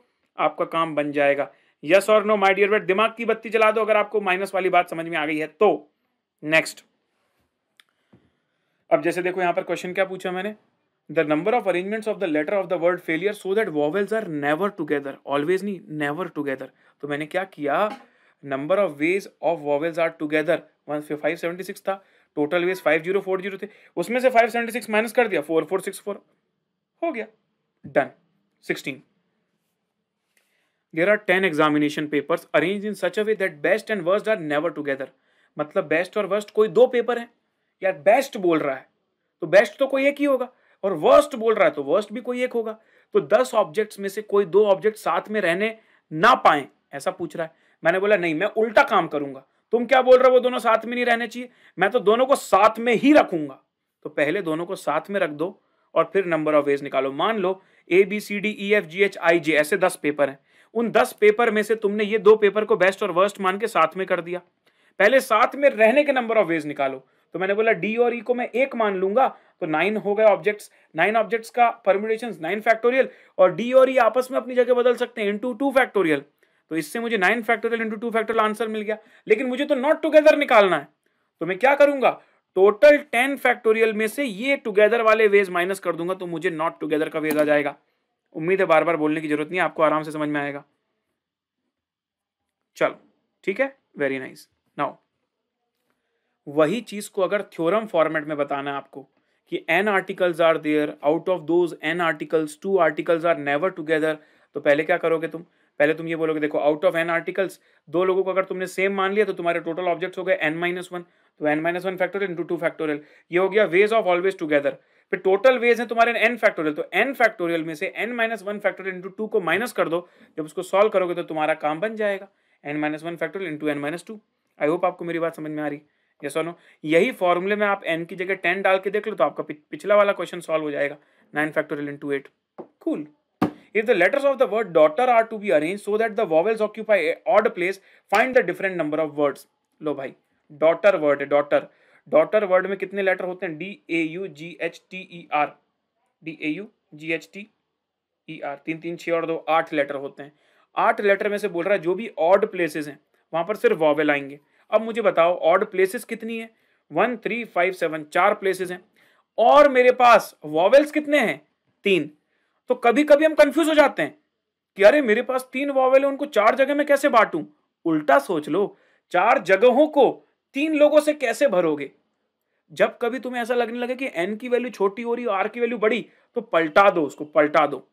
आपका काम बन जाएगा यस और नो माई डियर बेट दिमाग की बत्ती जला दो अगर आपको माइनस वाली बात समझ में आ गई है तो नेक्स्ट अब जैसे देखो यहाँ पर क्वेश्चन क्या पूछा मैंने the number of arrangements of the letter of the word failure so that vowels are never together always नी नेवर टुगेदर तो मैंने क्या किया number of ways of vowels are together one five seventy six था total ways five zero four zero थे उसमें से five seventy six minus कर दिया फोर फोर सिक्स फोर हो गया done sixteen there are ten examination papers arrange in such a way that best and worst are never together मतलब best और worst कोई दो पेपर हैं यार बेस्ट बोल रहा है तो बेस्ट तो कोई एक ही होगा और वर्स्ट बोल रहा है तो वर्स्ट भी कोई एक होगा तो दस ऑब्जेक्ट्स में से कोई दो ऑब्जेक्ट साथ में रहने ना पाए ऐसा पूछ रहा है मैंने बोला नहीं मैं उल्टा काम करूंगा तुम क्या बोल रहे हो वो दोनों साथ में नहीं रहने चाहिए मैं तो दोनों को साथ में ही रखूंगा तो पहले दोनों को साथ में रख दो और फिर नंबर ऑफ वेज निकालो मान लो A B C D E F G H I J ऐसे दस पेपर हैं उन दस पेपर में से तुमने ये दो पेपर को बेस्ट और वर्स्ट मान के साथ में कर दिया पहले साथ में रहने के नंबर ऑफ वेज निकालो तो मैंने बोला डी और ई e को मैं एक मान लूंगा तो नाइन हो गए ऑब्जेक्ट्स नाइन ऑब्जेक्ट्स का परम्यूटेशन नाइन फैक्टोरियल और डी और ई e आपस में अपनी जगह बदल सकते हैं इंटू टू फैक्टोरियल तो इससे मुझे nine factorial into two factorial answer मिल गया लेकिन मुझे तो नॉट टुगेदर निकालना है तो मैं क्या करूंगा टोटल टेन फैक्टोरियल में से ये टुगेदर वाले वेज माइनस कर दूंगा तो मुझे नॉट टुगेदर का वेज आ जाएगा उम्मीद है बार बार बोलने की जरूरत नहीं आपको आराम से समझ में आएगा चलो ठीक है वेरी नाइस नाउ वही चीज़ को अगर थ्योरम फॉर्मेट में बताना है आपको कि N articles are there out of those N articles two articles are never together तो पहले क्या करोगे तुम पहले तुम ये बोलोगे देखो आउट ऑफ एन आर्टिकल्स दो लोगों को अगर तुमने सेम मान लिया तो तुम्हारे टोटल ऑब्जेक्ट्स हो गए एन माइनस वन तो N minus one factorial into two factorial ये हो गया वेज ऑफ ऑलवेज टुगेदर फिर टोटल वेज है तुम्हारे एन फैक्टोरियल तो एन फैक्टोरियल में से N minus one factorial into two को माइनस कर दो जब उसको सॉल्व करोगे तो तुम्हारा काम बन जाएगा N minus one factorial into N minus two I hope आपको मेरी बात समझ में आ रही है ये सॉल्व यही फॉर्मूले में आप एन की जगह टेन डाल के देख लो तो आपका पिछला वाला क्वेश्चन सॉल्व हो जाएगा nine factorial into eight cool if the letters of the word daughter are to be arrange so that the vowels occupy odd place find the different number of words लो भाई daughter word है daughter daughter word में कितने letter होते हैं D A U G H T E R D A U G H T E R तीन तीन छः और दो आठ लेटर होते हैं आठ लेटर में से बोल रहा है जो भी ऑड प्लेसेस हैं वहाँ पर सिर्फ वॉवेल आएंगे अब मुझे बताओ ऑड प्लेसेस कितनी है वन थ्री फाइव सेवन चार प्लेसेस हैं और मेरे पास वॉवेल्स कितने हैं तीन तो कभी कभी हम कंफ्यूज हो जाते हैं कि अरे मेरे पास तीन वॉवेल है उनको चार जगह में कैसे बांटू उल्टा सोच लो चार जगहों को तीन लोगों से कैसे भरोगे जब कभी तुम्हें ऐसा लगने लगे कि एन की वैल्यू छोटी हो रही आर की वैल्यू बड़ी तो पलटा दो उसको पलटा दो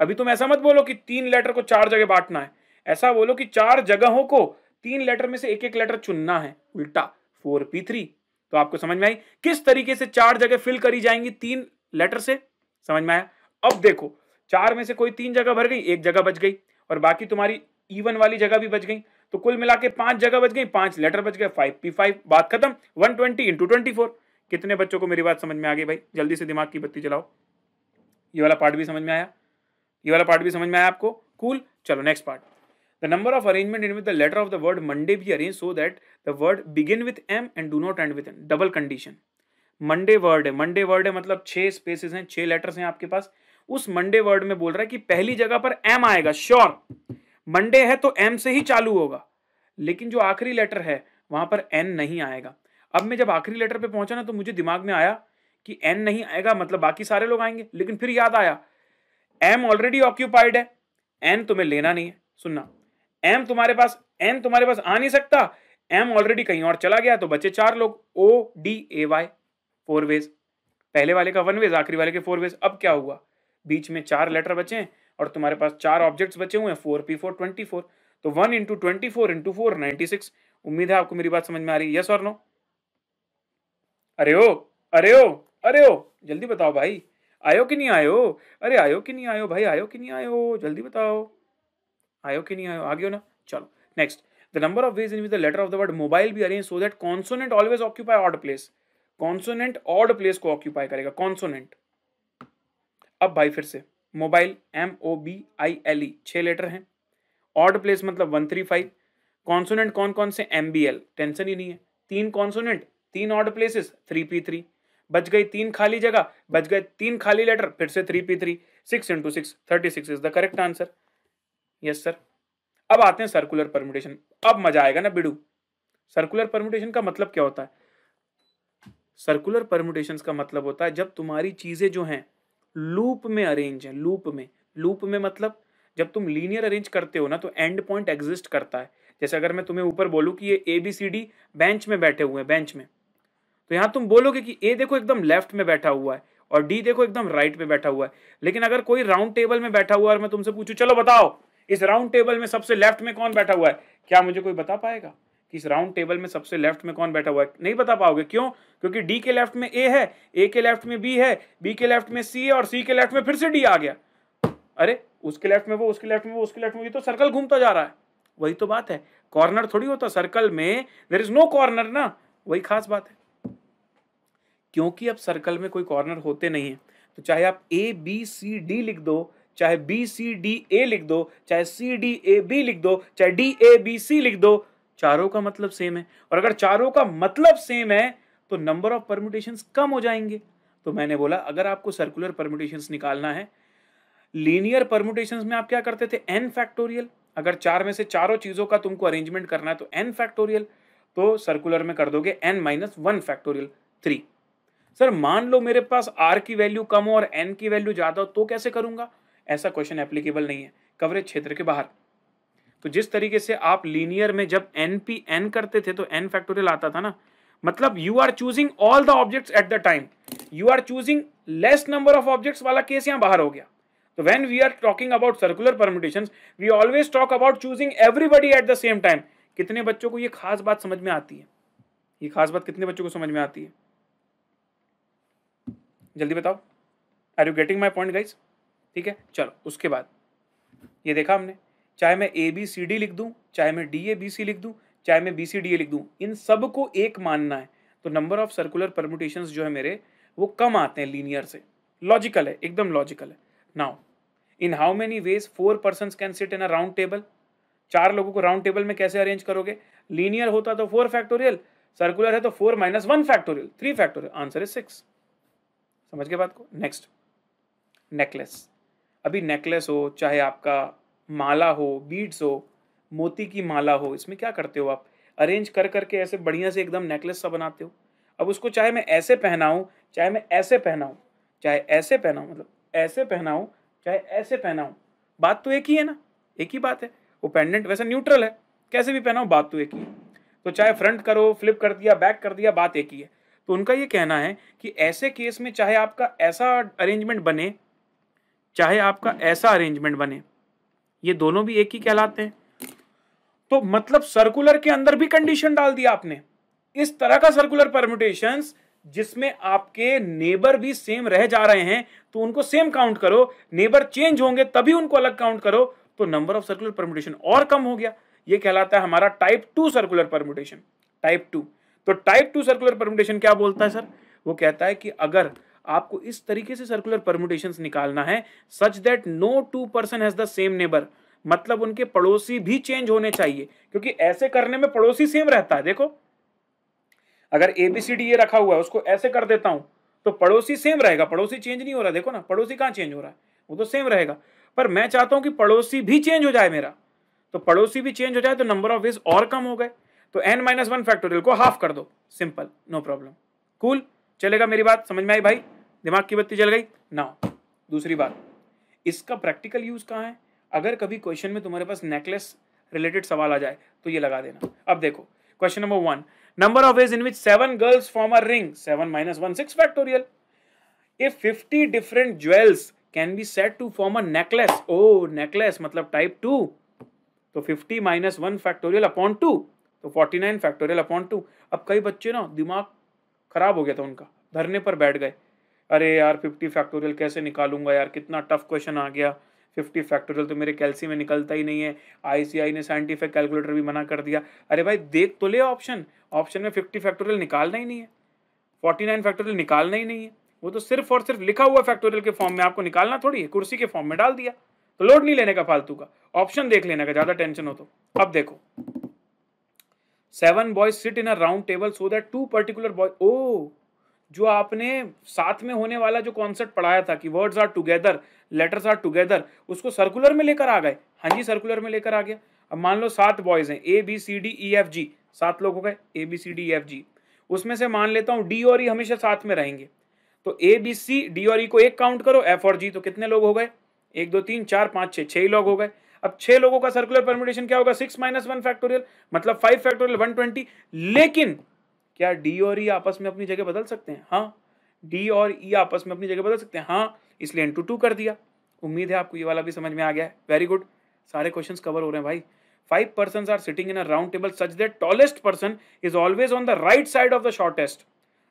अभी तुम ऐसा मत बोलो कि तीन लेटर को चार जगह बांटना है ऐसा बोलो कि चार जगहों को तीन लेटर में से एक एक लेटर चुनना है उल्टा फोर पी थ्री तो आपको समझ में आई किस तरीके से चार जगह फिल करी जाएंगी तीन लेटर से समझ में आया अब देखो चार में से कोई तीन जगह भर गई एक जगह बच गई और बाकी तुम्हारी इवन वाली जगह भी बच गई तो कुल मिला के पांच जगह बच गई पांच लेटर बच गए फाइव पी फाइव बात खत्म one twenty into twenty four कितने बच्चों को मेरी बात समझ में आ गई भाई जल्दी से दिमाग की बत्ती चलाओ ये वाला पार्ट भी समझ में आया ये वाला पार्ट भी समझ में आया आपको कूल cool. चलो next part The number of arrangement in with the letter of the word Monday be arranged so that the word begin with M and do not end with N. Double condition. Monday word है Monday word है मतलब छः spaces हैं छः letters हैं आपके पास उस Monday word में बोल रहा है कि पहली जगह पर एम आएगा श्योर मंडे है तो एम से ही चालू होगा लेकिन जो आखिरी लेटर है वहां पर एन नहीं आएगा अब मैं जब आखिरी लेटर पे पहुंचा ना तो मुझे दिमाग में आया कि एन नहीं आएगा मतलब बाकी सारे लोग आएंगे लेकिन फिर याद आया एम ऑलरेडी ऑक्यूपाइड है एन तुम्हें लेना नहीं है सुनना एम तुम्हारे पास एन तुम्हारे पास आ नहीं सकता एम ऑलरेडी कहीं और चला गया तो बचे चार लोग O D A Y four ways पहले वाले का वन वेज आखिरी वाले के फोर वेज अब क्या हुआ बीच में चार लेटर बचे हैं और तुम्हारे पास चार ऑब्जेक्ट्स बचे हुए हैं four P four twenty four तो one into twenty four into four ninety six उम्मीद है आपको मेरी बात समझ में आ रही है यस और नो अरे ओ अरे ओ अरे ओ जल्दी बताओ भाई आयो कि नहीं आयो अरे आयो कि नहीं आयो भाई आयो कि नहीं आयो जल्दी बताओ आयो कि नहीं आयो आ गयो ना चलो next the number of ways in with the letter of the word mobile be arrange so that consonant always occupy odd place consonant odd place को ऑक्यूपाई करेगा कॉन्सोनेंट अब भाई फिर से mobile M O B I L E छह letter हैं odd place मतलब one three five consonant कौन कौन से एम बी एल टेंशन ही नहीं है तीन कॉन्सोनेंट तीन odd places three P three बच गई तीन खाली जगह बच गए तीन खाली लेटर फिर से three P three six into six thirty six is the correct answer yes sir अब आते हैं सर्कुलर परमिटेशन अब मजा आएगा ना बिडू सर्कुलर परमिटेशन का मतलब क्या होता है सर्कुलर परमिटेशन का मतलब होता है जब तुम्हारी चीजें जो हैं लूप में अरेंज हैं लूप में लूप में मतलब जब तुम लीनियर अरेंज करते हो ना तो एंड पॉइंट एग्जिस्ट करता है जैसे अगर मैं तुम्हें ऊपर बोलूँ कि ये A B C D bench में बैठे हुए हैं बेंच में तो यहाँ तुम बोलोगे कि ए देखो एकदम लेफ्ट में बैठा हुआ है और डी देखो एकदम राइट में बैठा हुआ है लेकिन अगर कोई राउंड टेबल में बैठा हुआ है और मैं तुमसे पूछूं चलो बताओ इस राउंड टेबल में सबसे लेफ्ट में कौन बैठा हुआ है क्या मुझे कोई बता पाएगा कि इस राउंड टेबल में सबसे लेफ्ट में कौन बैठा हुआ है नहीं बता पाओगे क्यों क्योंकि डी के लेफ्ट में ए है ए के लेफ्ट में बी है बी के लेफ्ट में सी है और सी के लेफ्ट में फिर से डी आ गया अरे उसके लेफ्ट में वो उसके लेफ्ट में वो उसके लेफ्ट में ये तो सर्कल घूमता जा रहा है वही तो बात है कॉर्नर थोड़ी होता सर्कल में देर इज नो कॉर्नर ना वही खास बात है क्योंकि अब सर्कल में कोई कॉर्नर होते नहीं है तो चाहे आप ए बी सी डी लिख दो चाहे बी सी डी ए लिख दो चाहे सी डी ए बी लिख दो चाहे डी ए बी सी लिख दो चारों का मतलब सेम है और अगर चारों का मतलब सेम है तो नंबर ऑफ परम्यूटेशन कम हो जाएंगे तो मैंने बोला अगर आपको सर्कुलर परम्यूटेशन निकालना है लीनियर परम्यूटेशन में आप क्या करते थे एन फैक्टोरियल अगर चार में से चारों चीज़ों का तुमको अरेंजमेंट करना है तो एन फैक्टोरियल तो सर्कुलर में कर दोगे N minus one factorial three sir मान लो मेरे पास आर की वैल्यू कम हो और एन की वैल्यू ज़्यादा हो तो कैसे करूँगा ऐसा क्वेश्चन एप्लीकेबल नहीं है कवरेज क्षेत्र के बाहर तो जिस तरीके से आप लीनियर में जब एन पी एन करते थे तो एन फैक्टोरियल आता था ना मतलब you are choosing all the objects at the time you are choosing less number of objects वाला केस यहाँ बाहर हो गया तो when we are talking about circular permutation we always talk about choosing everybody at the same time कितने बच्चों को ये खास बात समझ में आती है ये खास बात कितने बच्चों को समझ में आती है जल्दी बताओ are you getting my point guys ठीक है चलो उसके बाद ये देखा हमने चाहे मैं ए बी सी डी लिख दूँ चाहे मैं डी ए बी सी लिख दूँ चाहे मैं बी सी डी ए लिख दूँ इन सब को एक मानना है तो नंबर ऑफ सर्कुलर परमुटेशन जो है मेरे वो कम आते हैं लीनियर से लॉजिकल है एकदम लॉजिकल है now in how many ways four person can sit in a round table चार लोगों को राउंड टेबल में कैसे अरेंज करोगे लीनियर होता तो फोर फैक्टोरियल सर्कुलर है तो four minus one factorial three factorial answer is six समझ गए बात को नेक्स्ट नेकलेस अभी नेकलेस हो चाहे आपका माला हो बीड्स हो मोती की माला हो इसमें क्या करते हो आप अरेंज कर करके ऐसे बढ़िया से एकदम नेकलेस सा बनाते हो अब उसको चाहे मैं ऐसे पहनाऊँ चाहे मैं ऐसे पहनाऊँ चाहे ऐसे पहनाऊँ मतलब ऐसे पहनाऊँ चाहे ऐसे पहनाऊँ बात तो एक ही है ना एक ही बात है वो पेंडेंट वैसे न्यूट्रल है कैसे भी पहनाऊँ बात तो एक ही है तो चाहे फ्रंट करो फ्लिप कर दिया बैक कर दिया बात एक ही है तो उनका ये कहना है कि ऐसे केस में चाहे आपका ऐसा अरेंजमेंट बने चाहे आपका ऐसा अरेंजमेंट बने ये दोनों भी एक ही कहलाते हैं तो मतलब सर्कुलर के अंदर भी कंडीशन डाल दिया आपने इस तरह का सर्कुलर परम्यूटेशन जिसमें आपके नेबर भी सेम रह जा रहे हैं तो उनको सेम काउंट करो नेबर चेंज होंगे तभी उनको अलग काउंट करो तो नंबर ऑफ सर्कुलर परम्यूटेशन और कम हो गया ये कहलाता है हमारा type two circular permutation type two तो टाइप टू सर्कुलर परम्यूटेशन क्या बोलता है सर वो कहता है कि अगर आपको इस तरीके से सर्कुलर परम्यूटेशन निकालना है such that no two person has the same neighbour मतलब उनके पड़ोसी भी चेंज होने चाहिए क्योंकि ऐसे करने में पड़ोसी सेम रहता है देखो अगर एबीसीडी ये रखा हुआ है उसको ऐसे कर देता हूं तो पड़ोसी सेम रहेगा पड़ोसी चेंज नहीं हो रहा देखो ना पड़ोसी कहां चेंज हो रहा है वो तो सेम रहेगा पर मैं चाहता हूं कि पड़ोसी भी चेंज हो जाए मेरा तो पड़ोसी भी चेंज हो जाए तो नंबर ऑफ वेज और कम हो गए तो एन माइनस वन फैक्टोरियल को हाफ कर दो सिंपल नो प्रॉब्लम कूल चलेगा मेरी बात समझ में आई भाई दिमाग की बत्ती जल गई ना दूसरी बात इसका प्रैक्टिकल यूज़ कहाँ है अगर कभी क्वेश्चन में तुम्हारे पास नेकलेस रिलेटेड सवाल आ जाए तो ये लगा देना अब देखो question number one number of ways in which seven girls form a ring seven minus one six factorial if fifty different jewels can be set to form a necklace oh necklace मतलब type two तो fifty minus one factorial upon two तो forty nine factorial upon two अब कई बच्चे ना दिमाग खराब हो गया था उनका धरने पर बैठ गए अरे यार फिफ्टी फैक्टोरियल कैसे निकालूंगा यार कितना टफ क्वेश्चन आ गया फिफ्टी फैक्टोरियल तो मेरे कैलसी में निकलता ही नहीं है आईसीआई ने साइंटिफिक कैलकुलेटर भी मना कर दिया अरे भाई देख तो ले ऑप्शन ऑप्शन में फिफ्टी फैक्टोरियल निकालना ही नहीं है फोर्टी नाइन फैक्टोरियल निकालना ही नहीं है वो तो सिर्फ और सिर्फ लिखा हुआ फैक्टोरियल के फॉर्म में आपको निकालना थोड़ी है कुर्सी के फॉर्म में डाल दिया तो लोड नहीं लेने का फालतू का ऑप्शन देख लेने का ज़्यादा टेंशन हो तो अब देखो seven boys sit in a round table so that two particular boy ओ जो आपने साथ में होने वाला जो कॉन्सेप्ट पढ़ाया था कि words are together letters are together उसको सर्कुलर में लेकर आ गए हाँ जी सर्कुलर में लेकर आ गया अब मान लो सात बॉयज हैं A B C D E F G सात लोग हो गए A B C D E F G उसमें से मान लेता हूँ डी और ई e हमेशा साथ में रहेंगे तो ए बी सी डी और ई e को एक काउंट करो एफ और जी तो कितने लोग हो गए एक दो तीन चार पाँच छः छः ही लोग हो गए अब छः लोगों का सर्कुलर परमिटेशन क्या होगा सिक्स माइनस वन फैक्टोरियल मतलब फाइव फैक्टोरियल वन ट्वेंटी लेकिन क्या डी और ई e आपस में अपनी जगह बदल सकते हैं हाँ डी और ई e आपस में अपनी जगह बदल सकते हैं हाँ इसलिए इंटू टू कर दिया उम्मीद है आपको ये वाला भी समझ में आ गया है वेरी गुड सारे क्वेश्चंस कवर हो रहे हैं भाई five person are sitting in a round table such that tallest person is always on the right side of the shortest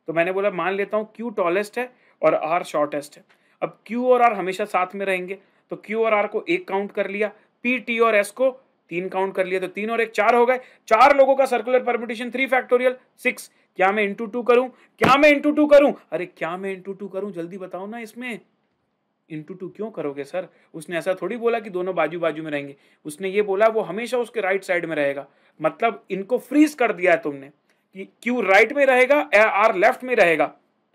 तो मैंने बोला मान लेता हूँ क्यू टॉलेस्ट है और आर शॉर्टेस्ट है अब क्यू और आर हमेशा साथ में रहेंगे तो क्यू और आर को एक काउंट कर लिया पी टी और एस को तीन काउंट कर लिए तो तीन और एक चार हो गए चार लोगों का circular permutation three factorial six क्या मैं इंटू टू करूं क्या मैं इंटू टू करूं अरे क्या मैं इंटू टू करूं जल्दी बताओ ना इसमें इंटू टू क्यों करोगे सर उसने ऐसा थोड़ी बोला कि दोनों बाजू बाजू में रहेंगे उसने ये बोला वो हमेशा उसके राइट साइड में रहेगा मतलब इनको फ्रीज कर दिया है तुमने कि क्यू राइट में रहेगा आर लेफ्ट में रहेगा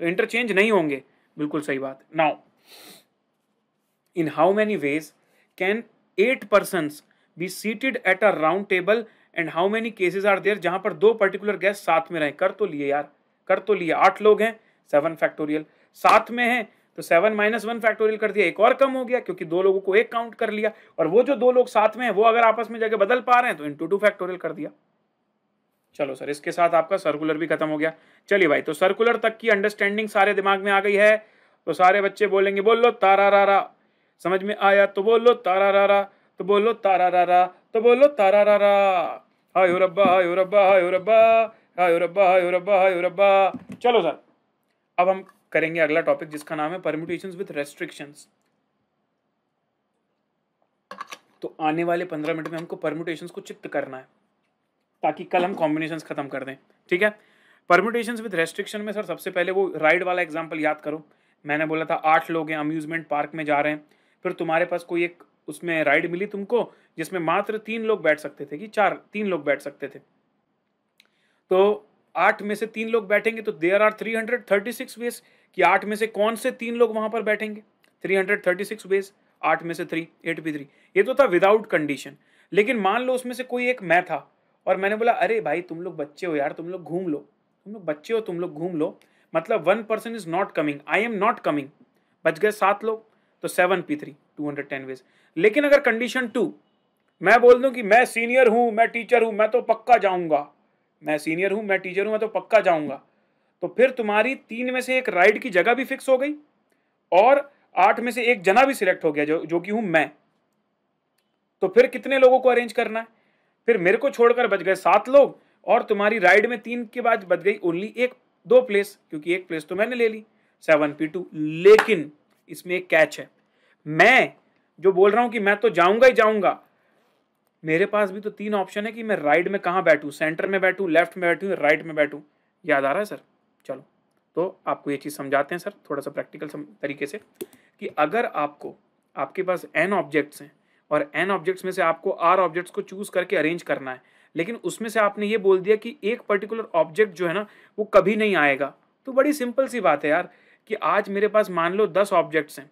तो इंटरचेंज नहीं होंगे बिल्कुल सही बात now in how many ways can eight person be seated at a round table and how many cases are there जहां पर दो पर्टिकुलर गैस साथ में रहे कर तो लिए यार कर तो लिए आठ लोग हैं सेवन फैक्टोरियल साथ में है तो सेवन माइनस वन फैक्टोरियल कर दिया एक और कम हो गया क्योंकि दो लोगों को एक काउंट कर लिया और वो जो दो लोग साथ में हैं वो अगर आपस में जाके बदल पा रहे हैं तो इंटू टू फैक्टोरियल कर दिया चलो सर इसके साथ आपका सर्कुलर भी खत्म हो गया चलिए भाई तो सर्कुलर तक की अंडरस्टैंडिंग सारे दिमाग में आ गई है तो सारे बच्चे बोलेंगे बोलो तारा रारा समझ में आया तो बोलो तारा रारा तो बोलो तारा रारा तो बोलो तारा रारा हायो रब्बा हायो रब्बा हायो रब्बा हायो रब्बा हायो रब्बा हायो रब्बा चलो सर अब हम करेंगे अगला टॉपिक जिसका नाम है परम्यूटेशन विथ रेस्ट्रिक्शंस तो आने वाले पंद्रह मिनट में हमको परम्यूटेशन को चित्त करना है ताकि कल हम कॉम्बिनेशन खत्म कर दें ठीक है परम्यूटेशन विद रेस्ट्रिक्शन में सर सबसे पहले वो राइड वाला एग्जाम्पल याद करो मैंने बोला था आठ लोग हैं अम्यूज़मेंट पार्क में जा रहे हैं फिर तुम्हारे पास कोई एक उसमें राइड मिली तुमको जिसमें मात्र तीन लोग बैठ सकते थे कि चार तीन लोग बैठ सकते थे तो आठ में से तीन लोग बैठेंगे तो there are three hundred thirty six ways कि आठ में से कौन से तीन लोग वहां पर बैठेंगे three hundred thirty six ways आठ में से थ्री एट पी थ्री ये तो था विदाउट कंडीशन लेकिन मान लो उसमें से कोई एक मैं था और मैंने बोला अरे भाई तुम लोग बच्चे हो यार तुम लोग घूम लो तुम लोग बच्चे हो तुम लोग घूम लो मतलब one person is not coming I am not coming बच गए सात लोग तो seven P three two hundred ten ways लेकिन अगर कंडीशन टू मैं बोल दूं कि मैं सीनियर हूं मैं टीचर हूं मैं तो पक्का जाऊंगा मैं सीनियर हूं मैं टीचर हूं मैं तो पक्का जाऊंगा तो फिर तुम्हारी तीन में से एक राइड की जगह भी फिक्स हो गई और आठ में से एक जना भी सिलेक्ट हो गया जो जो कि हूं मैं तो फिर कितने लोगों को अरेंज करना है फिर मेरे को छोड़कर बच गए सात लोग और तुम्हारी राइड में तीन के बाद बच गई ओनली एक दो प्लेस क्योंकि एक प्लेस तो मैंने ले ली सेवन पी टू लेकिन इसमें एक कैच है मैं जो बोल रहा हूँ कि मैं तो जाऊँगा ही जाऊँगा मेरे पास भी तो तीन ऑप्शन है कि मैं राइट में कहाँ बैठूँ सेंटर में बैठूँ लेफ्ट में बैठूँ राइट में बैठूँ याद आ रहा है सर चलो तो आपको ये चीज़ समझाते हैं सर थोड़ा सा प्रैक्टिकल तरीके से कि अगर आपको आपके पास एन ऑब्जेक्ट्स हैं और एन ऑब्जेक्ट्स में से आपको आर ऑब्जेक्ट्स को चूज़ करके अरेंज करना है लेकिन उसमें से आपने ये बोल दिया कि एक पर्टिकुलर ऑब्जेक्ट जो है ना वो कभी नहीं आएगा तो बड़ी सिंपल सी बात है यार कि आज मेरे पास मान लो दस ऑब्जेक्ट्स हैं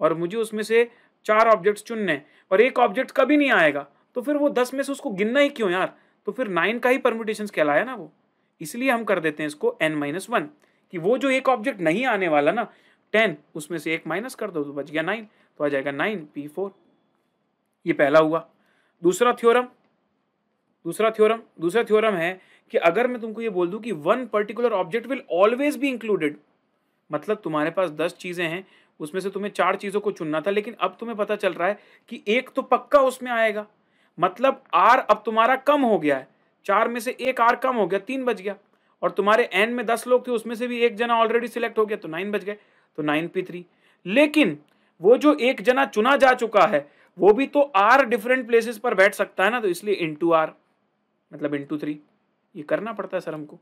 और मुझे उसमें से चार ऑब्जेक्ट्स चुनने हैं और एक ऑब्जेक्ट कभी नहीं आएगा तो फिर वो दस में से उसको गिनना ही क्यों यार तो फिर नाइन का ही परम्यूटेशन कहलाया ना वो इसलिए हम कर देते हैं इसको एन माइनस वन कि वो जो एक ऑब्जेक्ट नहीं आने वाला ना टेन उसमें से एक माइनस कर दो तो बच गया नाइन तो आ जाएगा नाइन पी फोर ये पहला हुआ दूसरा थ्योरम दूसरा थ्योरम दूसरा थ्योरम है कि अगर मैं तुमको ये बोल दूं कि one particular object will always be included मतलब तुम्हारे पास दस चीज़ें हैं उसमें से तुम्हें चार चीज़ों को चुनना था लेकिन अब तुम्हें पता चल रहा है कि एक तो पक्का उसमें आएगा मतलब आर अब तुम्हारा कम हो गया है चार में से एक आर कम हो गया तीन बज गया और तुम्हारे एन में दस लोग थे उसमें से भी एक जना ऑलरेडी सिलेक्ट हो गया तो नाइन बज गए तो नाइन पी थ्री लेकिन वो जो एक जना चुना जा चुका है वो भी तो आर डिफरेंट प्लेसेस पर बैठ सकता है ना तो इसलिए इंटू आर मतलब इंटू थ्री ये करना पड़ता है सर हमको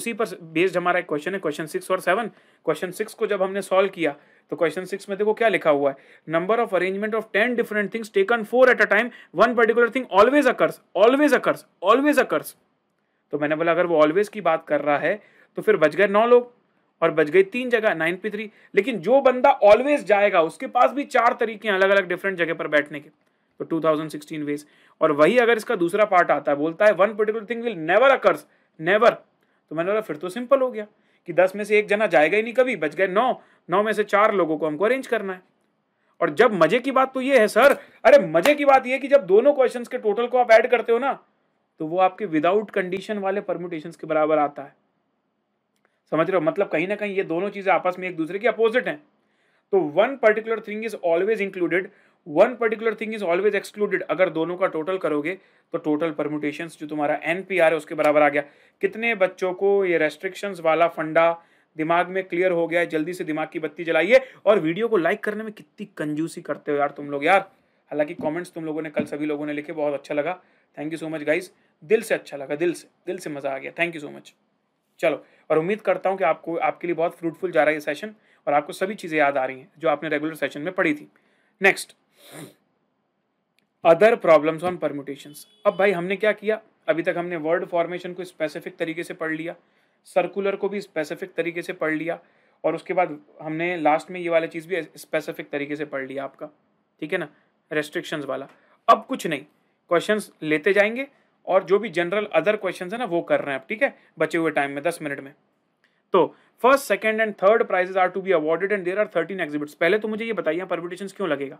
उसी पर बेस्ड हमारा एक क्वेश्चन है क्वेश्चन सिक्स और सेवन क्वेश्चन सिक्स को जब हमने सॉल्व किया तो क्वेश्चन सिक्स में देखो क्या लिखा हुआ है number of arrangement of ten different things taken four at a time one particular thing always occurs always occurs always occurs तो मैंने बोला अगर वो ऑलवेज की बात कर रहा है तो फिर बच गए नौ लोग और बच गए तीन जगह नाइन पी थ्री लेकिन जो बंदा ऑलवेज जाएगा उसके पास भी चार तरीके हैं अलग अलग डिफरेंट जगह पर बैठने के तो 2016 वेज और वही अगर इसका दूसरा पार्ट आता है बोलता है one particular thing will never occurs never तो मैंने बोला फिर तो सिंपल हो गया कि दस में से एक जना जाएगा ही नहीं कभी बच गए नौ नौ में से चार लोगों को हमको अरेंज करना है और जब मजे की बात तो ये है सर अरे मजे की बात ये कि जब दोनों क्वेश्चंस के टोटल को आप ऐड करते हो ना तो वो आपके विदाउट कंडीशन वाले परम्यूटेशन के बराबर आता है समझ रहे हो मतलब कहीं ना कहीं ये दोनों चीजें आपस में एक दूसरे की अपोजिट हैं तो one particular thing is always included one particular thing is always excluded अगर दोनों का टोटल करोगे तो टोटल परम्यूटेशन जो तुम्हारा एन पी आर है उसके बराबर आ गया कितने बच्चों को ये रेस्ट्रिक्शंस वाला फंडा दिमाग में क्लियर हो गया है जल्दी से दिमाग की बत्ती जलाइए और वीडियो को लाइक करने में कितनी कंजूसी करते हो यार तुम लोग यार हालांकि कॉमेंट्स तुम लोगों ने कल सभी लोगों ने लिखे बहुत अच्छा लगा thank you so much guys दिल से अच्छा लगा दिल से दिल से मज़ा आ गया थैंक यू सो मच चलो और उम्मीद करता हूँ कि आपको आपके लिए बहुत फ्रूटफुल जा रहा है ये सेशन और आपको सभी चीज़ें याद आ रही हैं जो आपने रेगुलर सेशन में पढ़ी थी next other problems on permutations अब भाई हमने क्या किया अभी तक हमने वर्ड फॉर्मेशन को स्पेसिफिक तरीके से पढ़ लिया सर्कुलर को भी स्पेसिफिक तरीके से पढ़ लिया और उसके बाद हमने लास्ट में ये वाला चीज़ भी स्पेसिफिक तरीके से पढ़ लिया आपका ठीक है ना रेस्ट्रिक्शंस वाला अब कुछ नहीं क्वेश्चन लेते जाएंगे और जो भी जनरल अदर क्वेश्चन है ना वो कर रहे हैं आप ठीक है बचे हुए टाइम में दस मिनट में तो first second and third prizes are to be awarded and there are thirteen exhibits पहले तो मुझे ये बताइए परमिटेशन क्यों लगेगा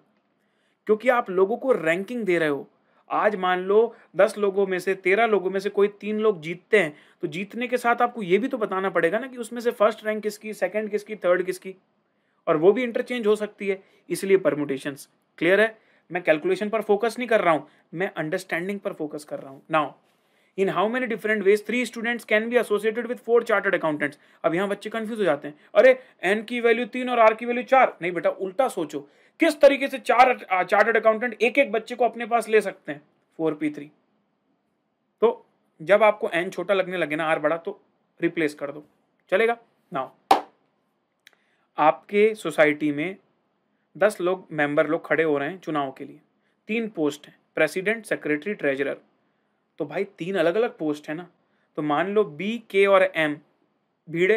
क्योंकि आप लोगों को रैंकिंग दे रहे हो आज मान लो दस लोगों में से तेरह लोगों में से कोई तीन लोग जीतते हैं तो जीतने के साथ आपको ये भी तो बताना पड़ेगा ना कि उसमें से फर्स्ट रैंक किसकी सेकंड किसकी थर्ड किसकी और वो भी इंटरचेंज हो सकती है इसलिए परम्यूटेशन क्लियर है मैं कैलकुलेशन पर फोकस नहीं कर रहा हूँ मैं अंडरस्टैंडिंग पर फोकस कर रहा हूँ now in how many different ways three students can be associated with four chartered accountants अब यहाँ बच्चे कंफ्यूज हो जाते हैं अरे एन की वैल्यू तीन और आर की वैल्यू चार नहीं बेटा उल्टा सोचो किस तरीके से चार चार्टर्ड अकाउंटेंट एक एक बच्चे को अपने पास ले सकते हैं फोर पी थ्री तो जब आपको एन छोटा लगने लगे ना आर बड़ा तो रिप्लेस कर दो चलेगा ना आपके सोसाइटी में दस लोग मेंबर लोग खड़े हो रहे हैं चुनाव के लिए तीन पोस्ट हैं प्रेसिडेंट सेक्रेटरी ट्रेजरर तो भाई तीन अलग अलग पोस्ट है ना तो मान लो बी के और एम भीड़े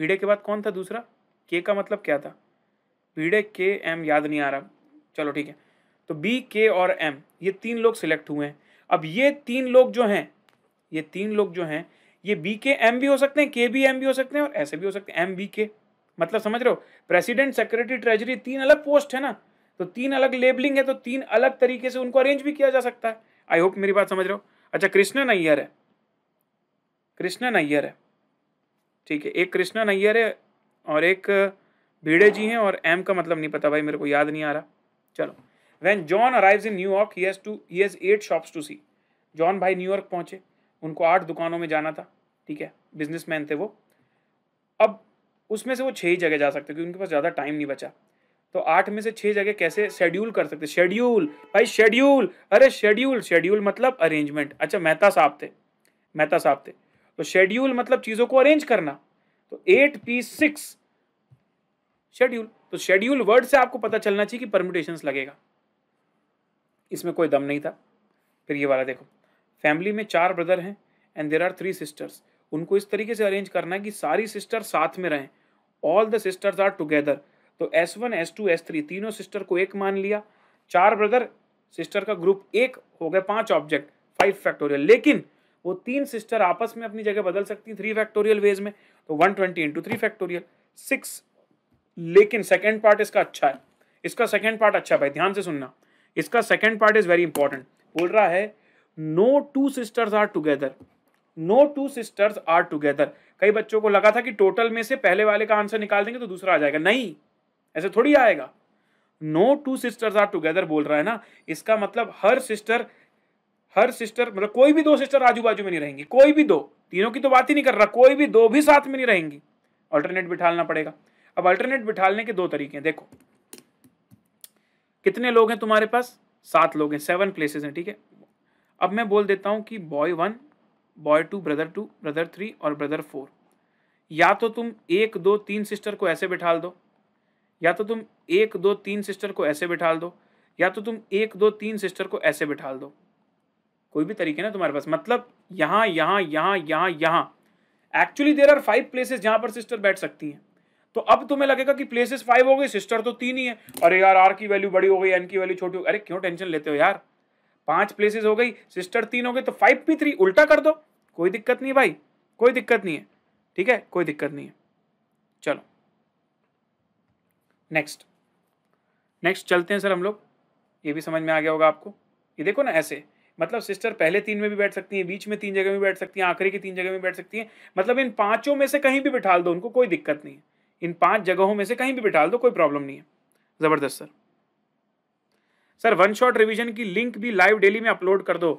भीड़े के बाद कौन था दूसरा के का मतलब क्या था पीड़े के एम याद नहीं आ रहा चलो ठीक है तो बी के और एम ये तीन लोग सिलेक्ट हुए हैं अब ये तीन लोग जो हैं ये तीन लोग जो हैं ये बी के एम भी हो सकते हैं के बी एम भी हो सकते हैं और ऐसे भी हो सकते हैं एम बी के मतलब समझ रहे हो प्रेसिडेंट सेक्रेटरी ट्रेजरी तीन अलग पोस्ट है ना तो तीन अलग लेबलिंग है तो तीन अलग तरीके से उनको अरेंज भी किया जा सकता है आई होप मेरी बात समझ रहे हो अच्छा कृष्णा नैयर है कृष्णा नैयर है ठीक है एक कृष्णा नैयर है और एक भिड़े जी हैं और एम का मतलब नहीं पता भाई मेरे को याद नहीं आ रहा चलो when John arrive in New York he has to he has eight shops to see John भाई न्यूयॉर्क पहुंचे उनको आठ दुकानों में जाना था ठीक है मैन थे वो अब उसमें से वो छः ही जगह जा सकते क्योंकि उनके पास ज़्यादा टाइम नहीं बचा तो आठ में से छः जगह कैसे शेड्यूल कर सकते शेड्यूल भाई शेड्यूल अरे शेड्यूल शेड्यूल मतलब अरेंजमेंट अच्छा मेहता साहब थे मेहता साहब थे तो शेड्यूल मतलब चीज़ों को अरेंज करना तो एट पी सिक्स शेड्यूल तो शेड्यूल वर्ड से आपको पता चलना चाहिए कि परम्यूटेशन लगेगा इसमें कोई दम नहीं था फिर ये वाला देखो फैमिली में चार ब्रदर हैं and there are three sisters उनको इस तरीके से अरेंज करना है कि सारी सिस्टर साथ में रहें all the sisters are together तो S one S two S three तीनों सिस्टर को एक मान लिया चार ब्रदर सिस्टर का ग्रुप एक हो गया पांच ऑब्जेक्ट फाइव फैक्टोरियल लेकिन वो तीन सिस्टर आपस में अपनी जगह बदल सकती हैं थ्री फैक्टोरियल वेज में तो one twenty into three factorial six लेकिन सेकेंड पार्ट इसका अच्छा है इसका सेकेंड पार्ट अच्छा है भाई ध्यान से सुनना इसका second part is very important बोल रहा है no two sisters are together no two sisters are together कई बच्चों को लगा था कि टोटल में से पहले वाले का आंसर निकाल देंगे तो दूसरा आ जाएगा नहीं ऐसे थोड़ी आएगा no two sisters are together बोल रहा है ना इसका मतलब हर सिस्टर हर सिस्टर मतलब कोई भी दो सिस्टर आजू बाजू में नहीं रहेंगी कोई भी दो तीनों की तो बात ही नहीं कर रहा कोई भी दो भी साथ में नहीं रहेंगी ऑल्टरनेट बिठालना पड़ेगा अब अल्टरनेट बिठाने के दो तरीके हैं देखो कितने लोग हैं तुम्हारे पास सात लोग हैं सेवन प्लेसेस हैं ठीक है अब मैं बोल देता हूँ कि boy one boy two brother two brother three और ब्रदर फोर या तो तुम एक दो तीन सिस्टर को ऐसे बिठा दो या तो तुम एक दो तीन सिस्टर को ऐसे बिठा दो या तो तुम एक दो तीन सिस्टर को ऐसे बिठा दो कोई भी तरीके ना तुम्हारे पास मतलब यहाँ यहाँ यहाँ यहाँ यहाँ actually there are five places जहाँ पर सिस्टर बैठ सकती हैं तो अब तुम्हें लगेगा कि प्लेसेस फाइव हो गई सिस्टर तो तीन ही है अरे यार आर की वैल्यू बड़ी हो गई एन की वैल्यू छोटी हो अरे क्यों टेंशन लेते हो यार पांच प्लेसेस हो गई सिस्टर तीन हो गई तो फाइव पी थ्री उल्टा कर दो कोई दिक्कत नहीं भाई कोई दिक्कत नहीं है ठीक है कोई दिक्कत नहीं है चलो नेक्स्ट नेक्स्ट चलते हैं सर हम लोग ये भी समझ में आ गया होगा आपको ये देखो ना ऐसे मतलब सिस्टर पहले तीन में भी बैठ सकती हैं बीच में तीन जगह में बैठ सकती हैं आखिरी की तीन जगह में बैठ सकती हैं मतलब इन पांचों में से कहीं भी बिठा दो उनको कोई दिक्कत नहीं है इन पांच जगहों में से कहीं भी बिठा दो कोई प्रॉब्लम नहीं है ज़बरदस्त sir sir one shot revision की लिंक भी लाइव डेली में अपलोड कर दो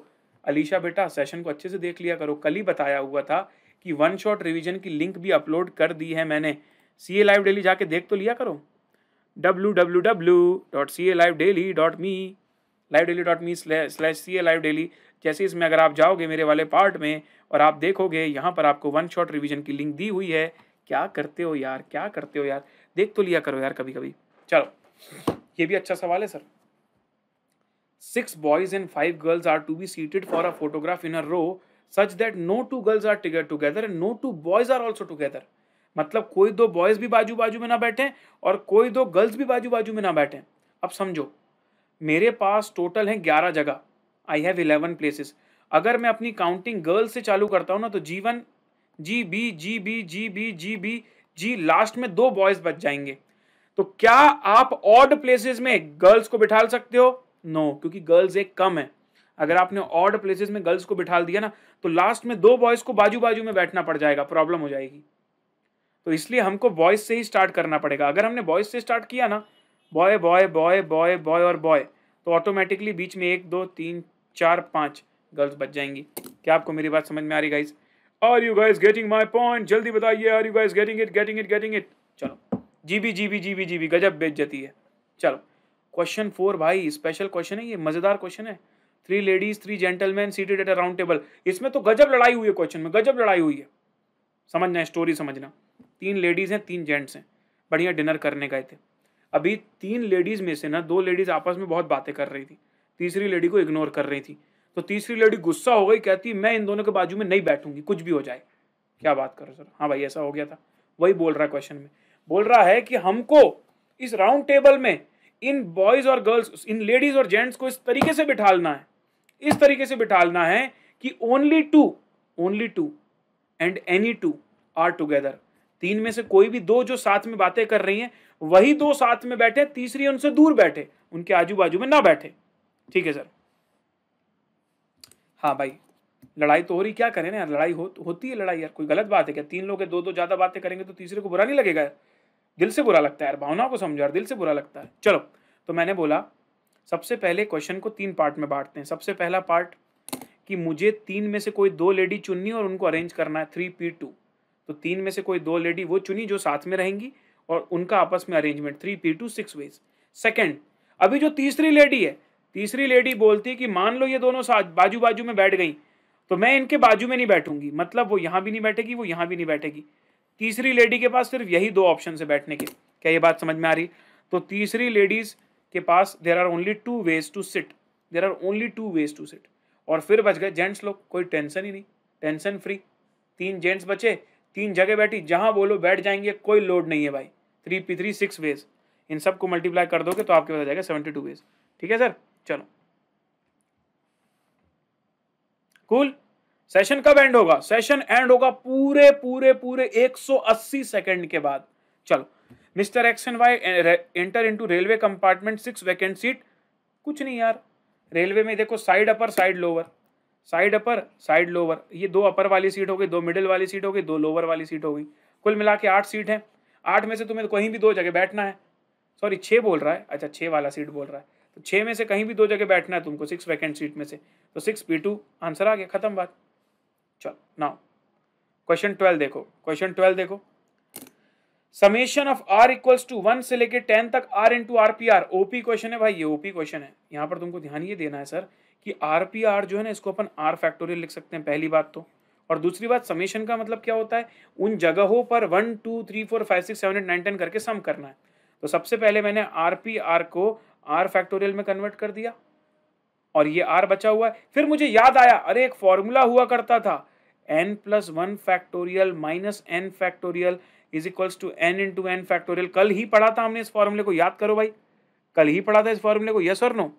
अलीशा बेटा सेशन को अच्छे से देख लिया करो कल ही बताया हुआ था कि वन शॉट रिविजन की लिंक भी अपलोड कर दी है मैंने सी ए लाइव डेली जाके देख तो लिया करो W W W dot C A live daily dot me live daily dot me slash C A live daily जैसे इसमें अगर आप जाओगे मेरे वाले पार्ट में और आप देखोगे यहाँ पर आपको वन शॉट रिविजन की लिंक दी हुई है क्या करते हो यार क्या करते हो यार देख तो लिया करो यार कभी कभी चलो ये भी अच्छा सवाल है sir six boys and five girls are to be seated for a photograph in a row such that no two girls are together and no two boys are also together मतलब कोई दो बॉयज भी बाजू बाजू में ना बैठे और कोई दो गर्ल्स भी बाजू बाजू में ना बैठे अब समझो मेरे पास टोटल है ग्यारह जगह आई हैव इलेवन प्लेसेस अगर मैं अपनी काउंटिंग गर्ल्स से चालू करता हूँ ना तो G B G B G B G B G B G last में दो बॉयज बच जाएंगे तो क्या आप ऑड प्लेसेस में गर्ल्स को बिठा सकते हो नो no, क्योंकि गर्ल्स एक कम है अगर आपने ऑड प्लेसेस में गर्ल्स को बिठा दिया ना तो लास्ट में दो बॉयज को बाजू बाजू में बैठना पड़ जाएगा प्रॉब्लम हो जाएगी तो इसलिए हमको बॉयज से ही स्टार्ट करना पड़ेगा अगर हमने बॉयज से स्टार्ट किया ना boy boy boy boy boy और बॉय तो ऑटोमेटिकली बीच में एक दो तीन चार पाँच गर्ल्स बच जाएंगी क्या आपको मेरी बात समझ में आ रही guys are you guys getting my point जल्दी बताइए are you guys getting it getting it getting it चलो G B G B G B G B गजब बेच जाती है चलो क्वेश्चन फोर भाई स्पेशल क्वेश्चन है ये मजेदार क्वेश्चन है three ladies three gentleman seated at a round table इसमें तो गजब लड़ाई हुई है क्वेश्चन में गजब लड़ाई हुई है समझना है स्टोरी समझना तीन लेडीज हैं तीन जेंट्स हैं बढ़िया डिनर करने गए थे अभी तीन लेडीज में से ना दो लेडीज आपस में बहुत बातें कर रही थी तीसरी लेडी को इग्नोर कर रही थी तो तीसरी लेडी गुस्सा हो गई कहती मैं इन दोनों के बाजू में नहीं बैठूंगी कुछ भी हो जाए क्या बात करो सर हाँ भाई ऐसा हो गया था वही बोल रहा है क्वेश्चन में बोल रहा है कि हमको इस राउंड टेबल में इन बॉयज और गर्ल्स इन लेडीज और जेंट्स को इस तरीके से बिठालना है इस तरीके से बिठालना है कि only two only two and any two are together तीन में से कोई भी दो जो साथ में बातें कर रही हैं वही दो साथ में बैठे तीसरी उनसे दूर बैठे उनके आजू बाजू में ना बैठे ठीक है सर हाँ भाई लड़ाई तो हो रही क्या करें ना यार लड़ाई हो होती है लड़ाई यार कोई गलत बात है क्या तीन लोग दो दो ज़्यादा बातें करेंगे तो तीसरे को बुरा नहीं लगेगा दिल से बुरा लगता है यार भावनाओं को समझो यार दिल से बुरा लगता है चलो तो मैंने बोला सबसे पहले क्वेश्चन को तीन पार्ट में बांटते हैं सबसे पहला पार्ट कि मुझे तीन में से कोई दो लेडी चुननी और उनको अरेंज करना है थ्री पी टू तो तीन में से कोई दो लेडी वो चुनी जो साथ में रहेंगी और उनका आपस में arrangement three P two six ways second अभी जो तीसरी लेडी है तीसरी लेडी बोलती कि मान लो ये दोनों साथ बाजू बाजू में बैठ गई तो मैं इनके बाजू में नहीं बैठूंगी मतलब वो यहाँ भी नहीं बैठेगी वो यहाँ भी नहीं बैठेगी तीसरी लेडी के पास सिर्फ यही दो ऑप्शन है बैठने के क्या ये बात समझ में आ रही तो तीसरी लेडीज के पास there are only two ways to sit there are only two ways to sit और फिर बच गए जेंट्स लोग कोई टेंशन ही नहीं टेंशन फ्री तीन जेंट्स बचे तीन जगह बैठी जहाँ बोलो बैठ जाएंगे कोई लोड नहीं है भाई three P three six ways इन सबको मल्टीप्लाई कर दोगे तो आपके पास आ जाएगा सेवेंटी टू वेज ठीक है सर चलो कूल सेशन कब एंड होगा सेशन एंड होगा पूरे पूरे पूरे 180 सेकंड के बाद चलो mister X and Y enter into railway compartment six vacant seat कुछ नहीं यार रेलवे में देखो side upper side lower side upper side lower ये दो अपर वाली सीट हो गई दो मिडिल वाली सीट हो गई दो लोअर वाली सीट हो गई कुल मिला के आठ सीट है आठ में से तुम्हें कहीं भी दो जगह बैठना है सॉरी छह बोल रहा है अच्छा छः वाला सीट बोल रहा है तो छः में से कहीं भी दो जगह बैठना है तुमको सिक्स वैकेंट सीट में से तो सिक्स पी टू आंसर आ गया खत्म बात चल नाउ क्वेश्चन ट्वेल्व देखो क्वेश्चन ट्वेल्व देखो summation of r equals to one से लेकर टेन तक r into r P r ओपी क्वेश्चन है भाई ये ओपी क्वेश्चन है यहाँ पर तुमको ध्यान ये देना है सर कि आर पी आर जो है ना इसको अपन आर फैक्टोरियल लिख सकते हैं पहली बात तो और दूसरी बात समेशन का मतलब क्या होता है उन जगहों पर one two three four five six seven eight nine ten करके सम करना है तो सबसे पहले मैंने आर पी आर को आर फैक्टोरियल में कन्वर्ट कर दिया और ये आर बचा हुआ है फिर मुझे याद आया अरे एक फॉर्मूला हुआ करता था n plus one factorial minus n factorial is equals to n into n factorial कल ही पढ़ा था हमने इस फॉर्मूले को याद करो भाई कल ही पढ़ा था इस फॉर्मूले को यस और नो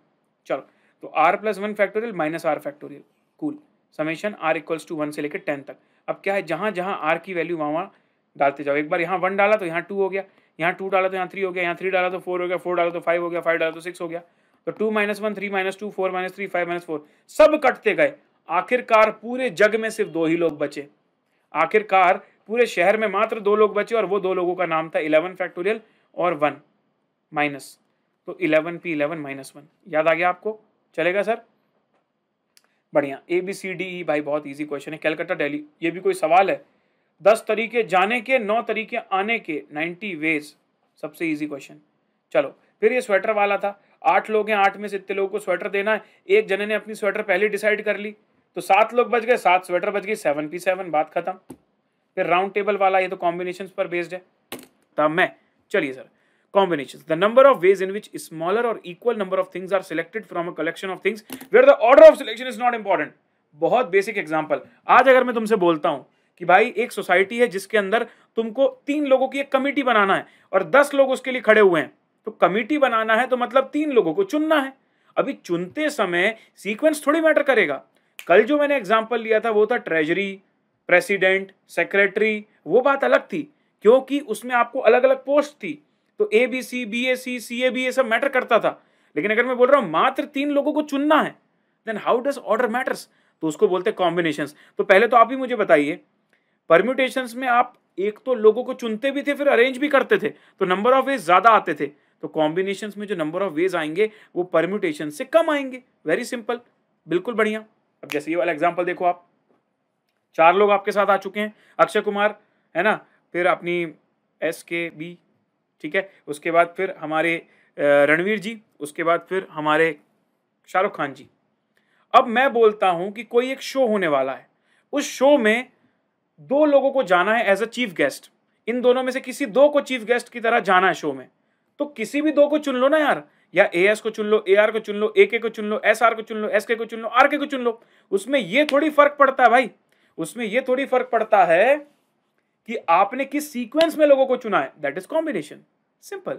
चलो तो r plus one factorial minus r factorial कूल summation r equals to one से लेकर टेन तक अब क्या है जहां जहाँ आर की वैल्यू वहां वहाँ डालते जाओ एक बार यहाँ वन डाला तो यहाँ टू हो गया यहाँ टू डाला तो यहाँ थ्री हो गया यहाँ थ्री डाला तो फोर हो गया फोर डाला तो फाइव हो गया फाइव डाला तो सिक्स हो गया तो two minus one three minus two four minus three five minus four सब कटते गए आखिरकार पूरे जग में सिर्फ दो ही लोग बचे आखिरकार पूरे शहर में मात्र दो लोग बचे और वो दो लोगों का नाम था इलेवन फैक्टोरियल और वन माइनस तो eleven P eleven minus one याद आ गया आपको चलेगा सर बढ़िया ए बी सी डी ई भाई बहुत ईजी क्वेश्चन है कैलकाटा डेली ये भी कोई सवाल है दस तरीके जाने के नौ तरीके आने के नाइन्टी वेज सबसे ईजी क्वेश्चन चलो फिर ये स्वेटर वाला था आठ लोग हैं आठ में से इतने लोगों को स्वेटर देना है एक जने ने अपनी स्वेटर पहले डिसाइड कर ली तो सात लोग बच गए सात स्वेटर बच गई सेवन पी सेवन बात खत्म फिर राउंड टेबल वाला ये तो कॉम्बिनेशन पर बेस्ड है तब मैं चलिए sir combination the number of ways in which smaller और equal number of things are selected from a collection of things where the order of selection is not important बहुत बेसिक एग्जाम्पल आज अगर मैं तुमसे बोलता हूं कि भाई एक सोसाइटी है जिसके अंदर तुमको तीन लोगों की एक कमेटी बनाना है और दस लोग उसके लिए खड़े हुए हैं तो कमेटी बनाना है तो मतलब तीन लोगों को चुनना है अभी चुनते समय सीक्वेंस थोड़ी मैटर करेगा कल जो मैंने एग्जाम्पल लिया था वो था ट्रेजरी प्रेसिडेंट सेक्रेटरी वो बात अलग थी क्योंकि उसमें आपको अलग अलग पोस्ट थी तो A B C B A C C A B A सब मैटर करता था लेकिन अगर मैं बोल रहा हूँ मात्र तीन लोगों को चुनना है then how does order matters तो उसको बोलते कॉम्बिनेशन तो पहले तो आप ही मुझे बताइए परम्यूटेशन में आप एक तो लोगों को चुनते भी थे फिर अरेंज भी करते थे तो नंबर ऑफ वेज ज़्यादा आते थे तो कॉम्बिनेशन में जो नंबर ऑफ वेज आएंगे वो परम्यूटेशन से कम आएंगे वेरी सिंपल बिल्कुल बढ़िया अब जैसे ये वाला एग्जाम्पल देखो आप चार लोग आपके साथ आ चुके हैं अक्षय कुमार है ना फिर अपनी एस के बी ठीक है उसके बाद फिर हमारे रणवीर जी उसके बाद फिर हमारे शाहरुख खान जी अब मैं बोलता हूँ कि कोई एक शो होने वाला है उस शो में दो लोगों को जाना है एज अ चीफ गेस्ट इन दोनों में से किसी दो को चीफ गेस्ट की तरह जाना है शो में तो किसी भी दो को चुन लो ना यार या ए एस को चुन लो ए आर को चुन लो ए के को चुन लो एस आर को चुन लो एस के को चुन लो आर के को चुन लो उसमें ये थोड़ी फर्क पड़ता है भाई उसमें ये थोड़ी फर्क पड़ता है कि आपने किस सीक्वेंस में लोगों को चुना है दैट इज कॉम्बिनेशन सिंपल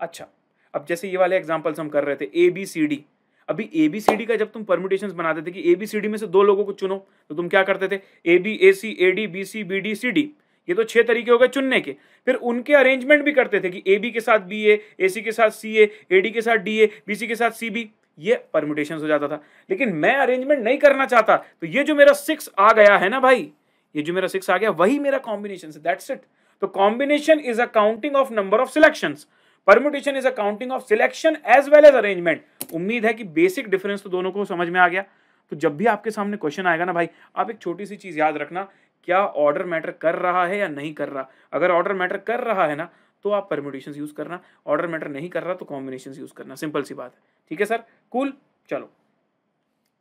अच्छा अब जैसे ये वाले एग्जाम्पल्स हम कर रहे थे ए बी सी डी अभी ए बी सी डी का जब तुम परम्यूटेशन बनाते थे कि ए बी सी डी में से दो लोगों को चुनो तो तुम क्या करते थे A B A C A D B C B D C D ये तो छह तरीके हो गए चुनने के फिर उनके अरेंजमेंट भी करते थे कि ए बी के साथ बी ए ए सी के साथ सी ए ए डी के साथ डी ए बी सी के साथ सी बी ये परम्यूटेशन हो जाता था लेकिन मैं अरेंजमेंट नहीं करना चाहता तो ये जो मेरा सिक्स आ गया है ना भाई ये जो मेरा सिक्स आ गया वही मेरा कॉम्बिनेशन दैट्स इट तो combination is a counting of number of selections permutation is a counting of selection as well as arrangement उम्मीद है कि बेसिक डिफरेंस तो दोनों को समझ में आ गया तो जब भी आपके सामने क्वेश्चन आएगा ना भाई आप एक छोटी सी चीज़ याद रखना क्या ऑर्डर मैटर कर रहा है या नहीं कर रहा अगर ऑर्डर मैटर कर रहा है ना तो आप परम्यूटेशन यूज़ करना ऑर्डर मैटर नहीं कर रहा तो कॉम्बिनेशन यूज़ करना सिंपल सी बात है ठीक है सर कूल चलो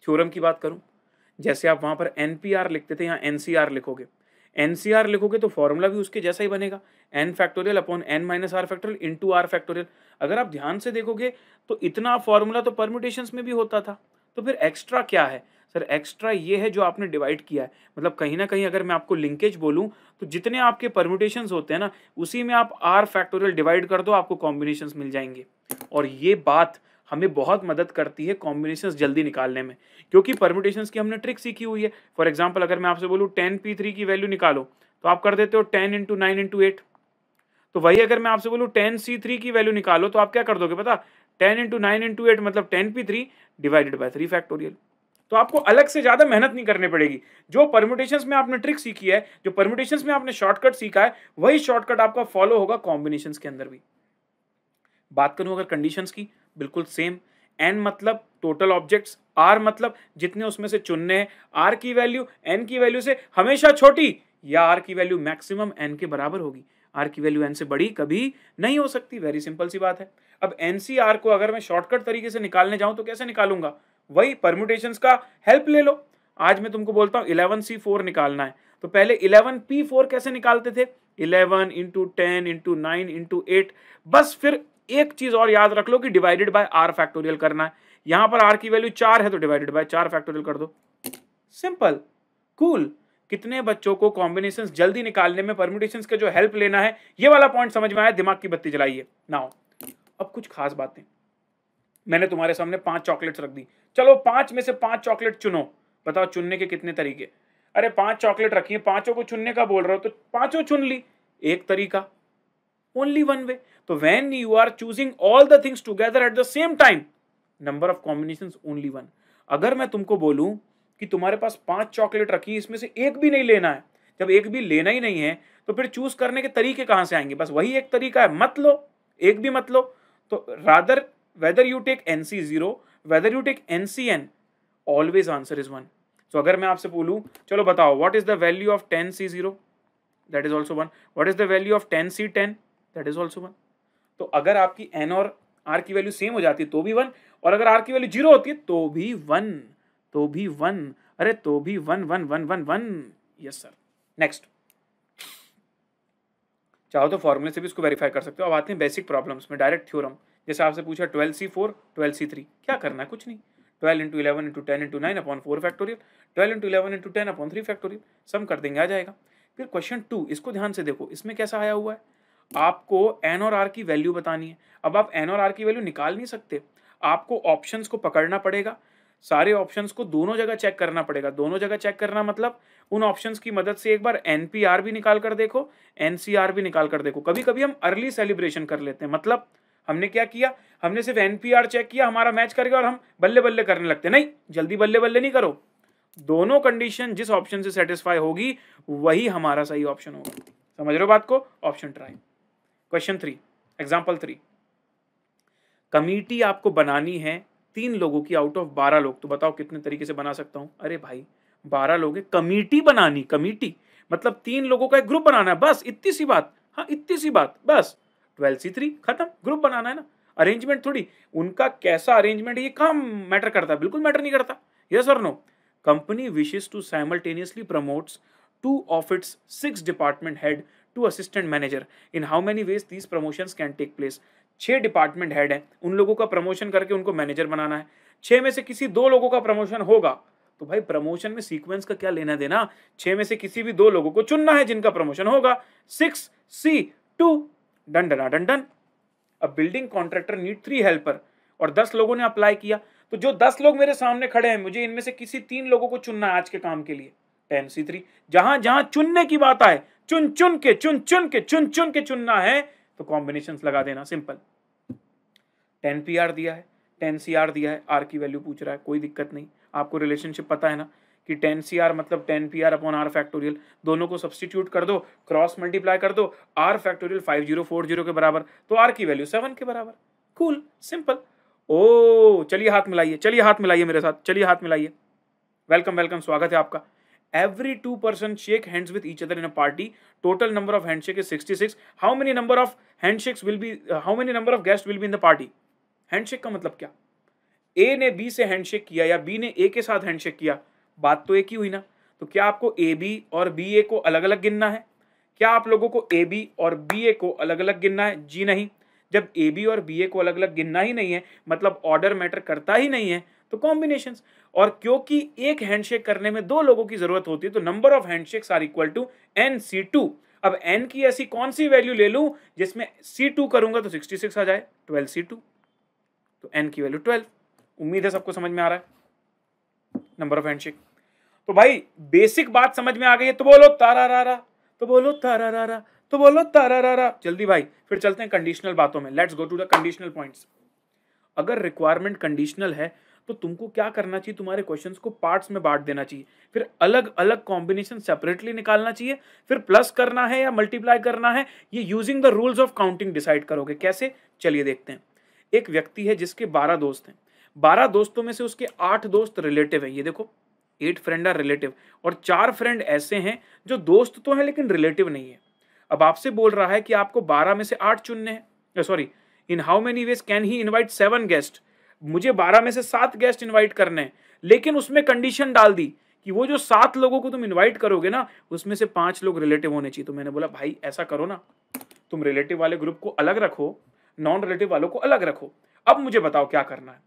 थ्योरम की बात करूँ जैसे आप वहां पर एन लिखते थे यहाँ एन लिखोगे एन सी आर लिखोगे तो फॉर्मूला भी उसके जैसा ही बनेगा n factorial upon n minus r factorial into r factorial अगर आप ध्यान से देखोगे तो इतना फॉर्मूला तो परम्यूटेशन में भी होता था तो फिर एक्स्ट्रा क्या है सर एक्स्ट्रा ये है जो आपने डिवाइड किया है मतलब कहीं ना कहीं अगर मैं आपको लिंकेज बोलूँ तो जितने आपके परम्यूटेशन होते हैं ना उसी में आप आर फैक्टोरियल डिवाइड कर दो आपको कॉम्बिनेशन मिल जाएंगे और ये बात हमें बहुत मदद करती है कॉम्बिनेशन जल्दी निकालने में क्योंकि परम्यूटेशन की हमने ट्रिक सीखी हुई है फॉर एग्जाम्पल अगर मैं आपसे बोलूँ टेन पी थ्री की वैल्यू निकालो तो आप कर देते हो ten into nine into eight तो वही अगर मैं आपसे बोलूँ टेन सी थ्री की वैल्यू निकालो तो आप क्या कर दोगे पता ten into nine into eight मतलब ten P three divided by three factorial तो आपको अलग से ज़्यादा मेहनत नहीं करनी पड़ेगी जो परम्यूटेशंस में आपने ट्रिक सीखी है जो परम्यूटेशंस में आपने शॉर्टकट सीखा है वही शॉर्टकट आपका फॉलो होगा कॉम्बिनेशन के अंदर भी बात करूँ अगर कंडीशंस की बिल्कुल सेम एन मतलब टोटल ऑब्जेक्ट्स आर मतलब जितने उसमें से चुनने हैं आर की वैल्यू एन की वैल्यू से हमेशा छोटी या आर की वैल्यू मैक्सिमम एन के बराबर होगी आर की वैल्यू एन से बड़ी कभी नहीं हो सकती वेरी सिंपल सी बात है अब एन सी आर को अगर मैं शॉर्टकट तरीके से निकालने जाऊं तो कैसे निकालूंगा वही परम्यूटेशन का हेल्प ले लो आज मैं तुमको बोलता हूँ इलेवन सी फोर निकालना है तो पहले इलेवन पी फोर कैसे निकालते थे eleven into ten into nine into eight बस फिर एक चीज और याद रख लो कि डिवाइडेड बाय आर फैक्टोरियल करना है यहां पर आर की वैल्यू चार है तो डिवाइडेड बाय चार फैक्टोरियल कर दो सिंपल कूल cool. कितने बच्चों को कॉम्बिनेशन जल्दी निकालने में परम्यूटेशन का जो हेल्प लेना है ये वाला पॉइंट समझ में आया दिमाग की बत्ती जलाइए नाउ अब कुछ खास बातें मैंने तुम्हारे सामने पांच चॉकलेट्स रख दी चलो पांच में से पांच चॉकलेट चुनो बताओ चुनने के कितने तरीके अरे पांच चॉकलेट रखी है पांचों को चुनने का बोल रहे हो तो पांचों चुन ली एक तरीका ओनली वन वे तो when you are choosing all the things together at the same time number of combination only one अगर मैं तुमको बोलूं कि तुम्हारे पास पांच चॉकलेट रखी है इसमें से एक भी नहीं लेना है जब एक भी लेना ही नहीं है तो फिर चूज करने के तरीके कहाँ से आएंगे बस वही एक तरीका है मत लो एक भी मत लो तो rather whether you take n C zero whether you take n C n always answer is one so अगर मैं आपसे बोलूँ चलो बताओ what is the value of ten C zero that is also one what is the value of ten C ten that is also one तो अगर आपकी N और आर की वैल्यू सेम हो जाती है तो भी वन और अगर आर की वैल्यू जीरो होती है तो भी वन तो भी वन अरे तो भी one one one one one yes sir next चाहो तो फॉर्मूले से भी इसको वेरीफाई कर सकते हो अब आते हैं बेसिक प्रॉब्लम्स में डायरेक्ट थ्योरम जैसे आपसे पूछा twelve C four twelve C three क्या करना है कुछ नहीं twelve into eleven into ten into nine upon four factorial twelve into eleven into ten upon three factorial sum कर देंगे आ जाएगा फिर क्वेश्चन टू इसको ध्यान से देखो इसमें कैसा आया हुआ है आपको एन और आर की वैल्यू बतानी है अब आप एन और आर की वैल्यू निकाल नहीं सकते आपको ऑप्शंस को पकड़ना पड़ेगा सारे ऑप्शंस को दोनों जगह चेक करना पड़ेगा दोनों जगह चेक करना मतलब उन ऑप्शंस की मदद से एक बार एन भी निकाल कर देखो एन भी निकाल कर देखो कभी कभी हम अर्ली सेलिब्रेशन कर लेते हैं मतलब हमने क्या किया हमने सिर्फ एन चेक किया हमारा मैच कर गया और हम बल्ले बल्ले करने लगते नहीं जल्दी बल्ले बल्ले नहीं करो दोनों कंडीशन जिस ऑप्शन से सेटिस्फाई होगी वही हमारा सही ऑप्शन होगा समझ रहे हो बात को option try question three example three committee आपको बनानी है तीन लोगों की आउट ऑफ बारह लोग तो बताओ कितने तरीके से बना सकता हूं अरे भाई बारह लोग कमेटी बनानी कमेटी मतलब तीन लोगों का एक ग्रुप बनाना है बस इतनी सी बात हाँ इतनी सी बात बस ट्वेल्व सी थ्री खत्म ग्रुप बनाना है ना अरेंजमेंट थोड़ी उनका कैसा अरेंजमेंट ये काम मैटर करता है बिल्कुल मैटर नहीं करता यस और no company wishes to simultaneously promotes two of its six department head to assistant manager in how many ways these promotion can take place छः डिपार्टमेंट हेड हैं उन लोगों का प्रमोशन करके उनको मैनेजर बनाना है छः में से किसी दो लोगों का प्रमोशन होगा तो भाई प्रमोशन में सीक्वेंस का क्या लेना देना छह में से किसी भी दो लोगों को चुनना है जिनका प्रमोशन होगा six C two done done done done a building contractor need three helper और दस लोगों ने अप्लाई किया तो जो दस लोग मेरे सामने खड़े हैं मुझे इनमें से किसी तीन लोगों को चुनना है आज के काम के लिए टेन सी थ्री जहां जहां चुनने की बात आए चुन चुन के चुन चुन के चुन चुन के चुनना है तो कॉम्बिनेशन लगा देना सिंपल टेन पी आर दिया है टेन सी आर दिया है आर की वैल्यू पूछ रहा है कोई दिक्कत नहीं आपको रिलेशनशिप पता है ना कि टेन सी आर मतलब ten P r upon r factorial दोनों को सब्सटीट्यूट कर दो क्रॉस मल्टीप्लाई कर दो r factorial five zero four zero के बराबर तो आर की वैल्यू सेवन के बराबर कूल सिंपल ओ चलिए हाथ मिलाइए चलिए हाथ मिलाइए मेरे साथ चलिए हाथ मिलाइए वेलकम वेलकम स्वागत है आपका every two person shake hands with each other in a party total number of handshake is 66 how many number of handshakes will be uh, how many number of guests will be in the handshake का मतलब क्या ए ने B से handshake किया या B ने ए के साथ हैंडशेक किया बात तो एक ही हुई ना तो क्या आपको ए बी और बी ए को अलग अलग गिनना है क्या आप लोगों को ए बी और बी ए को अलग अलग गिनना है जी नहीं जब ए बी और बी ए को अलग अलग गिनना ही नहीं है मतलब ऑर्डर मैटर करता ही नहीं है तो कॉम्बिनेशन और क्योंकि एक हैंडशेक करने में दो लोगों की जरूरत होती है तो number of handshakes are equal to n C two अब एन की ऐसी कौन सी वैल्यू ले लू जिसमें सी टू करूंगा तो सिक्सटी सिक्स आ जाए ट्वेल्व सी टू तो एन की वैल्यू ट्वेल्व उम्मीद है सबको समझ में आ रहा है नंबर ऑफ हैंडशेक तो भाई बेसिक बात समझ में आ गई है तो बोलो तारा रा रा तो बोलो तारा रा रा तो बोलो तारा रा रा जल्दी भाई फिर चलते हैं कंडीशनल बातों में let's go to the conditional points अगर रिक्वायरमेंट कंडीशनल है तो तुमको क्या करना चाहिए तुम्हारे क्वेश्चंस को पार्ट्स में बांट देना चाहिए फिर अलग अलग कॉम्बिनेशन सेपरेटली निकालना चाहिए फिर प्लस करना है या मल्टीप्लाई करना है ये using the rules of counting decide करोगे कैसे चलिए देखते हैं एक व्यक्ति है जिसके बारह दोस्त हैं बारह दोस्तों में से उसके आठ दोस्त रिलेटिव हैं ये देखो एट फ्रेंड आर रिलेटिव और चार फ्रेंड ऐसे हैं जो दोस्त तो हैं लेकिन रिलेटिव नहीं है अब आपसे बोल रहा है कि आपको बारह में से आठ चुनने हैं sorry in how many ways can he invite seven guest मुझे बारह में से सात गेस्ट इन्वाइट करने हैं लेकिन उसमें कंडीशन डाल दी कि वो जो सात लोगों को तुम इनवाइट करोगे ना उसमें से पांच लोग रिलेटिव होने चाहिए तो मैंने बोला भाई ऐसा करो ना तुम रिलेटिव वाले ग्रुप को अलग रखो नॉन रिलेटिव वालों को अलग रखो अब मुझे बताओ क्या करना है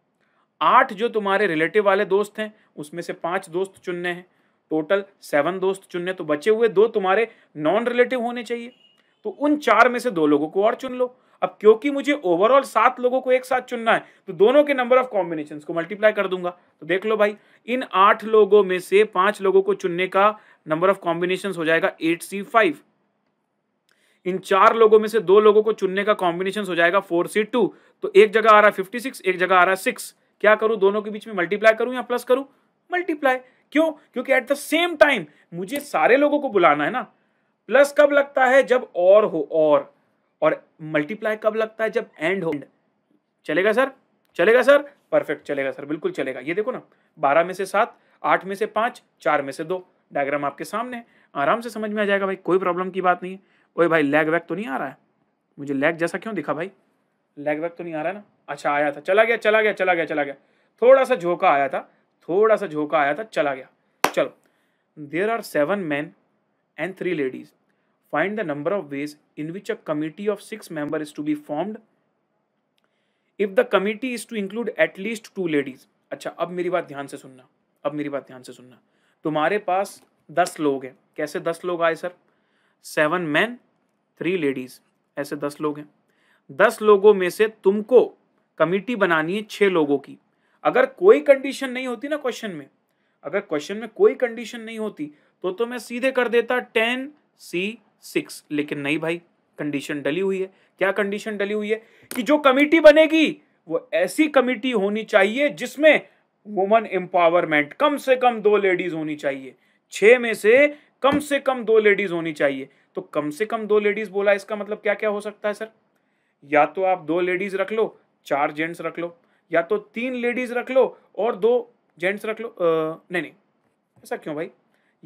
आठ जो तुम्हारे रिलेटिव वाले दोस्त हैं उसमें से पांच दोस्त चुनने हैं टोटल सेवन दोस्त चुनने तो बचे हुए दो तुम्हारे नॉन रिलेटिव होने चाहिए तो उन चार में से दो लोगों को और चुन लो अब क्योंकि मुझे ओवरऑल सात लोगों को एक साथ चुनना है तो दोनों के नंबर ऑफ कॉम्बिनेशन को मल्टीप्लाई कर दूंगा तो देख लो भाई इन आठ लोगों में से पांच लोगों को चुनने का नंबर ऑफ कॉम्बिनेशन हो जाएगा एट सी फाइव इन चार लोगों में से दो लोगों को चुनने का कॉम्बिनेशन हो जाएगा फोर सी टू तो एक जगह आ रहा है फिफ्टी सिक्स एक जगह आ रहा है सिक्स क्या करूं दोनों के बीच में मल्टीप्लाई करूं या प्लस करूं मल्टीप्लाई क्यों क्योंकि एट द सेम टाइम मुझे सारे लोगों को बुलाना है ना प्लस कब लगता है जब और हो और और मल्टीप्लाई कब लगता है जब एंड हो चलेगा सर चलेगा सर परफेक्ट चलेगा सर बिल्कुल चलेगा ये देखो ना बारह में से सात आठ में से पाँच चार में से दो डायग्राम आपके सामने है आराम से समझ में आ जाएगा भाई कोई प्रॉब्लम की बात नहीं है ओए भाई लैग वैग तो नहीं आ रहा है मुझे लैग जैसा क्यों दिखा भाई लैग वैग तो नहीं आ रहा है ना अच्छा आया था चला गया चला गया चला गया चला गया थोड़ा सा झोंका आया था थोड़ा सा झोंका आया था चला गया चलो there are seven man and three ladies find the number of ways in which a committee of six member is to be formed if the committee is to include at least two ladies अच्छा अब मेरी बात ध्यान से सुनना अब मेरी बात ध्यान से सुनना तुम्हारे पास दस लोग हैं कैसे दस लोग आए sir seven man three ladies ऐसे दस लोग हैं दस लोगों में से तुमको कमिटी बनानी है छः लोगों की अगर कोई कंडीशन नहीं होती ना क्वेश्चन में अगर क्वेश्चन में कोई कंडीशन नहीं होती तो तो मैं सीधे कर देता टेन सी सिक्स लेकिन नहीं भाई कंडीशन डली हुई है क्या कंडीशन डली हुई है कि जो कमेटी बनेगी वो ऐसी कमेटी होनी चाहिए जिसमें वुमन एम्पावरमेंट कम से कम दो लेडीज होनी चाहिए छह में से कम से कम दो लेडीज होनी चाहिए तो कम से कम दो लेडीज बोला इसका मतलब क्या क्या हो सकता है सर या तो आप दो लेडीज रख लो चार जेंट्स रख लो या तो तीन लेडीज रख लो और दो जेंट्स रख लो आ, नहीं नहीं ऐसा क्यों भाई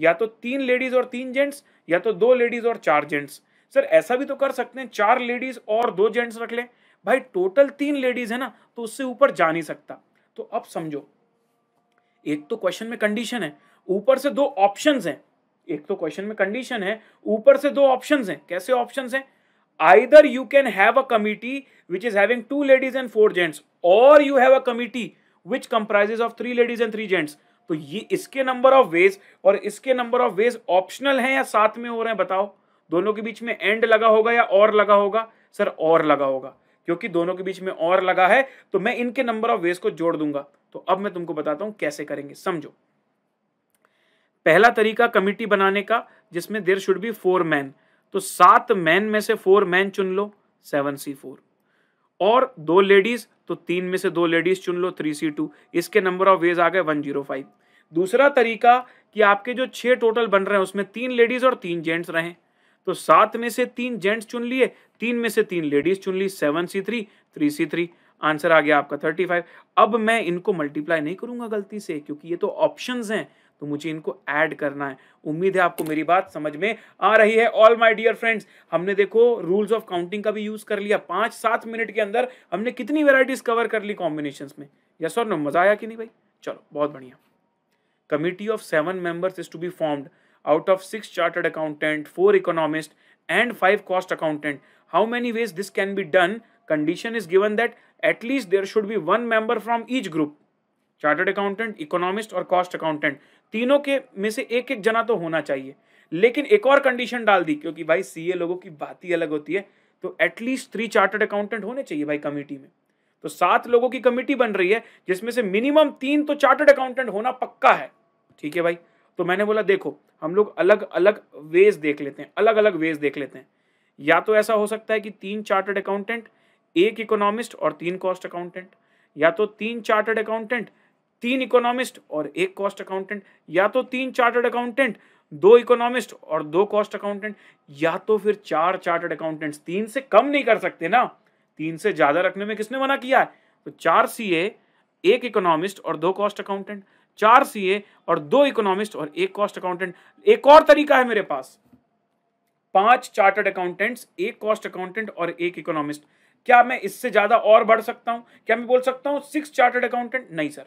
या तो तीन लेडीज और तीन जेंट्स या तो दो लेडीज और चार जेंट्स सर ऐसा भी तो कर सकते हैं चार लेडीज और दो जेंट्स रख लें भाई टोटल तीन लेडीज है ना तो उससे ऊपर जा नहीं सकता तो अब समझो एक तो क्वेश्चन में कंडीशन है ऊपर से दो ऑप्शन है एक तो क्वेश्चन में कंडीशन है ऊपर से दो ऑप्शन है कैसे ऑप्शन है either you can have a committee which is having two ladies and four gents और you have a committee which comprises of three ladies and three gents तो ये इसके नंबर ऑफ वेज और इसके number of veg optional हैं या साथ में हो रहे हैं बताओ दोनों के बीच में एंड लगा होगा या और लगा होगा सर और लगा होगा क्योंकि दोनों के बीच में और लगा है तो मैं इनके नंबर ऑफ वेज को जोड़ दूंगा तो अब मैं तुमको बताता हूं कैसे करेंगे समझो पहला तरीका कमिटी बनाने का जिसमें there should be four man तो सात मैन में से फोर मैन चुन लो सेवन सी फोर और दो लेडीज तो तीन में से दो लेडीज चुन लो थ्री सी टू इसके नंबर ऑफ वेज आ गए वन जीरो फाइव दूसरा तरीका कि आपके जो छह टोटल बन रहे हैं उसमें तीन लेडीज और तीन जेंट्स रहे तो सात में से तीन जेंट्स चुन लिए तीन में से तीन लेडीज चुन ली seven C three three C three answer आ गया आपका थर्टी फाइव अब मैं इनको मल्टीप्लाई नहीं करूंगा गलती से क्योंकि ये तो ऑप्शंस हैं तो मुझे इनको ऐड करना है उम्मीद है आपको मेरी बात समझ में आ रही है ऑल माई डियर फ्रेंड्स हमने देखो रूल्स ऑफ काउंटिंग का भी यूज कर लिया पांच सात मिनट के अंदर हमने कितनी वेराइटीज कवर कर ली कॉम्बिनेशन में यस और नो मजा आया कि नहीं भाई चलो बहुत बढ़िया committee of seven members is to be formed out of six chartered accountant four economist and five cost accountant how many ways this can be done condition is given that at least there should be one member from each group chartered accountant economist और cost accountant तीनों के में से एक एक जना तो होना चाहिए लेकिन एक और कंडीशन डाल दी क्योंकि भाई सीए लोगों की बात ही अलग होती है तो एटलीस्ट थ्री चार्टर्ड अकाउंटेंट होने चाहिए भाई कमेटी में तो सात लोगों की कमेटी बन रही है जिसमें से मिनिमम तीन तो चार्टर्ड अकाउंटेंट होना पक्का है ठीक है भाई तो मैंने बोला देखो हम लोग अलग अलग वेज देख लेते हैं अलग अलग वेज देख लेते हैं या तो ऐसा हो सकता है कि तीन चार्टर्ड अकाउंटेंट एक इकोनॉमिस्ट और तीन कॉस्ट अकाउंटेंट या तो तीन चार्टर्ड अकाउंटेंट तीन इकोनॉमिस्ट और एक कॉस्ट अकाउंटेंट या तो तीन चार्टर्ड अकाउंटेंट दो इकोनॉमिस्ट और दो कॉस्ट अकाउंटेंट या तो फिर चार चार्टर्ड अकाउंटेंट्स तीन से कम नहीं कर सकते ना तीन से ज्यादा रखने में किसने मना किया है तो चार सीए एक इकोनॉमिस्ट और दो कॉस्ट अकाउंटेंट चार सीए और दो इकोनॉमिस्ट और एक कॉस्ट अकाउंटेंट एक और तरीका है मेरे पास पांच चार्टर्ड अकाउंटेंट्स एक कॉस्ट अकाउंटेंट और एक इकोनॉमिस्ट क्या मैं इससे ज्यादा और बढ़ सकता हूं क्या मैं बोल सकता हूं सिक्स चार्टर्ड अकाउंटेंट नहीं सर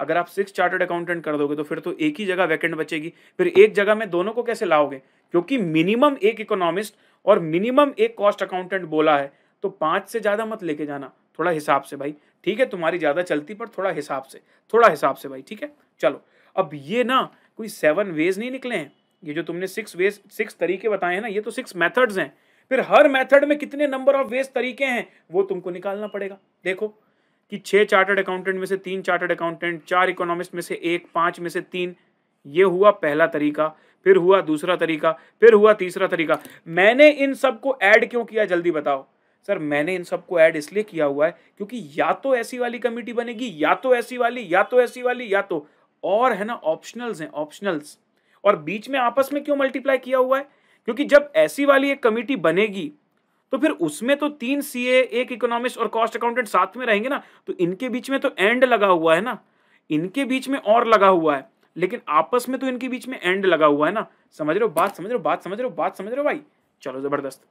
अगर आप सिक्स चार्टर्ड अकाउंटेंट कर दोगे तो फिर तो एक ही जगह वैकेंट बचेगी फिर एक जगह में दोनों को कैसे लाओगे क्योंकि मिनिमम एक इकोनॉमिस्ट और मिनिमम एक कॉस्ट अकाउंटेंट बोला है तो पाँच से ज़्यादा मत लेके जाना थोड़ा हिसाब से भाई ठीक है तुम्हारी ज़्यादा चलती पर थोड़ा हिसाब से थोड़ा हिसाब से भाई ठीक है चलो अब ये ना कोई सेवन वेज नहीं निकले हैं ये जो तुमने सिक्स वेज सिक्स तरीके बताए हैं ना ये तो सिक्स मेथड्स हैं फिर हर मेथड में कितने नंबर ऑफ वेज तरीके हैं वो तुमको निकालना पड़ेगा देखो कि छः चार्टर्ड अकाउंटेंट में से तीन चार्टर्ड अकाउंटेंट चार इकोनॉमिस्ट में से एक पाँच में से तीन ये हुआ पहला तरीका फिर हुआ दूसरा तरीका फिर हुआ तीसरा तरीका मैंने इन सबको ऐड क्यों किया जल्दी बताओ सर मैंने इन सबको ऐड इसलिए किया हुआ है क्योंकि या तो ऐसी वाली कमेटी बनेगी या तो ऐसी वाली या तो ऐसी वाली या तो और है ना ऑप्शनल्स हैं ऑप्शनल्स और बीच में आपस में क्यों मल्टीप्लाई किया हुआ है क्योंकि जब ऐसी वाली एक कमेटी बनेगी तो फिर उसमें तो तीन सी एक इकोनॉमिस्ट और कॉस्ट अकाउंटेंट साथ में रहेंगे ना तो इनके बीच में तो एंड लगा हुआ है ना इनके बीच में और लगा हुआ है लेकिन आपस में तो इनके बीच में एंड लगा हुआ है ना समझ रहे हो बात समझ रहे हो बात समझ रहे हो बात समझ रहे हो भाई चलो जबरदस्त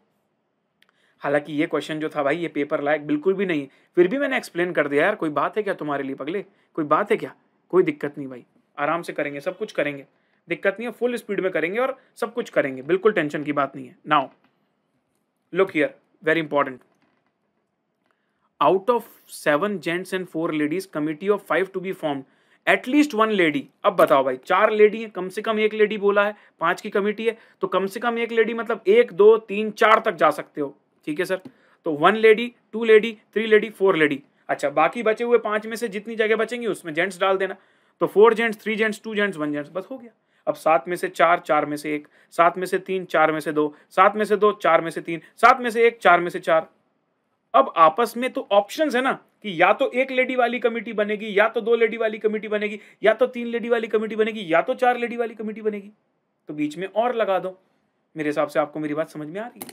हालांकि ये क्वेश्चन जो था भाई ये पेपर लायक बिल्कुल भी नहीं है फिर भी मैंने एक्सप्लेन कर दिया यार कोई बात है क्या तुम्हारे लिए पगले कोई बात है क्या कोई दिक्कत नहीं भाई आराम से करेंगे सब कुछ करेंगे दिक्कत नहीं है फुल स्पीड में करेंगे और सब कुछ करेंगे बिल्कुल टेंशन की बात नहीं है now look here very important out of seven gents and four ladies committee of five to be formed at one lady अब बताओ भाई चार लेडी है कम से कम एक लेडी बोला है पांच की कमिटी है तो कम से कम एक लेडी मतलब एक दो तीन चार तक जा सकते हो ठीक है सर तो one lady two lady three lady four lady अच्छा बाकी बचे हुए पांच में से जितनी जगह बचेंगी उसमें जेंट्स डाल देना तो four gents three gents two gents one gents बस हो गया अब सात में से चार चार में से एक सात में से तीन चार में से दो सात में से दो चार में से तीन सात में से एक चार में से चार अब आपस में तो ऑप्शन है ना कि या तो एक लेडी वाली कमेटी बनेगी या तो दो लेडी वाली कमेटी बनेगी या तो तीन लेडी वाली कमेटी बनेगी या तो चार लेडी वाली कमेटी बनेगी तो बीच में और लगा दो मेरे हिसाब से आपको मेरी बात समझ में आ रही है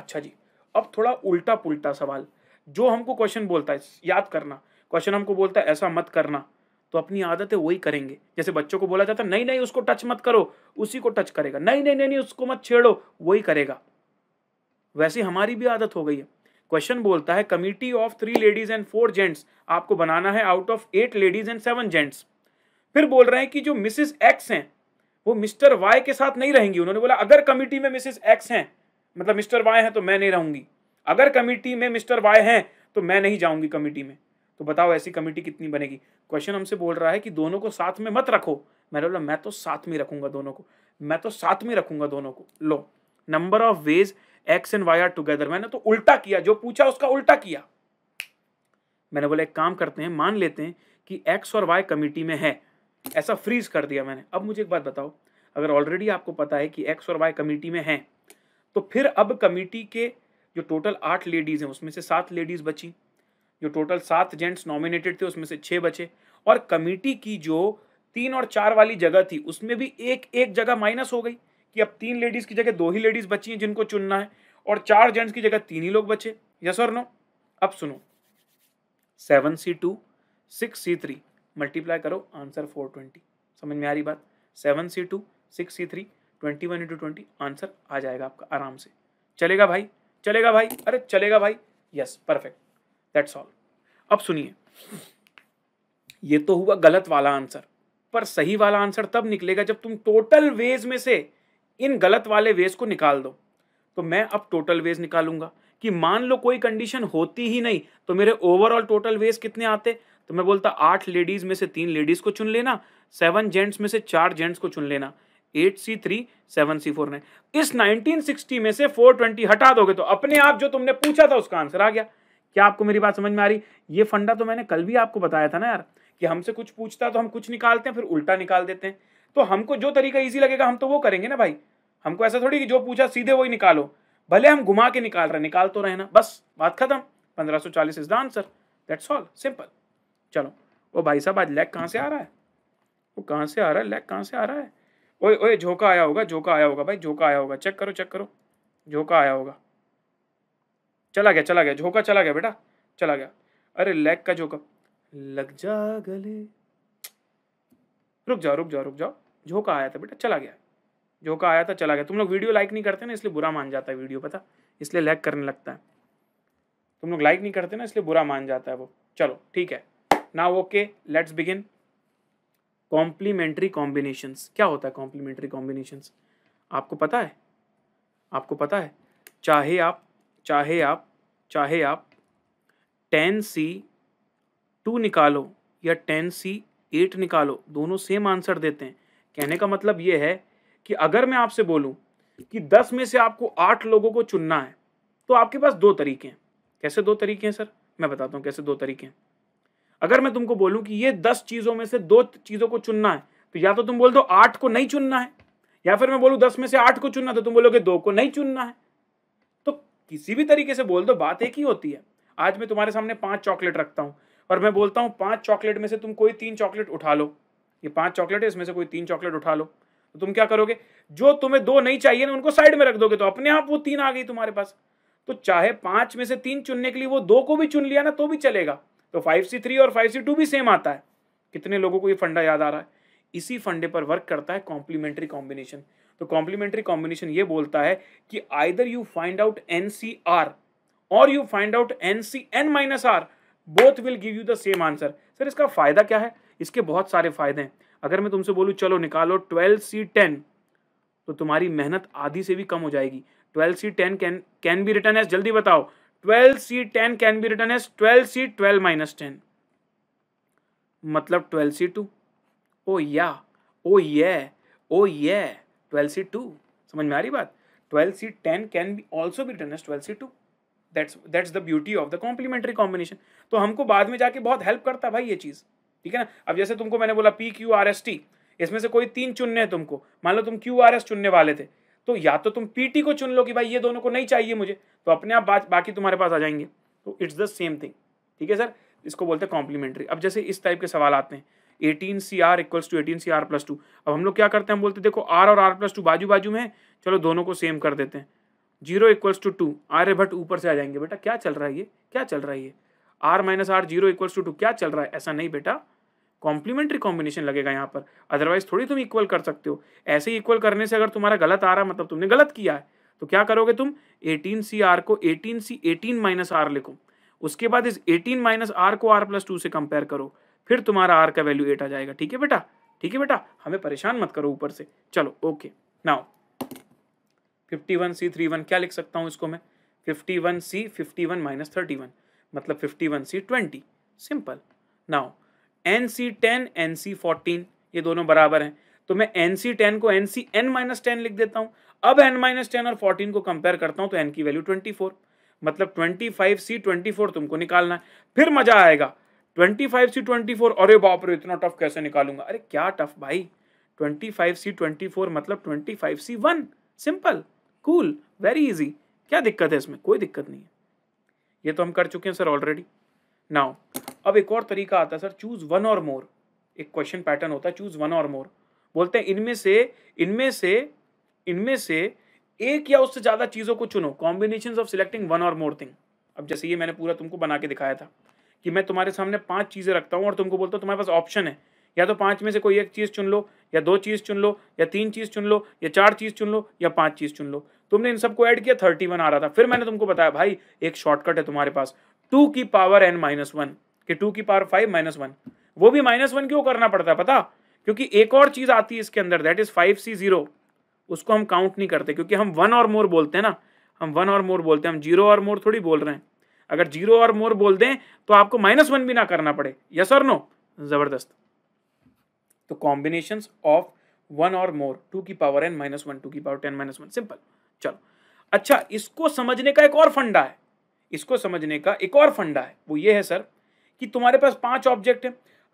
अच्छा जी अब थोड़ा उल्टा पुल्टा सवाल जो हमको क्वेश्चन बोलता है याद करना क्वेश्चन हमको बोलता है ऐसा मत करना तो अपनी आदत है वही करेंगे जैसे बच्चों को बोला जाता नहीं नहीं उसको टच मत करो उसी को टच करेगा नहीं नहीं नहीं नहीं उसको मत छेड़ो वही करेगा वैसे हमारी भी आदत हो गई है क्वेश्चन बोलता है committee of three ladies and four gents आपको बनाना है out of eight ladies and seven gents फिर बोल रहे हैं कि जो मिसिस एक्स हैं वो मिस्टर वाई के साथ नहीं रहेंगी उन्होंने बोला अगर कमिटी में मिसिस एक्स हैं मतलब मिस्टर वाई हैं तो मैं नहीं रहूंगी अगर कमिटी में मिस्टर वाई हैं तो मैं नहीं जाऊंगी कमिटी में तो बताओ ऐसी कमेटी कितनी बनेगी क्वेश्चन हमसे बोल रहा है कि दोनों को साथ में मत रखो मैंने बोला मैं तो साथ में रखूंगा दोनों को मैं तो साथ में रखूंगा दोनों को लो number of ways x and y are together मैंने तो उल्टा किया जो पूछा उसका उल्टा किया मैंने बोला एक काम करते हैं मान लेते हैं कि एक्स और वाई कमेटी में है ऐसा फ्रीज कर दिया मैंने अब मुझे एक बात बताओ अगर ऑलरेडी आपको पता है कि एक्स और वाई कमेटी में है तो फिर अब कमेटी के जो टोटल आठ लेडीज़ हैं उसमें से सात लेडीज़ बची जो टोटल सात जेंट्स नॉमिनेटेड थे उसमें से छः बचे और कमेटी की जो तीन और चार वाली जगह थी उसमें भी एक एक जगह माइनस हो गई कि अब तीन लेडीज़ की जगह दो ही लेडीज़ बची हैं जिनको चुनना है और चार जेंट्स की जगह तीन ही लोग बचे यस और नो अब सुनो seven C two six C three multiply करो आंसर फोर ट्वेंटी समझ में आ रही बात seven C two six C three twenty one into twenty answer आ जाएगा आपका आराम से चलेगा भाई चलेगा भाई अरे चलेगा भाई यस परफेक्ट दैट्स ऑल अब सुनिए ये तो हुआ गलत वाला आंसर पर सही वाला आंसर तब निकलेगा जब तुम टोटल वेज में से इन गलत वाले वेज को निकाल दो तो मैं अब टोटल वेज निकालूंगा कि मान लो कोई कंडीशन होती ही नहीं तो मेरे ओवरऑल टोटल वेज कितने आते तो मैं बोलता आठ लेडीज में से तीन लेडीज को चुन लेना सेवन जेंट्स में से चार जेंट्स को चुन लेना eight C three seven C four ने इस 1960 में से 420 हटा दोगे तो अपने आप जो तुमने पूछा था उसका आंसर आ गया क्या आपको मेरी बात समझ में आ रही ये फंडा तो मैंने कल भी आपको बताया था ना यार कि हमसे कुछ पूछता तो हम कुछ निकालते हैं फिर उल्टा निकाल देते हैं तो हमको जो तरीका ईजी लगेगा हम तो वो करेंगे ना भाई हमको ऐसा थोड़ी कि जो पूछा सीधे वही निकालो भले हम घुमा के निकाल रहे निकाल तो रहे ना बस बात खत्म पंद्रह सौ चालीस is the answer that's all simple चलो वो भाई साहब आज लैग कहाँ से आ रहा है वो कहाँ से आ रहा है लैग कहाँ से आ रहा है ओए ओए झोंका आया होगा झोंका आया होगा भाई झोंका आया होगा चेक करो चेक करो झोंका आया होगा चला गया चला गया झोंका चला गया बेटा चला गया अरे लेग का झोंका लग जा गले रुक जाओ रुक जाओ रुक जाओ झोंका आया था बेटा चला गया झोंका आया था चला गया तुम लोग वीडियो लाइक नहीं करते ना इसलिए बुरा मान जाता है वीडियो पता इसलिए लैग करने लगता है तुम लोग लाइक नहीं करते ना इसलिए बुरा मान जाता है वो चलो ठीक है ना okay let's begin complementary combinations क्या होता है कॉम्प्लीमेंट्री कॉम्बिनेशंस आपको पता है आपको पता है चाहे आप चाहे आप चाहे आप टेन सी टू निकालो या टेन सी एट निकालो दोनों सेम आंसर देते हैं कहने का मतलब ये है कि अगर मैं आपसे बोलूं कि दस में से आपको आठ लोगों को चुनना है तो आपके पास दो तरीके हैं कैसे दो तरीके हैं सर मैं बताता हूँ कैसे दो तरीके हैं अगर मैं तुमको बोलूँ कि ये दस चीज़ों में से दो चीज़ों को चुनना है तो या तो तुम बोल दो आठ को नहीं चुनना है या फिर मैं बोलूँ दस में से आठ को चुनना तो तुम बोलोगे दो को नहीं चुनना है किसी भी तरीके से बोल दो बात एक ही होती है आज मैं तुम्हारे सामने पांच चॉकलेट रखता हूँ और मैं बोलता हूँ पांच चॉकलेट में से तुम कोई तीन चॉकलेट उठा लो ये पांच चॉकलेट है इसमें से कोई तीन चॉकलेट उठा लो तो तुम क्या करोगे जो तुम्हें दो नहीं चाहिए ना उनको साइड में रख दोगे तो अपने आप वो तीन आ गई तुम्हारे पास तो चाहे पांच में से तीन चुनने के लिए वो दो को भी चुन लिया ना तो भी चलेगा तो फाइव सी थ्री और फाइव सी टू भी सेम आता है कितने लोगों को ये फंडा याद आ रहा है इसी फंडे पर वर्क करता है कॉम्प्लीमेंट्री कॉम्बिनेशन तो कॉम्प्लीमेंट्री कॉम्बिनेशन ये बोलता है कि either you find out n C r और you find out n C n minus r both will give you the same answer sir इसका फायदा क्या है इसके बहुत सारे फायदे हैं अगर मैं तुमसे बोलूँ चलो निकालो ट्वेल्व सी टेन तो तुम्हारी मेहनत आधी से भी कम हो जाएगी twelve C ten can can be written as जल्दी बताओ twelve C ten can be written as twelve C twelve minus ten मतलब ट्वेल्व सी टू ओ या ओ ये ओ ये ट्वेल्व सी टू समझ में आ रही बात twelve C ten can be also be written as twelve C two that's that's the beauty of the complementary combination तो हमको बाद में जाके बहुत हेल्प करता भाई ये चीज़ ठीक है ना अब जैसे तुमको मैंने बोला P Q R S T इसमें से कोई तीन चुनने हैं तुमको मान लो तुम क्यू आर एस चुनने वाले थे तो या तो तुम पी टी को चुन लो कि भाई ये दोनों को नहीं चाहिए मुझे तो अपने आप बा, बाकी तुम्हारे पास आ जाएंगे तो इट्स द सेम थिंग ठीक है सर इसको बोलते हैं कॉम्प्लीमेंट्री अब जैसे इस टाइप के सवाल आते हैं eighteen C r equals to eighteen C r plus two अब हम लोग क्या करते हैं हम बोलते हैं देखो आर और आर प्लस टू बाजू बाजू में चलो दोनों को सेम कर देते हैं zero equals to two Aryabhata ऊपर से आ जाएंगे बेटा क्या चल रहा है ये क्या चल रहा है ये r minus r zero equals to two क्या चल रहा है ऐसा नहीं बेटा कॉम्प्लीमेंट्री कॉम्बिनेशन लगेगा यहाँ पर अदरवाइज थोड़ी तुम इक्वल कर सकते हो ऐसे ही इक्वल करने से अगर तुम्हारा गलत आ रहा है मतलब तुमने गलत किया है तो क्या करोगे तुम एटीन सी आर को eighteen C eighteen minus r लिखो उसके बाद इस एटीन माइनस आर को आर प्लस टू से कंपेयर करो फिर तुम्हारा आर का वैल्यू एट आ जाएगा ठीक है बेटा ठीक है बेटा हमें परेशान मत करो ऊपर से चलो okay now fifty one C thirty one क्या लिख सकता हूँ इसको मैं fifty one C fifty one minus thirty one मतलब fifty one C twenty simple now n C ten n C fourteen ये दोनों बराबर हैं तो मैं एन सी टेन को n C n minus ten लिख देता हूँ अब एन माइनस टेन और फोर्टीन को कंपेयर करता हूँ तो एन की वैल्यू ट्वेंटी फोर मतलब twenty five C twenty four तुमको निकालना है फिर मजा आएगा twenty five C twenty four अरे बाप रे इतना टफ कैसे निकालूंगा अरे क्या टफ भाई twenty five C twenty four मतलब twenty five C one simple cool very easy क्या दिक्कत है इसमें कोई दिक्कत नहीं है ये तो हम कर चुके हैं सर ऑलरेडी नाउ अब एक और तरीका आता है सर चूज वन और मोर एक क्वेश्चन पैटर्न होता है चूज वन और मोर बोलते हैं इनमें से इनमें से इनमें से एक या उससे ज़्यादा चीज़ों को चुनो combination of selecting one or more thing अब जैसे ये मैंने पूरा तुमको बना के दिखाया था कि मैं तुम्हारे सामने पांच चीज़ें रखता हूँ और तुमको बोलता हूँ तुम्हारे पास ऑप्शन है या तो पांच में से कोई एक चीज़ चुन लो या दो चीज़ चुन लो या तीन चीज़ चुन लो या चार चीज़ चुन लो या पांच चीज़ चुन लो तुमने इन सबको ऐड किया थर्टी वन आ रहा था फिर मैंने तुमको बताया भाई एक शॉर्टकट है तुम्हारे पास टू की पावर एन माइनस वन कि टू की पावर फाइव माइनस वन वो भी माइनस वन क्यों करना पड़ता है पता क्योंकि एक और चीज़ आती है इसके अंदर that is five C zero उसको हम काउंट नहीं करते क्योंकि हम वन और मोर बोलते हैं ना हम वन और मोर बोलते हैं हम जीरो और मोर थोड़ी बोल रहे हैं अगर जीरो और मोर बोल दें तो आपको माइनस वन भी ना करना पड़े यस और नो जबरदस्त तो combination of one or more two की power N minus one two की power ten minus one simple चलो अच्छा इसको समझने का एक और फंडा है इसको समझने का एक और फंडा है वो ये है सर कि तुम्हारे पास पांच ऑब्जेक्ट हैं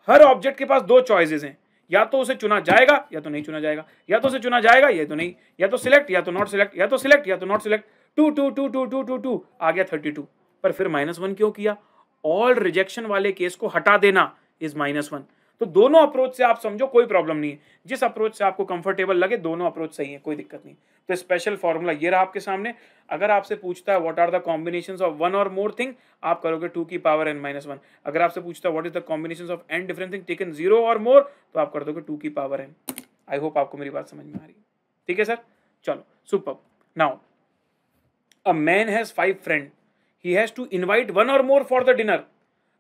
हर ऑब्जेक्ट के पास दो चॉइसेस हैं या तो उसे चुना जाएगा या तो नहीं चुना जाएगा या तो उसे चुना जाएगा या तो नहीं या तो सिलेक्ट या तो नॉट सिलेक्ट या तो सिलेक्ट या तो not select two two two two two two two आ गया थर्टी टू पर फिर माइनस वन क्यों किया ऑल रिजेक्शन वाले केस को हटा देना इज माइनस वन तो दोनों अप्रोच से आप समझो कोई प्रॉब्लम नहीं है जिस अप्रोच से आपको कंफर्टेबल लगे दोनों अप्रोच सही है कोई दिक्कत नहीं तो स्पेशल फॉर्मूला ये रहा आपके सामने अगर आपसे पूछता है what are the combination of one or more thing आप करोगे टू की पावर एन माइनस वन अगर आपसे पूछता है what is the combination of N different thing taken zero or more तो आप कर दोगे टू की पावर एन आई होप आपको मेरी बात समझ में आ रही ठीक है सर चलो super now a man has five friend he has to invite one or more for the dinner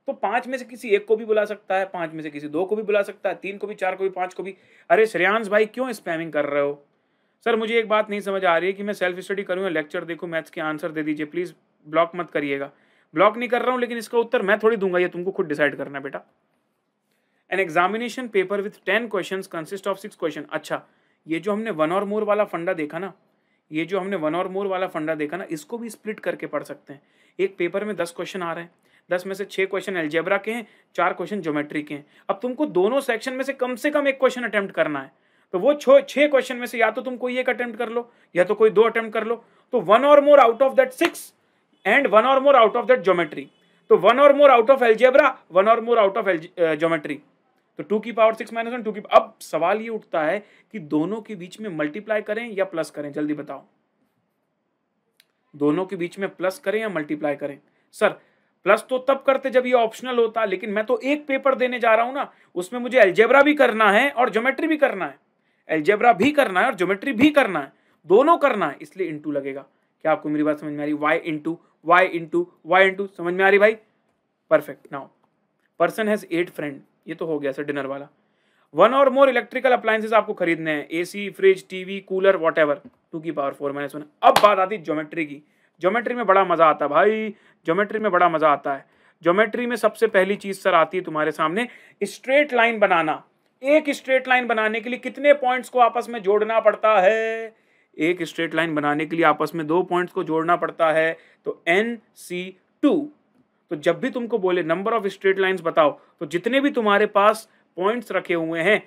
तो पांच में से किसी एक को भी बुला सकता है पांच में से किसी दो को भी बुला सकता है तीन को भी चार को भी पांच को भी अरे श्रेयांश भाई क्यों स्पैमिंग कर रहे हो सर मुझे एक बात नहीं समझ आ रही है कि मैं सेल्फ स्टडी करूँ या लेक्चर देखूँ मैथ्स के आंसर दे दीजिए प्लीज़ ब्लॉक मत करिएगा ब्लॉक नहीं कर रहा हूँ लेकिन इसका उत्तर मैं थोड़ी दूंगा ये तुमको खुद डिसाइड करना है बेटा an examination paper with ten question consist of six question अच्छा ये जो हमने वन और मोर वाला फंडा देखा ना ये जो हमने वन और मोर वाला फंडा देखा ना इसको भी स्प्लिट करके पढ़ सकते हैं एक पेपर में दस क्वेश्चन आ रहे हैं दस में से छः क्वेश्चन एल्जेब्रा के हैं चार क्वेश्चन ज्योमेट्री के हैं अब तुमको दोनों सेक्शन में से कम से कम एक क्वेश्चन अटैम्प्ट करना है तो वो छः क्वेश्चन में से या तो तुम कोई एक अटैम्प्ट कर लो या तो कोई दो अटैम्प्ट कर लो तो one or more out of that six and one or more out of that geometry तो one or more out of algebra one or more out of geometry तो टू की power six minus one two की अब सवाल ये उठता है कि दोनों के बीच में मल्टीप्लाई करें या प्लस करें जल्दी बताओ दोनों के बीच में प्लस करें या मल्टीप्लाई करें सर प्लस तो तब करते जब ये ऑप्शनल होता लेकिन मैं तो एक पेपर देने जा रहा हूं ना उसमें मुझे एल्जेब्रा भी करना है और ज्योमेट्री भी करना है एल्जेब्रा भी करना है और ज्योमेट्री भी करना है दोनों करना है इसलिए इंटू लगेगा क्या आपको मेरी बात समझ में आ रही Y into Y into Y into समझ में आ रही भाई perfect now person has eight friend ये तो हो गया सर डिनर वाला one or more electrical appliances आपको खरीदने हैं AC fridge TV cooler whatever two की पावर फोर मैंने सुना अब बात आती है ज्योमेट्री की ज्योमेट्री में बड़ा मज़ा आता है भाई ज्योमेट्री में बड़ा मज़ा आता है ज्योमेट्री में सबसे पहली चीज़ सर आती है तुम्हारे सामने स्ट्रेट लाइन बनाना एक स्ट्रेट लाइन बनाने के लिए कितने पॉइंट्स को आपस में जोड़ना पड़ता है एक स्ट्रेट लाइन बनाने के लिए आपस में दो पॉइंट्स को जोड़ना पड़ता है तो एन सी टू तो जब भी तुमको बोले नंबर ऑफ स्ट्रेट लाइन्स बताओ तो जितने भी तुम्हारे पास पॉइंट्स रखे हुए हैं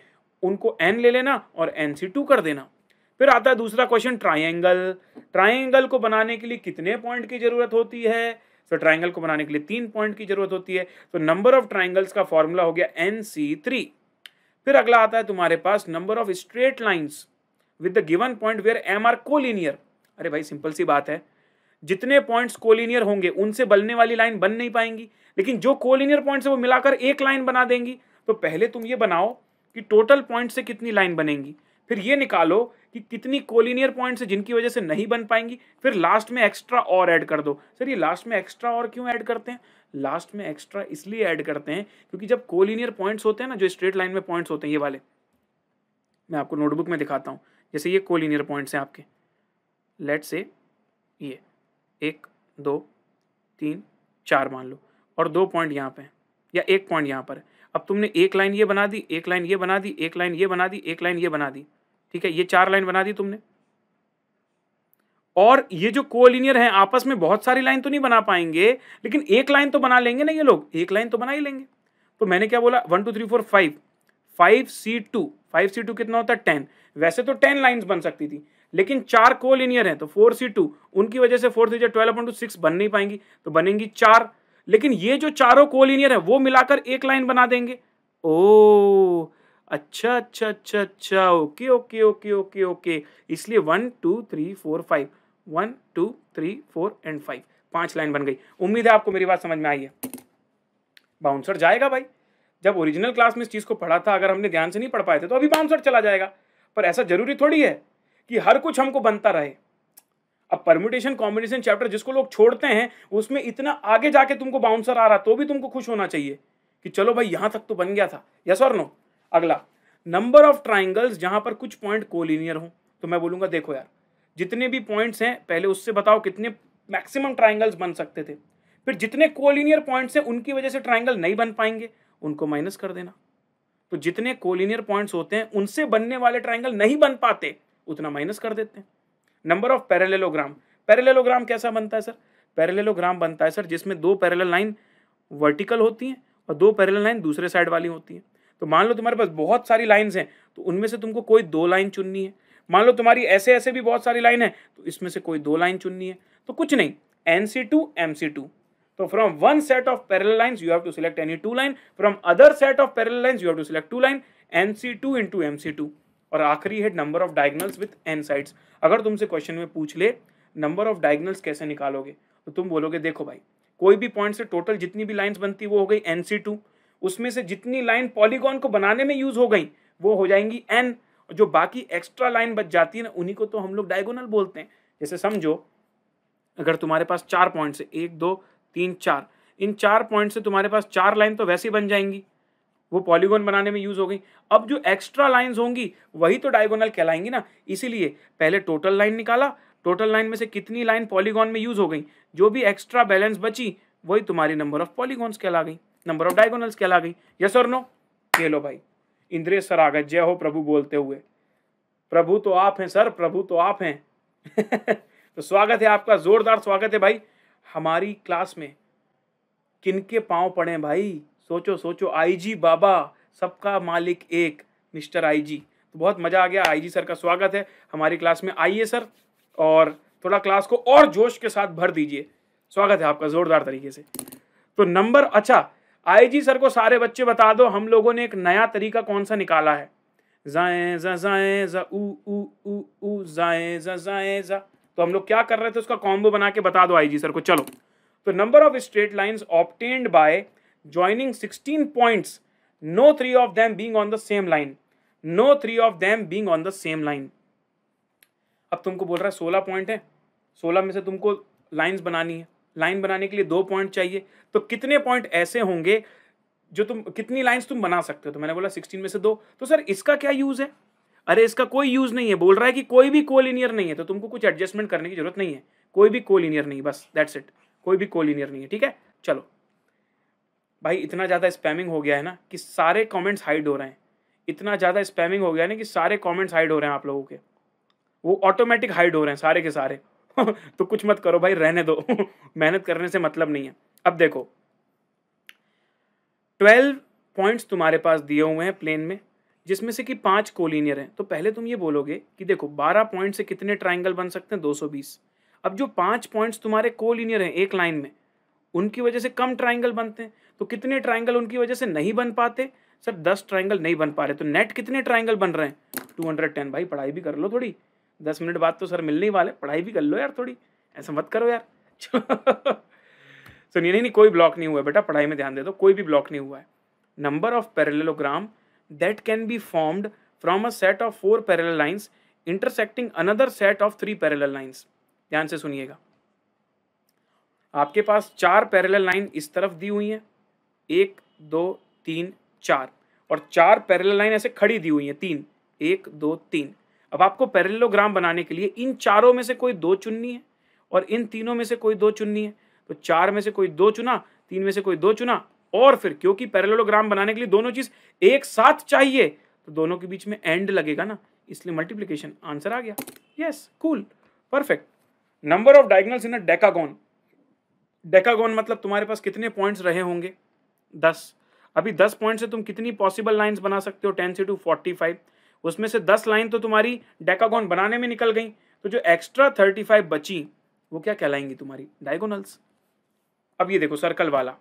उनको एन ले लेना और एन सी टू कर देना फिर आता है दूसरा क्वेश्चन ट्राइंगल ट्राइंगल को बनाने के लिए कितने पॉइंट की जरूरत होती है तो ट्राइंगल को बनाने के लिए तीन पॉइंट की जरूरत होती है तो नंबर ऑफ ट्राइंगल्स का फॉर्मूला हो गया एन सी थ्री फिर अगला आता है तुम्हारे पास number of straight lines with the given point where M are collinear अरे भाई सिंपल सी बात है जितने पॉइंट्स कोलिनियर होंगे उनसे बनने वाली लाइन बन नहीं पाएंगी लेकिन जो कोलिनियर पॉइंट्स है वो मिलाकर एक लाइन बना देंगी तो पहले तुम ये बनाओ कि टोटल पॉइंट से कितनी लाइन बनेंगी फिर ये निकालो कि कितनी कोलिनियर पॉइंट्स है जिनकी वजह से नहीं बन पाएंगी फिर लास्ट में एक्स्ट्रा और ऐड कर दो सर ये लास्ट में एक्स्ट्रा और क्यों ऐड करते हैं लास्ट में एक्स्ट्रा इसलिए ऐड करते हैं क्योंकि जब कोलिनियर पॉइंट्स होते हैं ना जो स्ट्रेट लाइन में पॉइंट्स होते हैं ये वाले मैं आपको नोटबुक में दिखाता हूँ जैसे ये कोलिनियर पॉइंट्स हैं आपके लेट से ये एक दो तीन चार मान लो और दो पॉइंट यहाँ पे हैं या एक पॉइंट यहाँ पर है अब तुमने एक लाइन ये बना दी एक लाइन ये बना दी एक लाइन ये बना दी एक लाइन ये बना दी ठीक है ये चार लाइन बना दी तुमने और ये जो कोलिनियर हैं आपस में बहुत सारी लाइन तो नहीं बना पाएंगे लेकिन एक लाइन तो बना लेंगे ना ये लोग एक लाइन तो बना ही लेंगे तो मैंने क्या बोला one two three four five five C two five C two कितना होता है टेन वैसे तो टेन लाइन बन सकती थी लेकिन चार लिनियर है तो फोर सी टू उनकी वजह से four three twelve a point two six बन नहीं पाएंगी तो बनेंगी चार लेकिन ये जो चारों लिनियर है वो मिलाकर एक लाइन बना देंगे ओ अच्छा अच्छा अच्छा अच्छा okay okay okay okay okay इसलिए one two three four five one two three four and five पांच लाइन बन गई उम्मीद है आपको मेरी बात समझ में आई है बाउंसर जाएगा भाई जब ओरिजिनल क्लास में इस चीज़ को पढ़ा था अगर हमने ध्यान से नहीं पढ़ पाए थे तो अभी बाउंसर चला जाएगा पर ऐसा जरूरी थोड़ी है कि हर कुछ हमको बनता रहे अब परम्यूटेशन कॉम्बिनेशन चैप्टर जिसको लोग छोड़ते हैं उसमें इतना आगे जाके तुमको बाउंसर आ रहा तो भी तुमको खुश होना चाहिए कि चलो भाई यहां तक तो बन गया था यस और नो अगला नंबर ऑफ ट्राइंगल्स जहां पर कुछ पॉइंट कोलिनियर हो तो मैं बोलूंगा देखो यार जितने भी पॉइंट्स हैं पहले उससे बताओ कितने मैक्सिमम ट्राइंगल्स बन सकते थे फिर जितने कोलिनियर पॉइंट्स हैं उनकी वजह से ट्राइंगल नहीं बन पाएंगे उनको माइनस कर देना तो जितने कोलिनियर पॉइंट्स होते हैं उनसे बनने वाले ट्राइंगल नहीं बन पाते उतना माइनस कर देते हैं नंबर ऑफ पैरेललोग्राम पैरेललोग्राम कैसा बनता है सर पैरेललोग्राम बनता है सर जिसमें दो पैरेलल लाइन वर्टिकल होती हैं और दो पैरेलल लाइन दूसरे साइड वाली होती हैं तो मान लो तुम्हारे पास बहुत सारी लाइन्स हैं तो उनमें से तुमको कोई दो लाइन चुननी है मान लो तुम्हारी ऐसे ऐसे भी बहुत सारी लाइन है तो इसमें से कोई दो लाइन चुननी है तो कुछ नहीं N C two M C two तो from one set of parallel lines you have to select any two line from other set of parallel lines you have to select two line N C two into M C two और आखिरी है number of diagonals with N sides अगर तुमसे question में पूछ ले number of diagonals कैसे निकालोगे तो तुम बोलोगे देखो भाई कोई भी पॉइंट से टोटल जितनी भी लाइंस बनती वो हो गई एन सी टू उसमें से जितनी लाइन पॉलीगॉन को बनाने में यूज हो गई वो हो जाएंगी एन जो बाकी एक्स्ट्रा लाइन बच जाती है ना उन्हीं को तो हम लोग डायगोनल बोलते हैं जैसे समझो अगर तुम्हारे पास चार पॉइंट्स है एक दो तीन चार इन चार पॉइंट से तुम्हारे पास चार लाइन तो वैसे बन जाएंगी वो पॉलीगोन बनाने में यूज हो गई अब जो एक्स्ट्रा लाइंस होंगी वही तो डायगोनल कहलाएंगी ना इसीलिए पहले टोटल लाइन निकाला टोटल लाइन में से कितनी लाइन पॉलीगॉन में यूज हो गई जो भी एक्स्ट्रा बैलेंस बची वही तुम्हारी नंबर ऑफ पॉलीगॉन्स कहला गई नंबर ऑफ डायगोनल्स कहला गई यस और नो ये लो भाई इंद्रेश सर आ गए जय हो प्रभु बोलते हुए प्रभु तो आप हैं सर प्रभु तो आप हैं (laughs) तो स्वागत है आपका जोरदार स्वागत है भाई हमारी क्लास में किनके पाँव पड़े भाई सोचो सोचो आईजी बाबा सबका मालिक एक मिस्टर आईजी तो बहुत मज़ा आ गया आईजी सर का स्वागत है हमारी क्लास में आइए सर और थोड़ा क्लास को और जोश के साथ भर दीजिए स्वागत है आपका ज़ोरदार तरीके से तो नंबर अच्छा आईजी सर को सारे बच्चे बता दो हम लोगों ने एक नया तरीका कौन सा निकाला है जाए जा जाए जा ऊ उ, उ, उ, जाए जा जाए जा तो हम लोग क्या कर रहे थे उसका कॉम्बो बना के बता दो आईजी सर को चलो तो number of straight lines obtained by joining 16 points, no three of them being on the same line. No three of them being on the same line. अब तुमको बोल रहा है सोलह पॉइंट है सोलह में से तुमको लाइंस बनानी है लाइन बनाने के लिए दो पॉइंट चाहिए तो कितने पॉइंट ऐसे होंगे जो तुम कितनी लाइंस तुम बना सकते हो तो मैंने बोला सिक्सटीन में से दो तो सर इसका क्या यूज़ है अरे इसका कोई यूज़ नहीं है बोल रहा है कि कोई भी कोलिनियर नहीं है तो तुमको कुछ एडजस्टमेंट करने की जरूरत नहीं है कोई भी कोलिनियर नहीं बस दैट्स इट कोई भी कोलिनियर नहीं है ठीक है चलो भाई इतना ज़्यादा स्पैमिंग हो गया है ना कि सारे कमेंट्स हाइड हो रहे हैं इतना ज़्यादा स्पैमिंग हो गया है ना कि सारे कमेंट्स हाइड हो रहे हैं आप लोगों के वो ऑटोमेटिक हाइड हो रहे हैं सारे के सारे (laughs) तो कुछ मत करो भाई रहने दो (laughs) मेहनत करने से मतलब नहीं है अब देखो ट्वेल्व पॉइंट्स तुम्हारे पास दिए हुए हैं प्लेन में जिसमें से कि पांच कोलिनियर हैं तो पहले तुम ये बोलोगे कि देखो बारह पॉइंट से कितने ट्राइंगल बन सकते हैं दो सौ बीस अब जो पांच पॉइंट्स तुम्हारे कोलिनियर हैं एक लाइन में उनकी वजह से कम ट्राइंगल बनते हैं तो कितने ट्राइंगल उनकी वजह से नहीं बन पाते सर दस ट्राइंगल नहीं बन पा रहे तो नेट कितने ट्राइंगल बन रहे हैं टू हंड्रेड टेन भाई पढ़ाई भी कर लो थोड़ी दस मिनट बाद तो सर मिलने ही वाले पढ़ाई भी कर लो यार थोड़ी ऐसा मत करो यार सुनिए नहीं नहीं कोई ब्लॉक नहीं हुआ बेटा पढ़ाई में ध्यान दे दो कोई भी ब्लॉक नहीं हुआ है number of parallelogram that can be formed from a set of four parallel lines intersecting another set of three parallel lines ध्यान से सुनिएगा आपके पास चार पैरेलल लाइन इस तरफ दी हुई हैं एक दो तीन चार और चार पैरेलल लाइन ऐसे खड़ी दी हुई हैं तीन एक दो तीन अब आपको पैरेललोग्राम बनाने के लिए इन चारों में से कोई दो चुननी है और इन तीनों में से कोई दो चुननी है तो चार में से कोई दो चुना तीन में से कोई दो चुना और फिर क्योंकि पैरेललोग्राम बनाने के लिए दोनों चीज एक साथ चाहिए तो दोनों के बीच में एंड लगेगा ना इसलिए मल्टीप्लीकेशन आंसर आ गया yes cool perfect number of diagonals in a decagon decagon मतलब तुम्हारे पास कितने पॉइंट्स रहे होंगे दस अभी दस पॉइंट से तुम कितनी पॉसिबल लाइन्स बना सकते हो टेन से टू फोर्टी फाइव उसमें से दस लाइन तो तुम्हारी डेकागोन बनाने में निकल गई तो जो एक्स्ट्रा थर्टी फाइव बची वो क्या कहलाएंगी तुम्हारी डायगोनल्स अब ये देखो सर्कल वाला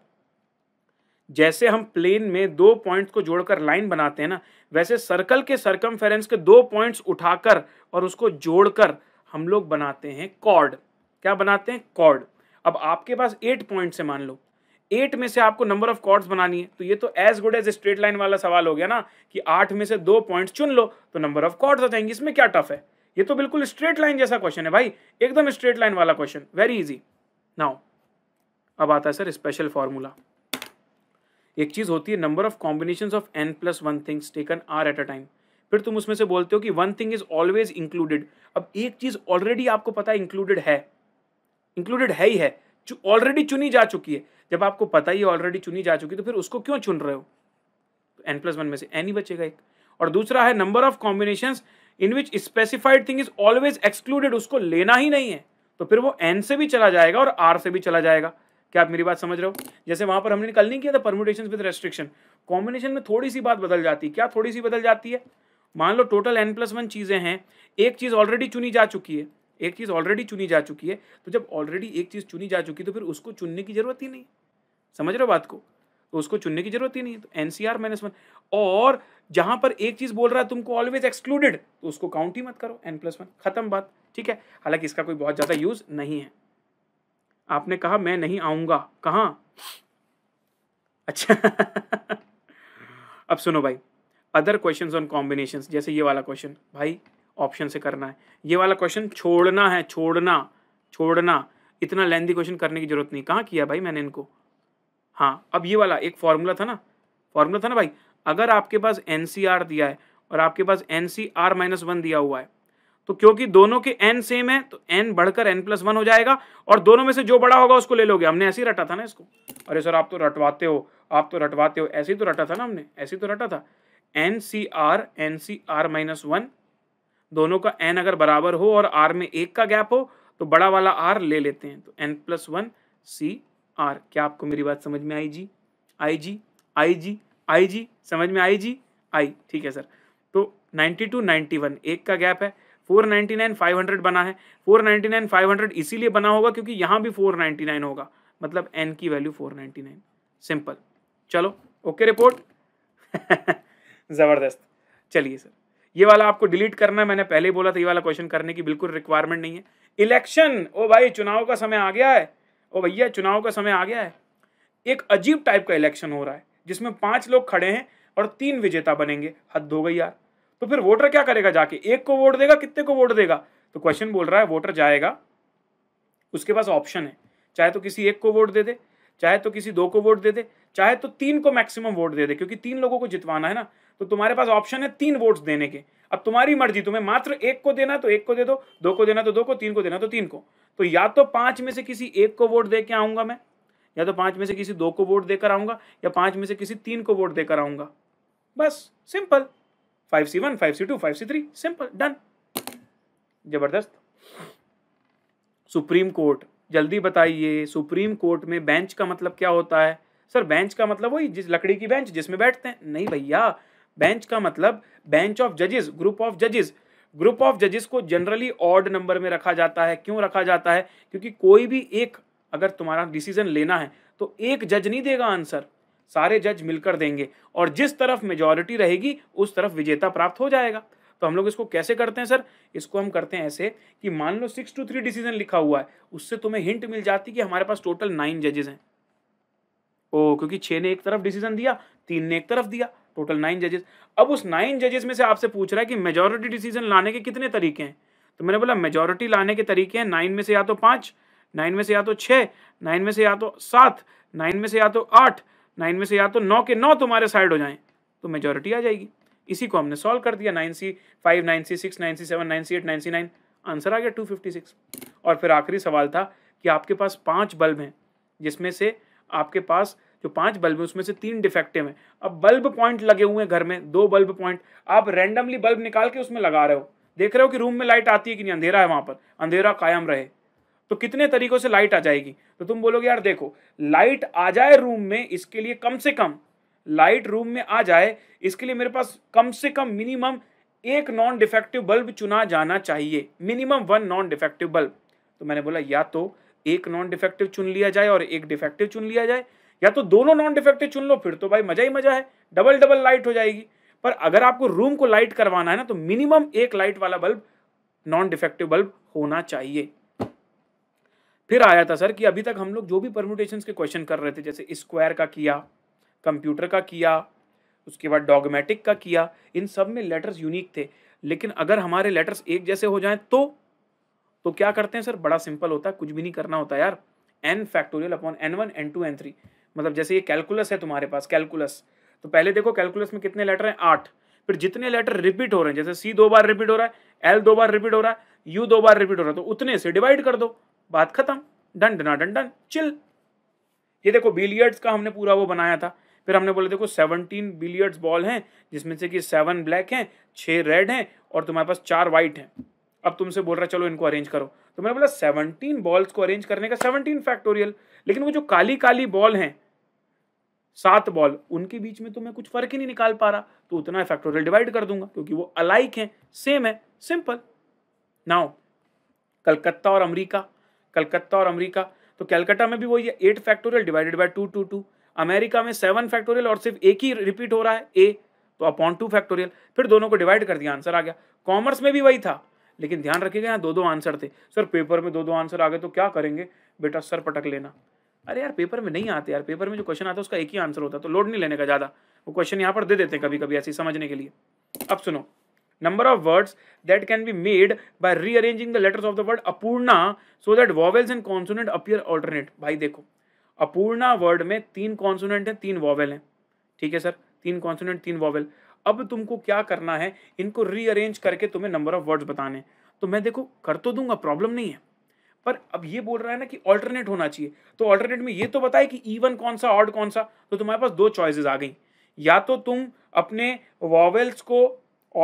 जैसे हम प्लेन में दो पॉइंट्स को जोड़कर लाइन बनाते हैं ना वैसे सर्कल के सर्कम के दो पॉइंट्स उठाकर और उसको जोड़कर हम लोग बनाते हैं कॉर्ड क्या बनाते हैं कॉर्ड अब आपके पास एट पॉइंट्स है मान लो एट में से आपको नंबर ऑफ कॉर्ड्स बनानी है तो ये तो as good as straight line वाला सवाल हो गया ना कि आठ में से दो पॉइंट चुन लो तो नंबर ऑफ कॉर्ड्स हो जाएंगे इसमें क्या टफ है ये तो बिल्कुल स्ट्रेट लाइन जैसा क्वेश्चन है भाई एकदम स्ट्रेट लाइन वाला क्वेश्चन वेरी इजी नाउ अब आता है सर स्पेशल फॉर्मूला एक चीज़ होती है number of combination of N plus one things taken R at a time फिर तुम उसमें से बोलते हो कि one thing is always included अब एक चीज़ ऑलरेडी आपको पता है इंक्लूडेड है इंक्लूडेड है ही है ऑलरेडी चुनी जा चुकी है जब आपको पता ही ऑलरेडी चुनी जा चुकी है तो फिर उसको क्यों चुन रहे हो एन प्लस वन में से एन ही बचेगा एक और दूसरा है number of combination in which specified thing is always excluded उसको लेना ही नहीं है तो फिर वो एन से भी चला जाएगा और आर से भी चला जाएगा क्या आप मेरी बात समझ रहे हो जैसे वहां पर हमने कल नहीं किया था परम्यूटेशन विद रेस्ट्रिक्शन कॉम्बिनेशन में थोड़ी सी बात बदल जाती है क्या थोड़ी सी बदल जाती है मान लो टोटल एन प्लस वन चीज़ें हैं एक चीज़ ऑलरेडी चुनी जा चुकी है एक चीज़ ऑलरेडी चुनी जा चुकी है तो जब ऑलरेडी एक चीज़ चुनी जा चुकी है तो फिर उसको चुनने की ज़रूरत ही नहीं समझ रहे हो बात को तो उसको चुनने की ज़रूरत ही नहीं तो N C R minus one और जहाँ पर एक चीज़ बोल रहा है तुमको ऑलवेज एक्सक्लूडेड तो उसको काउंट ही मत करो एन प्लस वन खत्म बात ठीक है हालांकि इसका कोई बहुत ज़्यादा यूज़ नहीं है आपने कहा मैं नहीं आऊँगा कहाँ अच्छा (laughs) अब सुनो भाई अदर क्वेश्चन ऑन कॉम्बिनेशन जैसे ये वाला क्वेश्चन भाई ऑप्शन से करना है ये वाला क्वेश्चन छोड़ना है छोड़ना छोड़ना इतना लेंदी क्वेश्चन करने की जरूरत नहीं कहाँ किया भाई मैंने इनको हाँ अब ये वाला एक फॉर्मूला था ना फॉर्मूला था ना भाई अगर आपके पास एन दिया है और आपके पास N C R minus one दिया हुआ है तो क्योंकि दोनों के एन सेम है तो एन बढ़कर एन प्लस वन हो जाएगा और दोनों में से जो बड़ा होगा उसको ले लोगे हमने ऐसे ही रटा था ना इसको अरे सर आप तो रटवाते हो आप तो रटवाते हो ऐसे ही तो रटा था ना हमने ऐसे ही तो रटा था N C R N C R minus one दोनों का एन अगर बराबर हो और आर में एक का गैप हो तो बड़ा वाला आर ले लेते हैं तो N plus one C R क्या आपको मेरी बात समझ में आई जी आई जी आई जी आई जी समझ में आई जी आई ठीक है सर तो नाइन्टी टू नाइन्टी वन एक का गैप है four ninety nine five hundred बना है four ninety nine five hundred इसीलिए बना होगा क्योंकि यहाँ भी फोर नाइन्टी नाइन होगा मतलब एन की value four ninety nine simple चलो ओके रिपोर्ट ज़बरदस्त चलिए सर ये वाला आपको डिलीट करना है मैंने पहले ही बोला था ये वाला क्वेश्चन करने की बिल्कुल रिक्वायरमेंट नहीं है इलेक्शन ओ भाई चुनाव का समय आ गया है ओ भैया चुनाव का समय आ गया है एक अजीब टाइप का इलेक्शन हो रहा है जिसमें पांच लोग खड़े हैं और तीन विजेता बनेंगे हद हो गई यार तो फिर वोटर क्या करेगा जाके एक को वोट देगा कितने को वोट देगा तो क्वेश्चन बोल रहा है वोटर जाएगा उसके पास ऑप्शन है चाहे तो किसी एक को वोट दे दे चाहे तो किसी दो को वोट दे दे चाहे तो तीन को मैक्सिमम वोट दे दे क्योंकि तीन लोगों को जितवाना है ना तो तुम्हारे पास ऑप्शन है तीन वोट्स देने के अब तुम्हारी मर्जी तुम्हें मात्र एक को देना तो एक को दे दो दो को देना तो दो को तीन को देना तो तीन को तो या तो पांच में से किसी एक को वोट दे के आऊंगा मैं या तो पांच में से किसी दो को वोट देकर आऊंगा या पांच में से किसी तीन को वोट देकर आऊंगा बस simple five C one five C two five C three simple done जबरदस्त सुप्रीम कोर्ट जल्दी बताइए सुप्रीम कोर्ट में बेंच का मतलब क्या होता है सर बेंच का मतलब वही जिस लकड़ी की बेंच जिसमें बैठते हैं नहीं भैया बेंच का मतलब बेंच ऑफ जजेस ग्रुप ऑफ जजेस ग्रुप ऑफ जजेस को जनरली ऑड नंबर में रखा जाता है क्यों रखा जाता है क्योंकि कोई भी एक अगर तुम्हारा डिसीजन लेना है तो एक जज नहीं देगा आंसर सारे जज मिलकर देंगे और जिस तरफ मेजोरिटी रहेगी उस तरफ विजेता प्राप्त हो जाएगा तो हम लोग इसको कैसे करते हैं सर इसको हम करते हैं ऐसे कि मान लो सिक्स टू थ्री डिसीजन लिखा हुआ है उससे तुम्हें हिंट मिल जाती कि हमारे पास टोटल नाइन जजेस हैं ओ क्योंकि छः ने एक तरफ डिसीजन दिया तीन ने एक तरफ दिया टोटल नाइन जजेस अब उस नाइन जजेस में से आपसे पूछ रहा है कि मेजोरिटी डिसीजन लाने के कितने तरीके हैं तो मैंने बोला मेजोरिटी लाने के तरीके हैं नाइन में से या तो पाँच नाइन में से या तो छः नाइन में से या तो सात नाइन में से या तो आठ नाइन में से या तो नौ के नौ तुम्हारे साइड हो जाएं तो मेजोरिटी आ जाएगी इसी को हमने सॉल्व कर दिया nine C five nine C six nine C seven nine C eight nine C nine answer आ गया टू फिफ्टी सिक्स और फिर आखिरी सवाल था कि आपके पास पाँच बल्ब हैं जिसमें से आपके पास जो पांच बल्ब है उसमें से तीन डिफेक्टिव हैं अब बल्ब पॉइंट लगे हुए हैं घर में दो बल्ब पॉइंट आप रेंडमली बल्ब निकाल के उसमें लगा रहे हो देख रहे हो कि रूम में लाइट आती है कि नहीं अंधेरा है वहां पर अंधेरा कायम रहे तो कितने तरीकों से लाइट आ जाएगी तो तुम बोलोगे यार देखो लाइट आ जाए रूम में इसके लिए कम से कम लाइट रूम में आ जाए इसके लिए मेरे पास कम से कम मिनिमम एक नॉन डिफेक्टिव बल्ब चुना जाना चाहिए minimum one non defective bulb तो मैंने बोला या तो एक नॉन डिफेक्टिव चुन लिया जाए और एक डिफेक्टिव चुन लिया जाए या तो दोनों नॉन डिफेक्टिव चुन लो फिर तो भाई मजा ही मजा है डबल डबल लाइट हो जाएगी पर अगर आपको रूम को लाइट करवाना है ना तो मिनिमम एक लाइट वाला बल्ब नॉन डिफेक्टिव बल्ब होना चाहिए फिर आया था सर कि अभी तक हम लोग जो भी परम्यूटेशन के क्वेश्चन कर रहे थे जैसे स्क्वायर का किया कंप्यूटर का किया उसके बाद डॉगमेटिक का किया इन सब में लेटर्स यूनिक थे लेकिन अगर हमारे लेटर्स एक जैसे हो जाएं तो तो क्या करते हैं सर बड़ा सिंपल होता है कुछ भी नहीं करना होता यार N factorial upon N one N two N three मतलब जैसे ये कैलकुलस है तुम्हारे पास कैलकुलस तो पहले देखो कैलकुलस में कितने लेटर हैं आठ फिर जितने लेटर रिपीट हो रहे हैं जैसे सी दो बार रिपीट हो रहा है एल दो बार रिपीट हो रहा है यू दो बार रिपीट हो रहा है तो उतने से डिवाइड कर दो बात खत्म done done done done chill ये देखो बिलियर्ड्स का हमने पूरा वो बनाया था फिर हमने बोला देखो सेवनटीन बिलियर्ड्स बॉल हैं जिसमें से कि सेवन ब्लैक हैं छः रेड हैं और तुम्हारे पास चार वाइट हैं अब तुमसे बोल रहा चलो इनको अरेंज करो तो मैंने बोला सेवनटीन बॉल्स को अरेंज करने का सेवनटीन फैक्टोरियल लेकिन वो जो काली काली बॉल हैं सात बॉल उनके बीच में तो मैं कुछ फर्क ही नहीं निकाल पा रहा तो उतना फैक्टोरियल डिवाइड कर दूंगा क्योंकि वो अलाइक हैं सेम है सिंपल नाउ कलकत्ता और अमेरिका कलकत्ता और अमेरिका तो कलकत्ता में भी वही है eight factorial divided by two two two America में सेवन फैक्टोरियल और सिर्फ एक ही रिपीट हो रहा है ए तो अपॉन टू फैक्टोरियल फिर दोनों को डिवाइड कर दिया आंसर आ गया कॉमर्स में भी वही था लेकिन ध्यान रखिएगा यहाँ दो दो आंसर थे सर पेपर में दो दो आंसर आ गए तो क्या करेंगे बेटा सर पटक लेना अरे यार पेपर में नहीं आते यार पेपर में जो क्वेश्चन आता है उसका एक ही आंसर होता है तो लोड नहीं लेने का ज़्यादा वो क्वेश्चन यहाँ पर दे देते हैं कभी कभी ऐसे समझने के लिए अब सुनो number of words that can be made by rearranging the letters of the word Apurna so that vowels and consonant appear alternate भाई देखो अपूर्णा वर्ड में तीन कॉन्सोनेंट हैं तीन वॉवेल हैं ठीक है सर तीन कॉन्सोनेंट तीन वॉवेल अब तुमको क्या करना है इनको रीअरेंज करके तुम्हें नंबर ऑफ वर्ड्स बताने तो मैं देखो कर तो दूंगा प्रॉब्लम नहीं है पर अब ये बोल रहा है ना कि ऑल्टरनेट होना चाहिए तो ऑल्टरनेट में ये तो बताए कि ईवन कौन सा ऑड कौन सा तो तुम्हारे पास दो चॉइसेस आ गई या तो तुम अपने वॉवेल्स को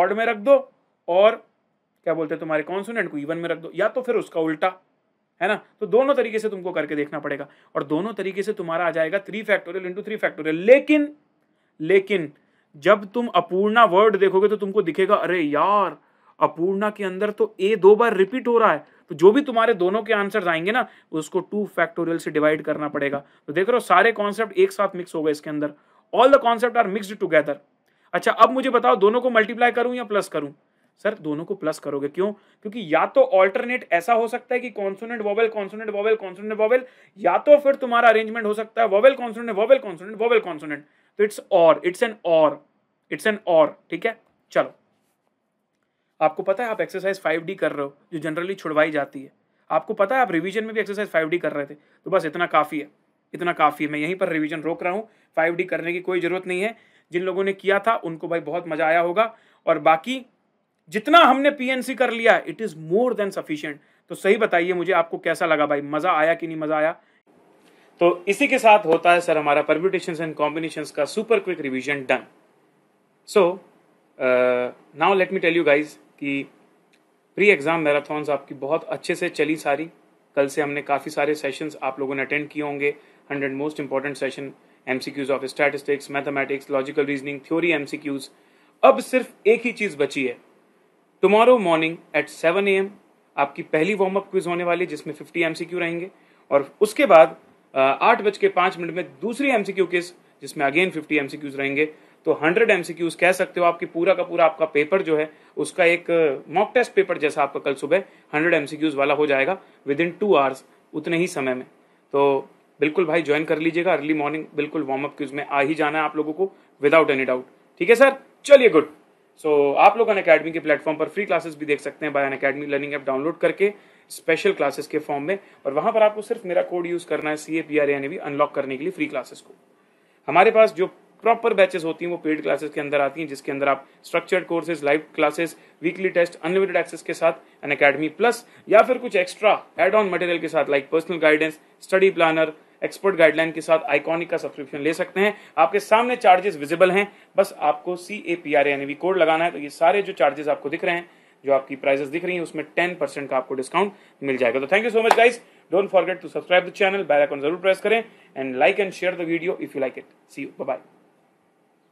ऑड में रख दो और क्या बोलते हैं तुम्हारे कॉन्सोनेंट को ईवन में रख दो या तो फिर उसका उल्टा है ना तो दोनों तरीके से तुमको करके देखना पड़ेगा और दोनों तरीके से तुम्हारा आ जाएगा three factorial into three factorial लेकिन लेकिन जब तुम अपूर्णा वर्ड देखोगे तो तुमको दिखेगा अरे यार अपूर्णा के अंदर तो ए दो बार रिपीट हो रहा है तो जो भी तुम्हारे दोनों के आंसर आएंगे ना उसको टू फैक्टोरियल से डिवाइड करना पड़ेगा तो देख रहे हो सारे कॉन्सेप्ट एक साथ मिक्स हो गए इसके अंदर all the concept are mixed together अच्छा अब मुझे बताओ दोनों को मल्टीप्लाई करूं या प्लस करूं सर दोनों को प्लस करोगे क्यों क्योंकि या तो ऑल्टरनेट ऐसा हो सकता है कि consonant vowel consonant vowel consonant vowel या तो फिर तुम्हारा अरेंजमेंट हो सकता है vowel consonant vowel consonant vowel consonant तो इट्स और इट्स एन और इट्स एन और ठीक है चलो आपको पता है आप एक्सरसाइज फाइव डी कर रहे हो जो जनरली छुड़वाई जाती है आपको पता है आप रिवीजन में भी एक्सरसाइज फाइव डी कर रहे थे तो बस इतना काफ़ी है इतना काफ़ी है मैं यहीं पर रिवीजन रोक रहा हूँ फाइव डी करने की कोई ज़रूरत नहीं है जिन लोगों ने किया था उनको भाई बहुत मज़ा आया होगा और बाकी जितना हमने पीएनसी कर लिया it is more than sufficient तो सही बताइए मुझे आपको कैसा लगा भाई मज़ा आया कि नहीं मज़ा आया तो इसी के साथ होता है सर हमारा परम्यूटेशन एंड कॉम्बिनेशन का super quick revision done so now let me tell you guys कि प्री एग्ज़ाम मैराथन्स आपकी बहुत अच्छे से चली सारी कल से हमने काफ़ी सारे सेशंस आप लोगों ने अटेंड किए होंगे hundred most important session um of statistics mathematics logical reasoning theory um अब सिर्फ एक ही चीज़ बची है tomorrow morning at seven A आपकी पहली वार्म अप क्विज होने वाली है जिसमें फिफ्टी एम रहेंगे और उसके बाद आठ बज के पाँच मिनट में दूसरी एम क्यू किस जिसमें अगेन फिफ्टी एम रहेंगे तो हंड्रेड एमसीक्यूज कह सकते हो आपकी पूरा का पूरा आपका पेपर जो है उसका एक मॉक टेस्ट पेपर जैसा आपका कल सुबह हंड्रेड एमसीक्यूज वाला हो जाएगा विद इन टू आवर्स उतने ही समय में तो बिल्कुल भाई ज्वाइन कर लीजिएगा अर्ली मॉर्निंग बिल्कुल वार्म अप क्यूज में आ ही जाना है आप लोगों को विदाउट एनी डाउट ठीक है सर चलिए गुड सो आप लोग अन अकेडमी के प्लेटफॉर्म पर फ्री क्लासेस भी देख सकते हैं by Unacademy learning app download करके स्पेशल क्लासेस के फॉर्म में और वहां पर आपको सिर्फ मेरा कोड यूज करना है C A P are N unlock करने के लिए फ्री क्लासेस को हमारे पास जो प्रॉपर बैचेस होती हैं वो पेड क्लासेस के अंदर आती हैं जिसके अंदर आप structured courses live classes weekly test unlimited access के साथ एन अकेडमी प्लस या फिर कुछ एक्स्ट्रा एड ऑन मटेरियल के साथ like personal guidance study planner expert guideline के साथ आइकॉनिक का सब्सक्रिप्शन ले सकते हैं आपके सामने चार्जेस विजिबल हैं बस आपको C A P are N code लगाना है तो ये सारे जो चार्जेस आपको दिख रहे हैं जो आपकी प्राइजेस दिख रही हैं उसमें टेन परसेंट का आपको डिस्काउंट मिल जाएगा तो thank you so much guys don't forget to subscribe the channel bell icon जरूर प्रेस करें and like and share the video if you like it see you bye